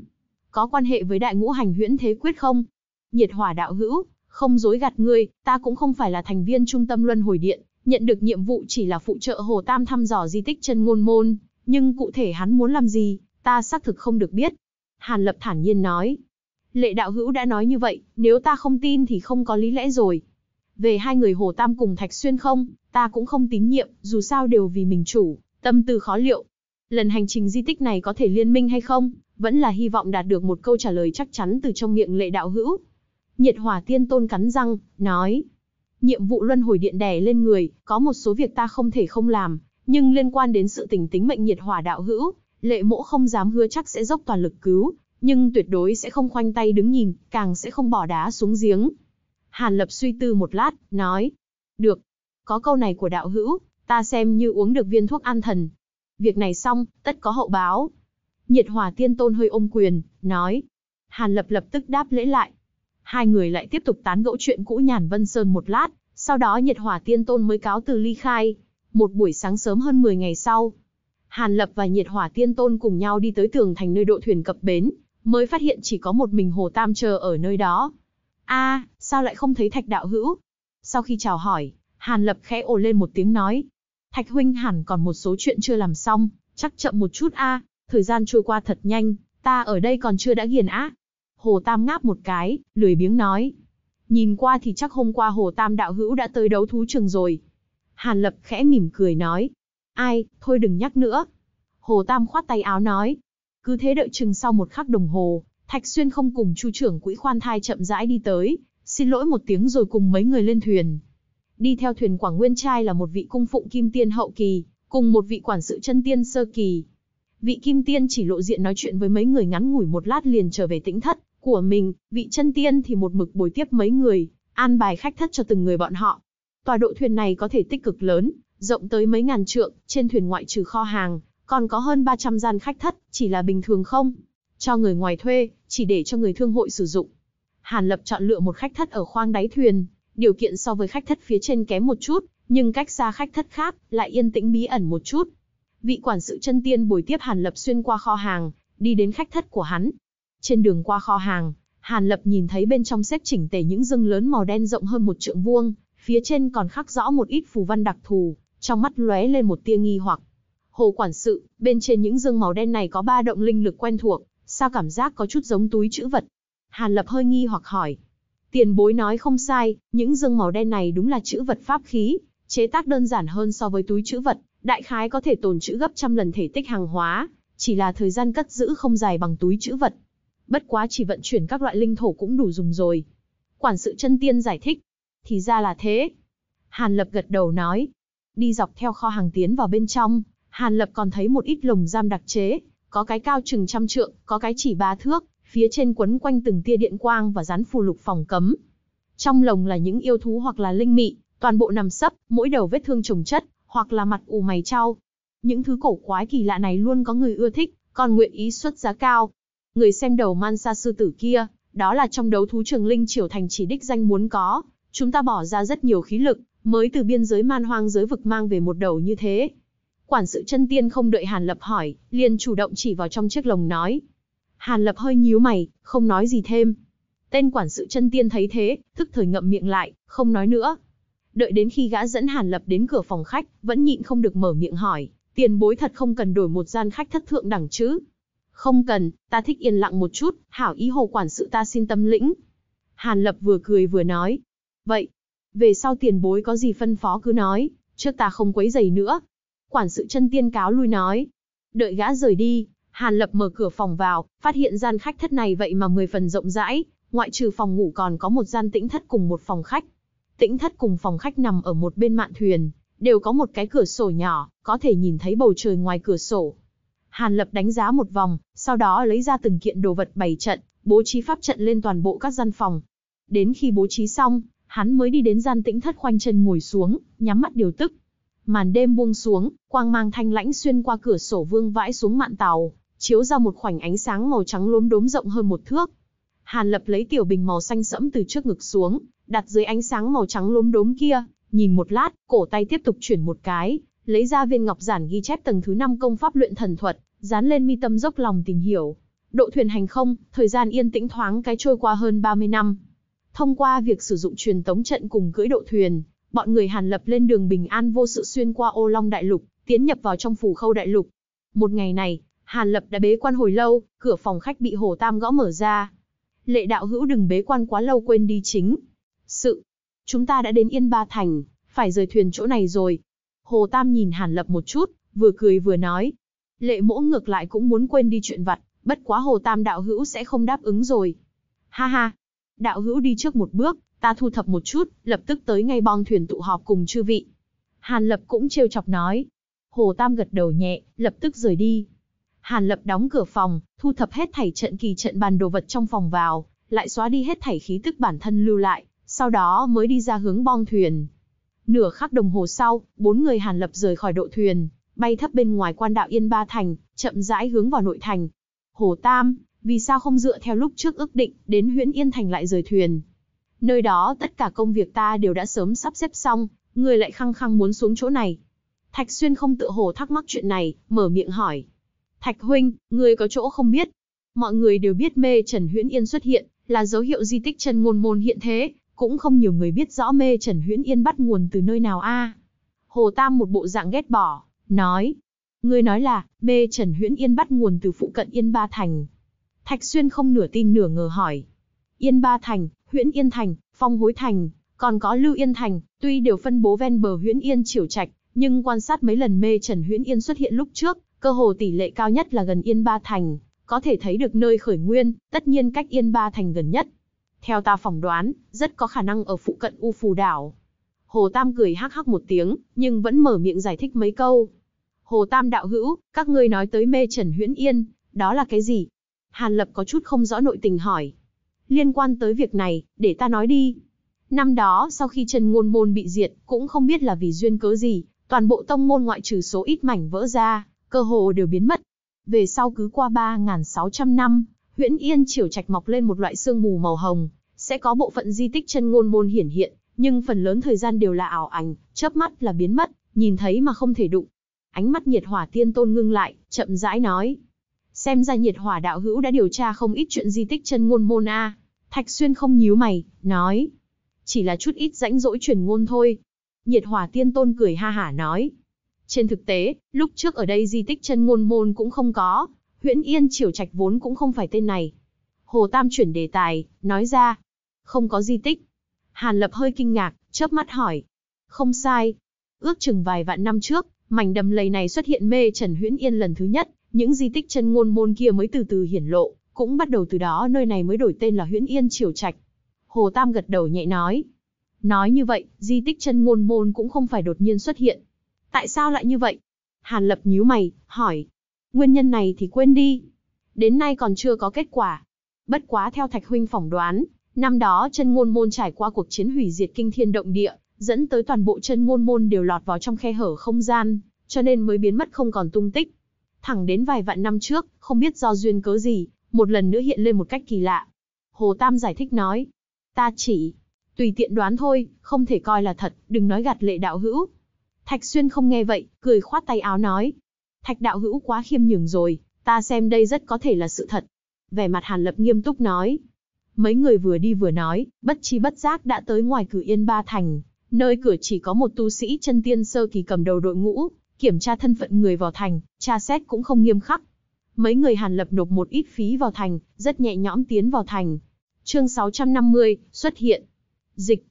Có quan hệ với đại ngũ hành huyễn thế quyết không? Nhiệt hỏa đạo hữu, không dối gạt ngươi, ta cũng không phải là thành viên trung tâm luân hồi điện, nhận được nhiệm vụ chỉ là phụ trợ Hồ Tam thăm dò di tích chân ngôn môn, nhưng cụ thể hắn muốn làm gì, ta xác thực không được biết. Hàn Lập thản nhiên nói. Lệ đạo hữu đã nói như vậy, nếu ta không tin thì không có lý lẽ rồi. Về hai người Hồ Tam cùng Thạch Xuyên không, ta cũng không tín nhiệm, dù sao đều vì mình chủ, tâm tư khó liệu, lần hành trình di tích này có thể liên minh hay không, vẫn là hy vọng đạt được một câu trả lời chắc chắn từ trong miệng lệ đạo hữu. Nhiệt hỏa tiên tôn cắn răng, nói. Nhiệm vụ luân hồi điện đè lên người, có một số việc ta không thể không làm, nhưng liên quan đến sự tình tính mệnh nhiệt hỏa đạo hữu, lệ mỗ không dám hứa chắc sẽ dốc toàn lực cứu, nhưng tuyệt đối sẽ không khoanh tay đứng nhìn, càng sẽ không bỏ đá xuống giếng. Hàn Lập suy tư một lát, nói. Được. Có câu này của đạo hữu, ta xem như uống được viên thuốc an thần, Việc này xong, tất có hậu báo. Nhiệt Hòa tiên tôn hơi ôm quyền, nói. Hàn lập lập tức đáp lễ lại. Hai người lại tiếp tục tán gẫu chuyện cũ nhàn Vân Sơn một lát, sau đó nhiệt Hòa tiên tôn mới cáo từ ly khai. Một buổi sáng sớm hơn 10 ngày sau, Hàn Lập và nhiệt Hòa tiên tôn cùng nhau đi tới tường thành nơi đội thuyền cập bến, mới phát hiện chỉ có một mình Hồ Tam chờ ở nơi đó. a sao lại không thấy thạch đạo hữu? Sau khi chào hỏi, Hàn Lập khẽ ồ lên một tiếng nói, Thạch huynh hẳn còn một số chuyện chưa làm xong, chắc chậm một chút a. Thời gian trôi qua thật nhanh, ta ở đây còn chưa đã ghiền á. Hồ Tam ngáp một cái, lười biếng nói. Nhìn qua thì chắc hôm qua Hồ Tam đạo hữu đã tới đấu thú trường rồi. Hàn Lập khẽ mỉm cười nói. Ai, thôi đừng nhắc nữa. Hồ Tam khoát tay áo nói. Cứ thế đợi chừng sau một khắc đồng hồ, Thạch Xuyên không cùng chu trưởng quỹ khoan thai chậm rãi đi tới, xin lỗi một tiếng rồi cùng mấy người lên thuyền. Đi theo thuyền Quảng Nguyên Trai là một vị cung phụng kim tiên hậu kỳ, cùng một vị quản sự chân tiên sơ kỳ. Vị kim tiên chỉ lộ diện nói chuyện với mấy người ngắn ngủi một lát liền trở về tĩnh thất của mình, vị chân tiên thì một mực bồi tiếp mấy người, an bài khách thất cho từng người bọn họ. Tòa độ thuyền này có thể tích cực lớn, rộng tới mấy ngàn trượng, trên thuyền ngoại trừ kho hàng, còn có hơn 300 gian khách thất, chỉ là bình thường không. Cho người ngoài thuê, chỉ để cho người thương hội sử dụng. Hàn Lập chọn lựa một khách thất ở khoang đáy thuyền, Điều kiện so với khách thất phía trên kém một chút, nhưng cách xa khách thất khác lại yên tĩnh bí ẩn một chút. Vị quản sự chân tiên buổi tiếp Hàn Lập xuyên qua kho hàng, đi đến khách thất của hắn. Trên đường qua kho hàng, Hàn Lập nhìn thấy bên trong xếp chỉnh tề những dương lớn màu đen rộng hơn một trượng vuông, phía trên còn khắc rõ một ít phù văn đặc thù, trong mắt lóe lên một tia nghi hoặc. Hồ quản sự, bên trên những dương màu đen này có ba động linh lực quen thuộc, sao cảm giác có chút giống túi chữ vật? Hàn Lập hơi nghi hoặc hỏi. Tiền bối nói không sai, những dương màu đen này đúng là chữ vật pháp khí, chế tác đơn giản hơn so với túi chữ vật, đại khái có thể tồn trữ gấp trăm lần thể tích hàng hóa, chỉ là thời gian cất giữ không dài bằng túi chữ vật. Bất quá chỉ vận chuyển các loại linh thổ cũng đủ dùng rồi. Quản sự chân tiên giải thích. Thì ra là thế. Hàn Lập gật đầu nói. Đi dọc theo kho hàng tiến vào bên trong, Hàn Lập còn thấy một ít lồng giam đặc chế, có cái cao chừng trăm trượng, có cái chỉ ba thước, phía trên quấn quanh từng tia điện quang và dán phù lục phòng cấm. Trong lồng là những yêu thú hoặc là linh mị, toàn bộ nằm sấp, mỗi đầu vết thương trồng chất, hoặc là mặt ù mày trao. Những thứ cổ quái kỳ lạ này luôn có người ưa thích, còn nguyện ý xuất giá cao. Người xem đầu man sa sư tử kia, đó là trong đấu thú trường linh triều thành chỉ đích danh muốn có, chúng ta bỏ ra rất nhiều khí lực, mới từ biên giới man hoang giới vực mang về một đầu như thế. Quản sự chân tiên không đợi Hàn Lập hỏi, liền chủ động chỉ vào trong chiếc lồng nói, Hàn Lập hơi nhíu mày, không nói gì thêm. Tên quản sự chân tiên thấy thế, thức thời ngậm miệng lại, không nói nữa. Đợi đến khi gã dẫn Hàn Lập đến cửa phòng khách, vẫn nhịn không được mở miệng hỏi, tiền bối thật không cần đổi một gian khách thất thượng đẳng chứ? Không cần, ta thích yên lặng một chút, hảo ý hồ quản sự ta xin tâm lĩnh. Hàn Lập vừa cười vừa nói. Vậy, về sau tiền bối có gì phân phó cứ nói, trước ta không quấy giày nữa. Quản sự chân tiên cáo lui nói. Đợi gã rời đi, Hàn Lập mở cửa phòng vào, phát hiện gian khách thất này vậy mà mười phần rộng rãi, ngoại trừ phòng ngủ còn có một gian tĩnh thất cùng một phòng khách. Tĩnh thất cùng phòng khách nằm ở một bên mạn thuyền, đều có một cái cửa sổ nhỏ, có thể nhìn thấy bầu trời ngoài cửa sổ. Hàn Lập đánh giá một vòng, sau đó lấy ra từng kiện đồ vật bày trận, bố trí pháp trận lên toàn bộ các gian phòng. Đến khi bố trí xong, hắn mới đi đến gian tĩnh thất khoanh chân ngồi xuống, nhắm mắt điều tức. Màn đêm buông xuống, quang mang thanh lãnh xuyên qua cửa sổ vương vãi xuống mạn tàu, chiếu ra một khoảnh ánh sáng màu trắng lốm đốm rộng hơn một thước. Hàn Lập lấy tiểu bình màu xanh sẫm từ trước ngực xuống, đặt dưới ánh sáng màu trắng lốm đốm kia, nhìn một lát, cổ tay tiếp tục chuyển một cái, lấy ra viên ngọc giản ghi chép tầng thứ 5 công pháp luyện thần thuật, dán lên mi tâm dốc lòng tìm hiểu. Độ thuyền hành không, thời gian yên tĩnh thoáng cái trôi qua hơn 30 năm. Thông qua việc sử dụng truyền tống trận cùng cưỡi độ thuyền, bọn người Hàn Lập lên đường bình an vô sự xuyên qua Ô Long đại lục, tiến nhập vào trong phủ Khâu đại lục. Một ngày này, Hàn Lập đã bế quan hồi lâu, cửa phòng khách bị Hồ Tam gõ mở ra. Lệ đạo hữu đừng bế quan quá lâu quên đi chính. Sự, chúng ta đã đến Yên Ba Thành, phải rời thuyền chỗ này rồi. Hồ Tam nhìn Hàn Lập một chút, vừa cười vừa nói. Lệ mỗ ngược lại cũng muốn quên đi chuyện vặt, bất quá Hồ Tam đạo hữu sẽ không đáp ứng rồi. Ha ha, đạo hữu đi trước một bước, ta thu thập một chút, lập tức tới ngay bong thuyền tụ họp cùng chư vị. Hàn Lập cũng trêu chọc nói. Hồ Tam gật đầu nhẹ, lập tức rời đi. Hàn Lập đóng cửa phòng, thu thập hết thảy trận kỳ trận bàn đồ vật trong phòng vào, lại xóa đi hết thảy khí tức bản thân lưu lại, sau đó mới đi ra hướng bong thuyền. Nửa khắc đồng hồ sau, bốn người Hàn Lập rời khỏi độ thuyền, bay thấp bên ngoài quan đạo Yên Ba Thành, chậm rãi hướng vào nội thành. Hồ Tam, vì sao không dựa theo lúc trước ước định, đến Huyễn Yên Thành lại rời thuyền? Nơi đó tất cả công việc ta đều đã sớm sắp xếp xong, người lại khăng khăng muốn xuống chỗ này. Thạch Xuyên không tự hồ thắc mắc chuyện này, mở miệng hỏi. Thạch huynh, ngươi có chỗ không biết. Mọi người đều biết mê Trần Huyễn Yên xuất hiện, là dấu hiệu di tích chân ngôn môn hiện thế, cũng không nhiều người biết rõ mê Trần Huyễn Yên bắt nguồn từ nơi nào a. Hồ Tam một bộ dạng ghét bỏ, nói. Ngươi nói là, mê Trần Huyễn Yên bắt nguồn từ phụ cận Yên Ba Thành. Thạch Xuyên không nửa tin nửa ngờ hỏi. Yên Ba Thành, Huyễn Yên Thành, Phong Hối Thành, còn có Lưu Yên Thành, tuy đều phân bố ven bờ Huyễn Yên triều trạch, nhưng quan sát mấy lần mê Trần Huyễn Yên xuất hiện lúc trước, cơ hồ tỷ lệ cao nhất là gần Yên Ba Thành, có thể thấy được nơi khởi nguyên, tất nhiên cách Yên Ba Thành gần nhất. Theo ta phỏng đoán, rất có khả năng ở phụ cận U Phù Đảo. Hồ Tam cười hắc hắc một tiếng, nhưng vẫn mở miệng giải thích mấy câu. Hồ Tam đạo hữu, các ngươi nói tới mê Trần Huyễn Yên, đó là cái gì? Hàn Lập có chút không rõ nội tình hỏi. Liên quan tới việc này, để ta nói đi. Năm đó, sau khi Trần Ngôn Môn bị diệt, cũng không biết là vì duyên cớ gì, toàn bộ tông môn ngoại trừ số ít mảnh vỡ ra, cơ hồ đều biến mất. Về sau cứ qua 3.600 năm, huyện Yên Triều Trạch mọc lên một loại sương mù màu hồng, sẽ có bộ phận di tích chân ngôn môn hiển hiện, nhưng phần lớn thời gian đều là ảo ảnh, chớp mắt là biến mất, nhìn thấy mà không thể đụng. Ánh mắt nhiệt hỏa tiên tôn ngưng lại, chậm rãi nói. Xem ra nhiệt hỏa đạo hữu đã điều tra không ít chuyện di tích chân ngôn môn A. Thạch Xuyên không nhíu mày, nói. Chỉ là chút ít rãnh rỗi truyền ngôn thôi. Nhiệt hỏa tiên tôn cười ha hả nói. Trên thực tế, lúc trước ở đây di tích chân ngôn môn cũng không có, huyễn yên triều trạch vốn cũng không phải tên này. Hồ Tam chuyển đề tài, nói ra, không có di tích. Hàn Lập hơi kinh ngạc, chớp mắt hỏi, không sai. Ước chừng vài vạn năm trước, mảnh đầm lầy này xuất hiện mê trần huyễn yên lần thứ nhất, những di tích chân ngôn môn kia mới từ từ hiển lộ, cũng bắt đầu từ đó nơi này mới đổi tên là huyễn yên triều trạch. Hồ Tam gật đầu nhẹ nói, nói như vậy, di tích chân ngôn môn cũng không phải đột nhiên xuất hiện, Tại sao lại như vậy? Hàn Lập nhíu mày, hỏi. Nguyên nhân này thì quên đi. Đến nay còn chưa có kết quả. Bất quá theo Thạch Huynh phỏng đoán, năm đó chân ngôn môn trải qua cuộc chiến hủy diệt kinh thiên động địa, dẫn tới toàn bộ chân ngôn môn đều lọt vào trong khe hở không gian, cho nên mới biến mất không còn tung tích. Thẳng đến vài vạn năm trước, không biết do duyên cớ gì, một lần nữa hiện lên một cách kỳ lạ. Hồ Tam giải thích nói, ta chỉ tùy tiện đoán thôi, không thể coi là thật, đừng nói gạt lệ đạo hữu, Thạch Xuyên không nghe vậy, cười khoát tay áo nói. Thạch đạo hữu quá khiêm nhường rồi, ta xem đây rất có thể là sự thật. Vẻ mặt Hàn Lập nghiêm túc nói. Mấy người vừa đi vừa nói, bất chi bất giác đã tới ngoài cử yên ba thành, nơi cửa chỉ có một tu sĩ chân tiên sơ kỳ cầm đầu đội ngũ, kiểm tra thân phận người vào thành, tra xét cũng không nghiêm khắc. Mấy người Hàn Lập nộp một ít phí vào thành, rất nhẹ nhõm tiến vào thành. Chương 650, xuất hiện dịch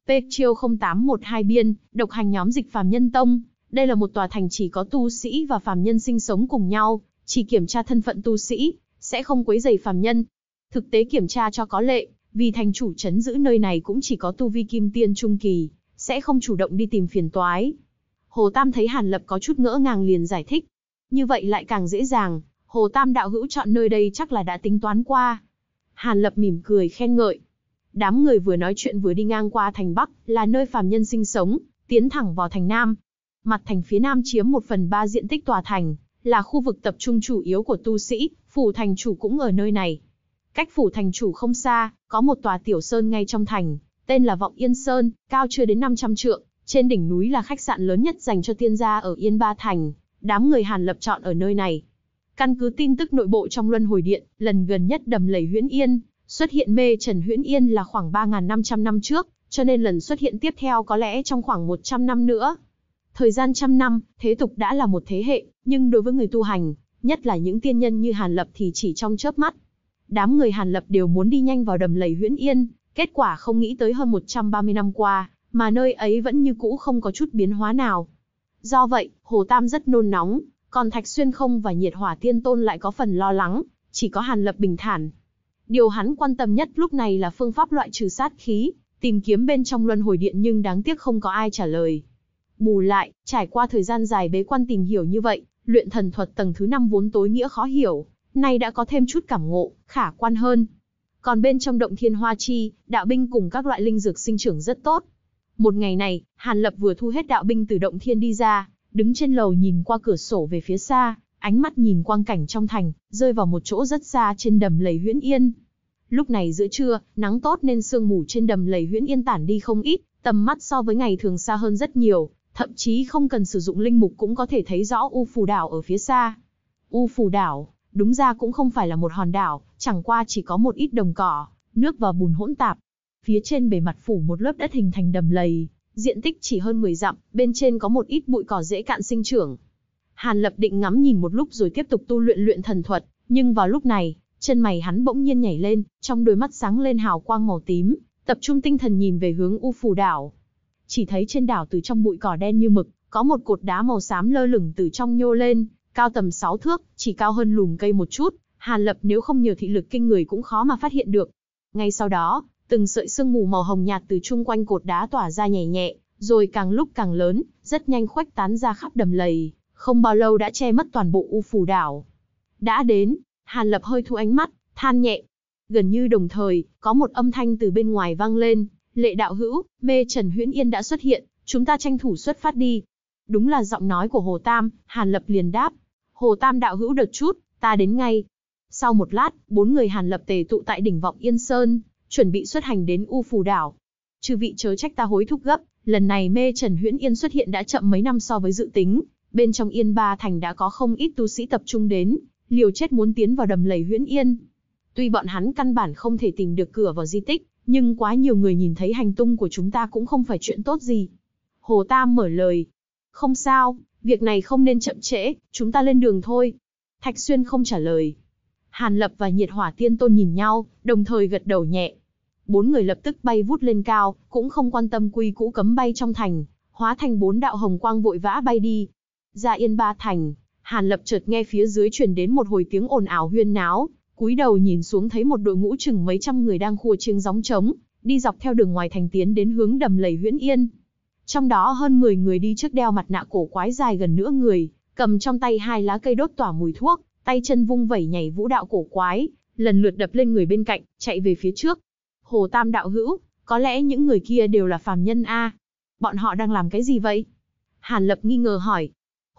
không tám một hai biên, độc hành nhóm dịch phàm nhân tông. Đây là một tòa thành chỉ có tu sĩ và phàm nhân sinh sống cùng nhau, chỉ kiểm tra thân phận tu sĩ, sẽ không quấy rầy phàm nhân. Thực tế kiểm tra cho có lệ, vì thành chủ chấn giữ nơi này cũng chỉ có tu vi kim tiên trung kỳ, sẽ không chủ động đi tìm phiền toái. Hồ Tam thấy Hàn Lập có chút ngỡ ngàng liền giải thích. Như vậy lại càng dễ dàng, Hồ Tam đạo hữu chọn nơi đây chắc là đã tính toán qua. Hàn Lập mỉm cười khen ngợi, Đám người vừa nói chuyện vừa đi ngang qua thành Bắc, là nơi phàm nhân sinh sống, tiến thẳng vào thành Nam. Mặt thành phía Nam chiếm một phần ba diện tích tòa thành, là khu vực tập trung chủ yếu của tu sĩ, phủ thành chủ cũng ở nơi này. Cách phủ thành chủ không xa, có một tòa tiểu sơn ngay trong thành, tên là Vọng Yên Sơn, cao chưa đến 500 trượng, trên đỉnh núi là khách sạn lớn nhất dành cho tiên gia ở Yên Ba Thành, đám người Hàn lập chọn ở nơi này. Căn cứ tin tức nội bộ trong Luân Hồi Điện, lần gần nhất đầm lầy Huyễn Yên, Xuất hiện mê Trần Huyễn Yên là khoảng 3.500 năm trước, cho nên lần xuất hiện tiếp theo có lẽ trong khoảng 100 năm nữa. Thời gian trăm năm, thế tục đã là một thế hệ, nhưng đối với người tu hành, nhất là những tiên nhân như Hàn Lập thì chỉ trong chớp mắt. Đám người Hàn Lập đều muốn đi nhanh vào đầm lầy Huyễn Yên, kết quả không nghĩ tới hơn 130 năm qua, mà nơi ấy vẫn như cũ không có chút biến hóa nào. Do vậy, Hồ Tam rất nôn nóng, còn Thạch Xuyên không và nhiệt hỏa tiên tôn lại có phần lo lắng, chỉ có Hàn Lập bình thản, Điều hắn quan tâm nhất lúc này là phương pháp loại trừ sát khí, tìm kiếm bên trong luân hồi điện nhưng đáng tiếc không có ai trả lời. Bù lại, trải qua thời gian dài bế quan tìm hiểu như vậy, luyện thần thuật tầng thứ 5 vốn tối nghĩa khó hiểu, nay đã có thêm chút cảm ngộ, khả quan hơn. Còn bên trong động thiên hoa chi, đạo binh cùng các loại linh dược sinh trưởng rất tốt. Một ngày này, Hàn Lập vừa thu hết đạo binh từ động thiên đi ra, đứng trên lầu nhìn qua cửa sổ về phía xa, Ánh mắt nhìn quang cảnh trong thành, rơi vào một chỗ rất xa trên đầm lầy Huyễn Yên. Lúc này giữa trưa, nắng tốt nên sương mù trên đầm lầy Huyễn Yên tản đi không ít, tầm mắt so với ngày thường xa hơn rất nhiều, thậm chí không cần sử dụng linh mục cũng có thể thấy rõ U Phù đảo ở phía xa. U Phù đảo, đúng ra cũng không phải là một hòn đảo, chẳng qua chỉ có một ít đồng cỏ, nước và bùn hỗn tạp. Phía trên bề mặt phủ một lớp đất hình thành đầm lầy, diện tích chỉ hơn 10 dặm, bên trên có một ít bụi cỏ dễ cạn sinh trưởng, Hàn Lập định ngắm nhìn một lúc rồi tiếp tục tu luyện luyện thần thuật, nhưng vào lúc này, chân mày hắn bỗng nhiên nhảy lên, trong đôi mắt sáng lên hào quang màu tím, tập trung tinh thần nhìn về hướng U Phù đảo. Chỉ thấy trên đảo từ trong bụi cỏ đen như mực, có một cột đá màu xám lơ lửng từ trong nhô lên, cao tầm 6 thước, chỉ cao hơn lùm cây một chút, Hàn Lập nếu không nhờ thị lực kinh người cũng khó mà phát hiện được. Ngay sau đó, từng sợi sương mù màu hồng nhạt từ chung quanh cột đá tỏa ra nhẹ nhẹ, rồi càng lúc càng lớn, rất nhanh khuếch tán ra khắp đầm lầy không bao lâu đã che mất toàn bộ U Phù đảo. Đã đến, Hàn Lập hơi thu ánh mắt, than nhẹ. Gần như đồng thời, có một âm thanh từ bên ngoài vang lên, lệ đạo hữu, mê Trần Huyễn Yên đã xuất hiện, chúng ta tranh thủ xuất phát đi. Đúng là giọng nói của Hồ Tam, Hàn Lập liền đáp. Hồ Tam đạo hữu được chút, ta đến ngay. Sau một lát, bốn người Hàn Lập tề tụ tại đỉnh vọng Yên Sơn, chuẩn bị xuất hành đến U Phù đảo. Chư vị chớ trách ta hối thúc gấp, lần này mê Trần Huyễn Yên xuất hiện đã chậm mấy năm so với dự tính, bên trong Yên Ba Thành đã có không ít tu sĩ tập trung đến, liều chết muốn tiến vào đầm lầy huyễn Yên. Tuy bọn hắn căn bản không thể tìm được cửa vào di tích, nhưng quá nhiều người nhìn thấy hành tung của chúng ta cũng không phải chuyện tốt gì. Hồ Tam mở lời. Không sao, việc này không nên chậm trễ, chúng ta lên đường thôi. Thạch Xuyên không trả lời. Hàn Lập và Nhiệt Hỏa Tiên Tôn nhìn nhau, đồng thời gật đầu nhẹ. Bốn người lập tức bay vút lên cao, cũng không quan tâm quy cũ cấm bay trong thành, hóa thành bốn đạo hồng quang vội vã bay đi, ra dạ Yên Ba Thành, Hàn Lập chợt nghe phía dưới truyền đến một hồi tiếng ồn ào huyên náo, cúi đầu nhìn xuống thấy một đội ngũ chừng mấy trăm người đang khua chiêng gióng trống, đi dọc theo đường ngoài thành tiến đến hướng đầm lầy Huyễn Yên. Trong đó hơn 10 người đi trước đeo mặt nạ cổ quái dài gần nửa người, cầm trong tay hai lá cây đốt tỏa mùi thuốc, tay chân vung vẩy nhảy vũ đạo cổ quái, lần lượt đập lên người bên cạnh, chạy về phía trước. Hồ Tam đạo hữu, có lẽ những người kia đều là phàm nhân a. Bọn họ đang làm cái gì vậy? Hàn Lập nghi ngờ hỏi.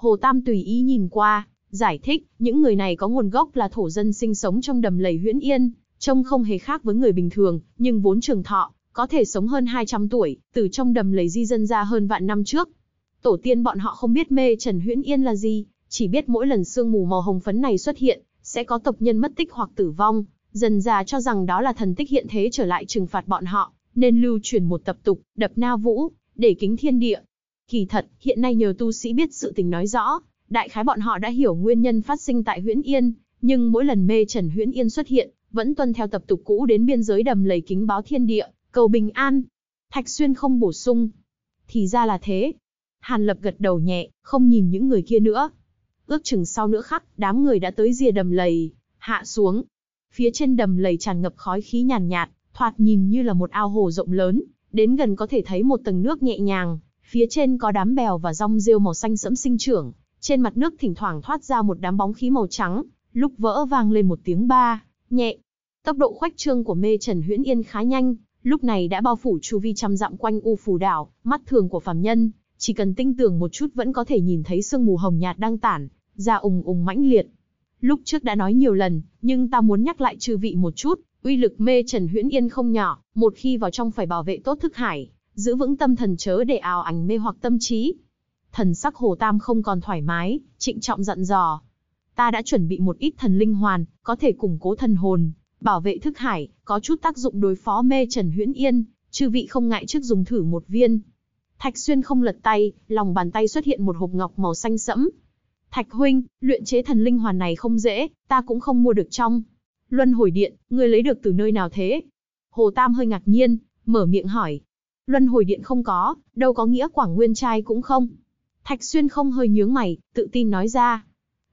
Hồ Tam tùy ý nhìn qua, giải thích, những người này có nguồn gốc là thổ dân sinh sống trong đầm lầy huyễn yên, trông không hề khác với người bình thường, nhưng vốn trường thọ, có thể sống hơn 200 tuổi, từ trong đầm lầy di dân ra hơn vạn năm trước. Tổ tiên bọn họ không biết mê Trần Huyễn Yên là gì, chỉ biết mỗi lần sương mù màu hồng phấn này xuất hiện, sẽ có tộc nhân mất tích hoặc tử vong, dần già cho rằng đó là thần tích hiện thế trở lại trừng phạt bọn họ, nên lưu truyền một tập tục, đập na vũ, để kính thiên địa, Kỳ thật, hiện nay nhiều tu sĩ biết sự tình nói rõ, đại khái bọn họ đã hiểu nguyên nhân phát sinh tại Huyễn Yên, nhưng mỗi lần mê Trần Huyễn Yên xuất hiện, vẫn tuân theo tập tục cũ đến biên giới đầm lầy kính báo thiên địa, cầu bình an. Thạch Xuyên không bổ sung. Thì ra là thế. Hàn Lập gật đầu nhẹ, không nhìn những người kia nữa. Ước chừng sau nữa khắc, đám người đã tới rìa đầm lầy, hạ xuống. Phía trên đầm lầy tràn ngập khói khí nhàn nhạt, nhạt, thoạt nhìn như là một ao hồ rộng lớn, đến gần có thể thấy một tầng nước nhẹ nhàng, Phía trên có đám bèo và rong rêu màu xanh sẫm sinh trưởng, trên mặt nước thỉnh thoảng thoát ra một đám bóng khí màu trắng, lúc vỡ vang lên một tiếng ba, nhẹ. Tốc độ khoách trương của mê Trần Huyễn Yên khá nhanh, lúc này đã bao phủ chu vi trăm dặm quanh u phù đảo, mắt thường của phàm nhân, chỉ cần tinh tường một chút vẫn có thể nhìn thấy sương mù hồng nhạt đang tản, ra ùng ùng mãnh liệt. Lúc trước đã nói nhiều lần, nhưng ta muốn nhắc lại chư vị một chút, uy lực mê Trần Huyễn Yên không nhỏ, một khi vào trong phải bảo vệ tốt thức hải, giữ vững tâm thần chớ để ảo ảnh mê hoặc tâm trí. Thần sắc Hồ Tam không còn thoải mái, trịnh trọng dặn dò. Ta đã chuẩn bị một ít thần linh hoàn, có thể củng cố thần hồn, bảo vệ thức hải, có chút tác dụng đối phó mê Trần Huyễn Yên, chư vị không ngại trước dùng thử một viên. Thạch Xuyên không lật tay, lòng bàn tay xuất hiện một hộp ngọc màu xanh sẫm. Thạch huynh, luyện chế thần linh hoàn này không dễ, ta cũng không mua được trong. Luân hồi điện, người lấy được từ nơi nào thế? Hồ Tam hơi ngạc nhiên, mở miệng hỏi, Luân hồi điện không có, đâu có nghĩa Quảng Nguyên trai cũng không. Thạch Xuyên không hơi nhướng mày, tự tin nói ra.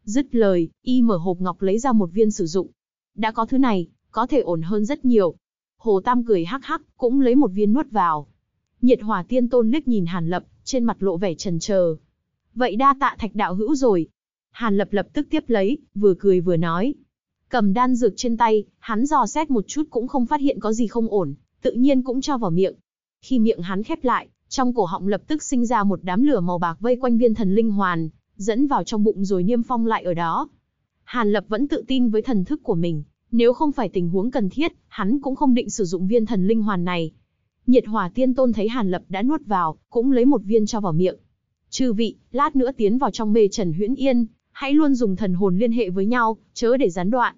Dứt lời, y mở hộp ngọc lấy ra một viên sử dụng. Đã có thứ này, có thể ổn hơn rất nhiều. Hồ Tam cười hắc hắc, cũng lấy một viên nuốt vào. Nhiệt hỏa tiên tôn liếc nhìn Hàn Lập, trên mặt lộ vẻ trần chờ. Vậy đa tạ thạch đạo hữu rồi. Hàn Lập lập tức tiếp lấy, vừa cười vừa nói. Cầm đan dược trên tay, hắn dò xét một chút cũng không phát hiện có gì không ổn, tự nhiên cũng cho vào miệng, khi miệng hắn khép lại, trong cổ họng lập tức sinh ra một đám lửa màu bạc vây quanh viên thần linh hoàn, dẫn vào trong bụng rồi niêm phong lại ở đó. Hàn Lập vẫn tự tin với thần thức của mình, nếu không phải tình huống cần thiết, hắn cũng không định sử dụng viên thần linh hoàn này. Nhiệt hỏa tiên tôn thấy Hàn Lập đã nuốt vào, cũng lấy một viên cho vào miệng. Chư vị, lát nữa tiến vào trong mê trần huyễn yên, hãy luôn dùng thần hồn liên hệ với nhau, chớ để gián đoạn.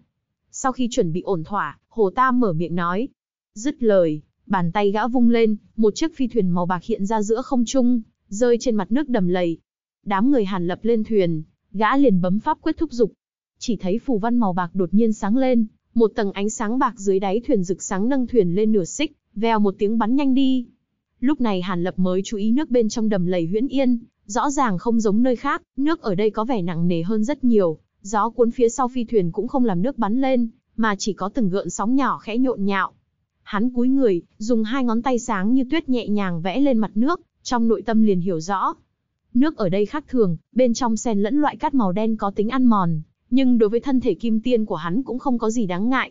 Sau khi chuẩn bị ổn thỏa, Hồ Tam mở miệng nói. Dứt lời, bàn tay gã vung lên, một chiếc phi thuyền màu bạc hiện ra giữa không trung, rơi trên mặt nước đầm lầy. Đám người Hàn Lập lên thuyền, gã liền bấm pháp quyết thúc dục. Chỉ thấy phù văn màu bạc đột nhiên sáng lên, một tầng ánh sáng bạc dưới đáy thuyền rực sáng nâng thuyền lên nửa xích, veo một tiếng bắn nhanh đi. Lúc này Hàn Lập mới chú ý nước bên trong đầm lầy Huyễn Yên, rõ ràng không giống nơi khác, nước ở đây có vẻ nặng nề hơn rất nhiều, gió cuốn phía sau phi thuyền cũng không làm nước bắn lên, mà chỉ có từng gợn sóng nhỏ khẽ nhộn nhạo. Hắn cúi người, dùng hai ngón tay sáng như tuyết nhẹ nhàng vẽ lên mặt nước, trong nội tâm liền hiểu rõ. Nước ở đây khác thường, bên trong xen lẫn loại cát màu đen có tính ăn mòn, nhưng đối với thân thể kim tiên của hắn cũng không có gì đáng ngại.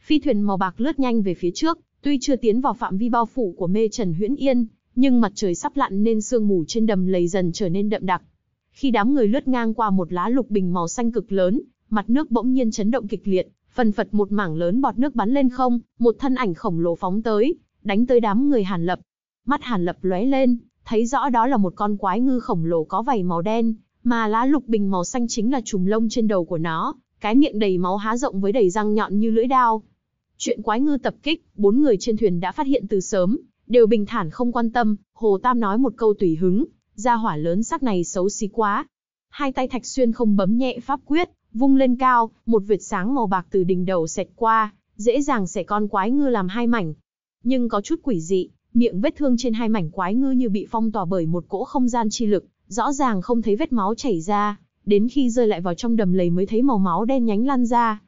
Phi thuyền màu bạc lướt nhanh về phía trước, tuy chưa tiến vào phạm vi bao phủ của mê Trần Huyễn Yên, nhưng mặt trời sắp lặn nên sương mù trên đầm lầy dần trở nên đậm đặc. Khi đám người lướt ngang qua một lá lục bình màu xanh cực lớn, mặt nước bỗng nhiên chấn động kịch liệt, Phần phật một mảng lớn bọt nước bắn lên không, một thân ảnh khổng lồ phóng tới, đánh tới đám người Hàn Lập. Mắt Hàn Lập lóe lên, thấy rõ đó là một con quái ngư khổng lồ có vảy màu đen, mà lá lục bình màu xanh chính là chùm lông trên đầu của nó, cái miệng đầy máu há rộng với đầy răng nhọn như lưỡi dao. Chuyện quái ngư tập kích, bốn người trên thuyền đã phát hiện từ sớm, đều bình thản không quan tâm, Hồ Tam nói một câu tùy hứng, gia hỏa lớn sắc này xấu xí quá. Hai tay Thạch Xuyên không bấm nhẹ pháp quyết, Vung lên cao, một vệt sáng màu bạc từ đỉnh đầu xẹt qua, dễ dàng xẻ con quái ngư làm hai mảnh. Nhưng có chút quỷ dị, miệng vết thương trên hai mảnh quái ngư như bị phong tỏa bởi một cỗ không gian chi lực, rõ ràng không thấy vết máu chảy ra, đến khi rơi lại vào trong đầm lầy mới thấy màu máu đen nhánh lan ra.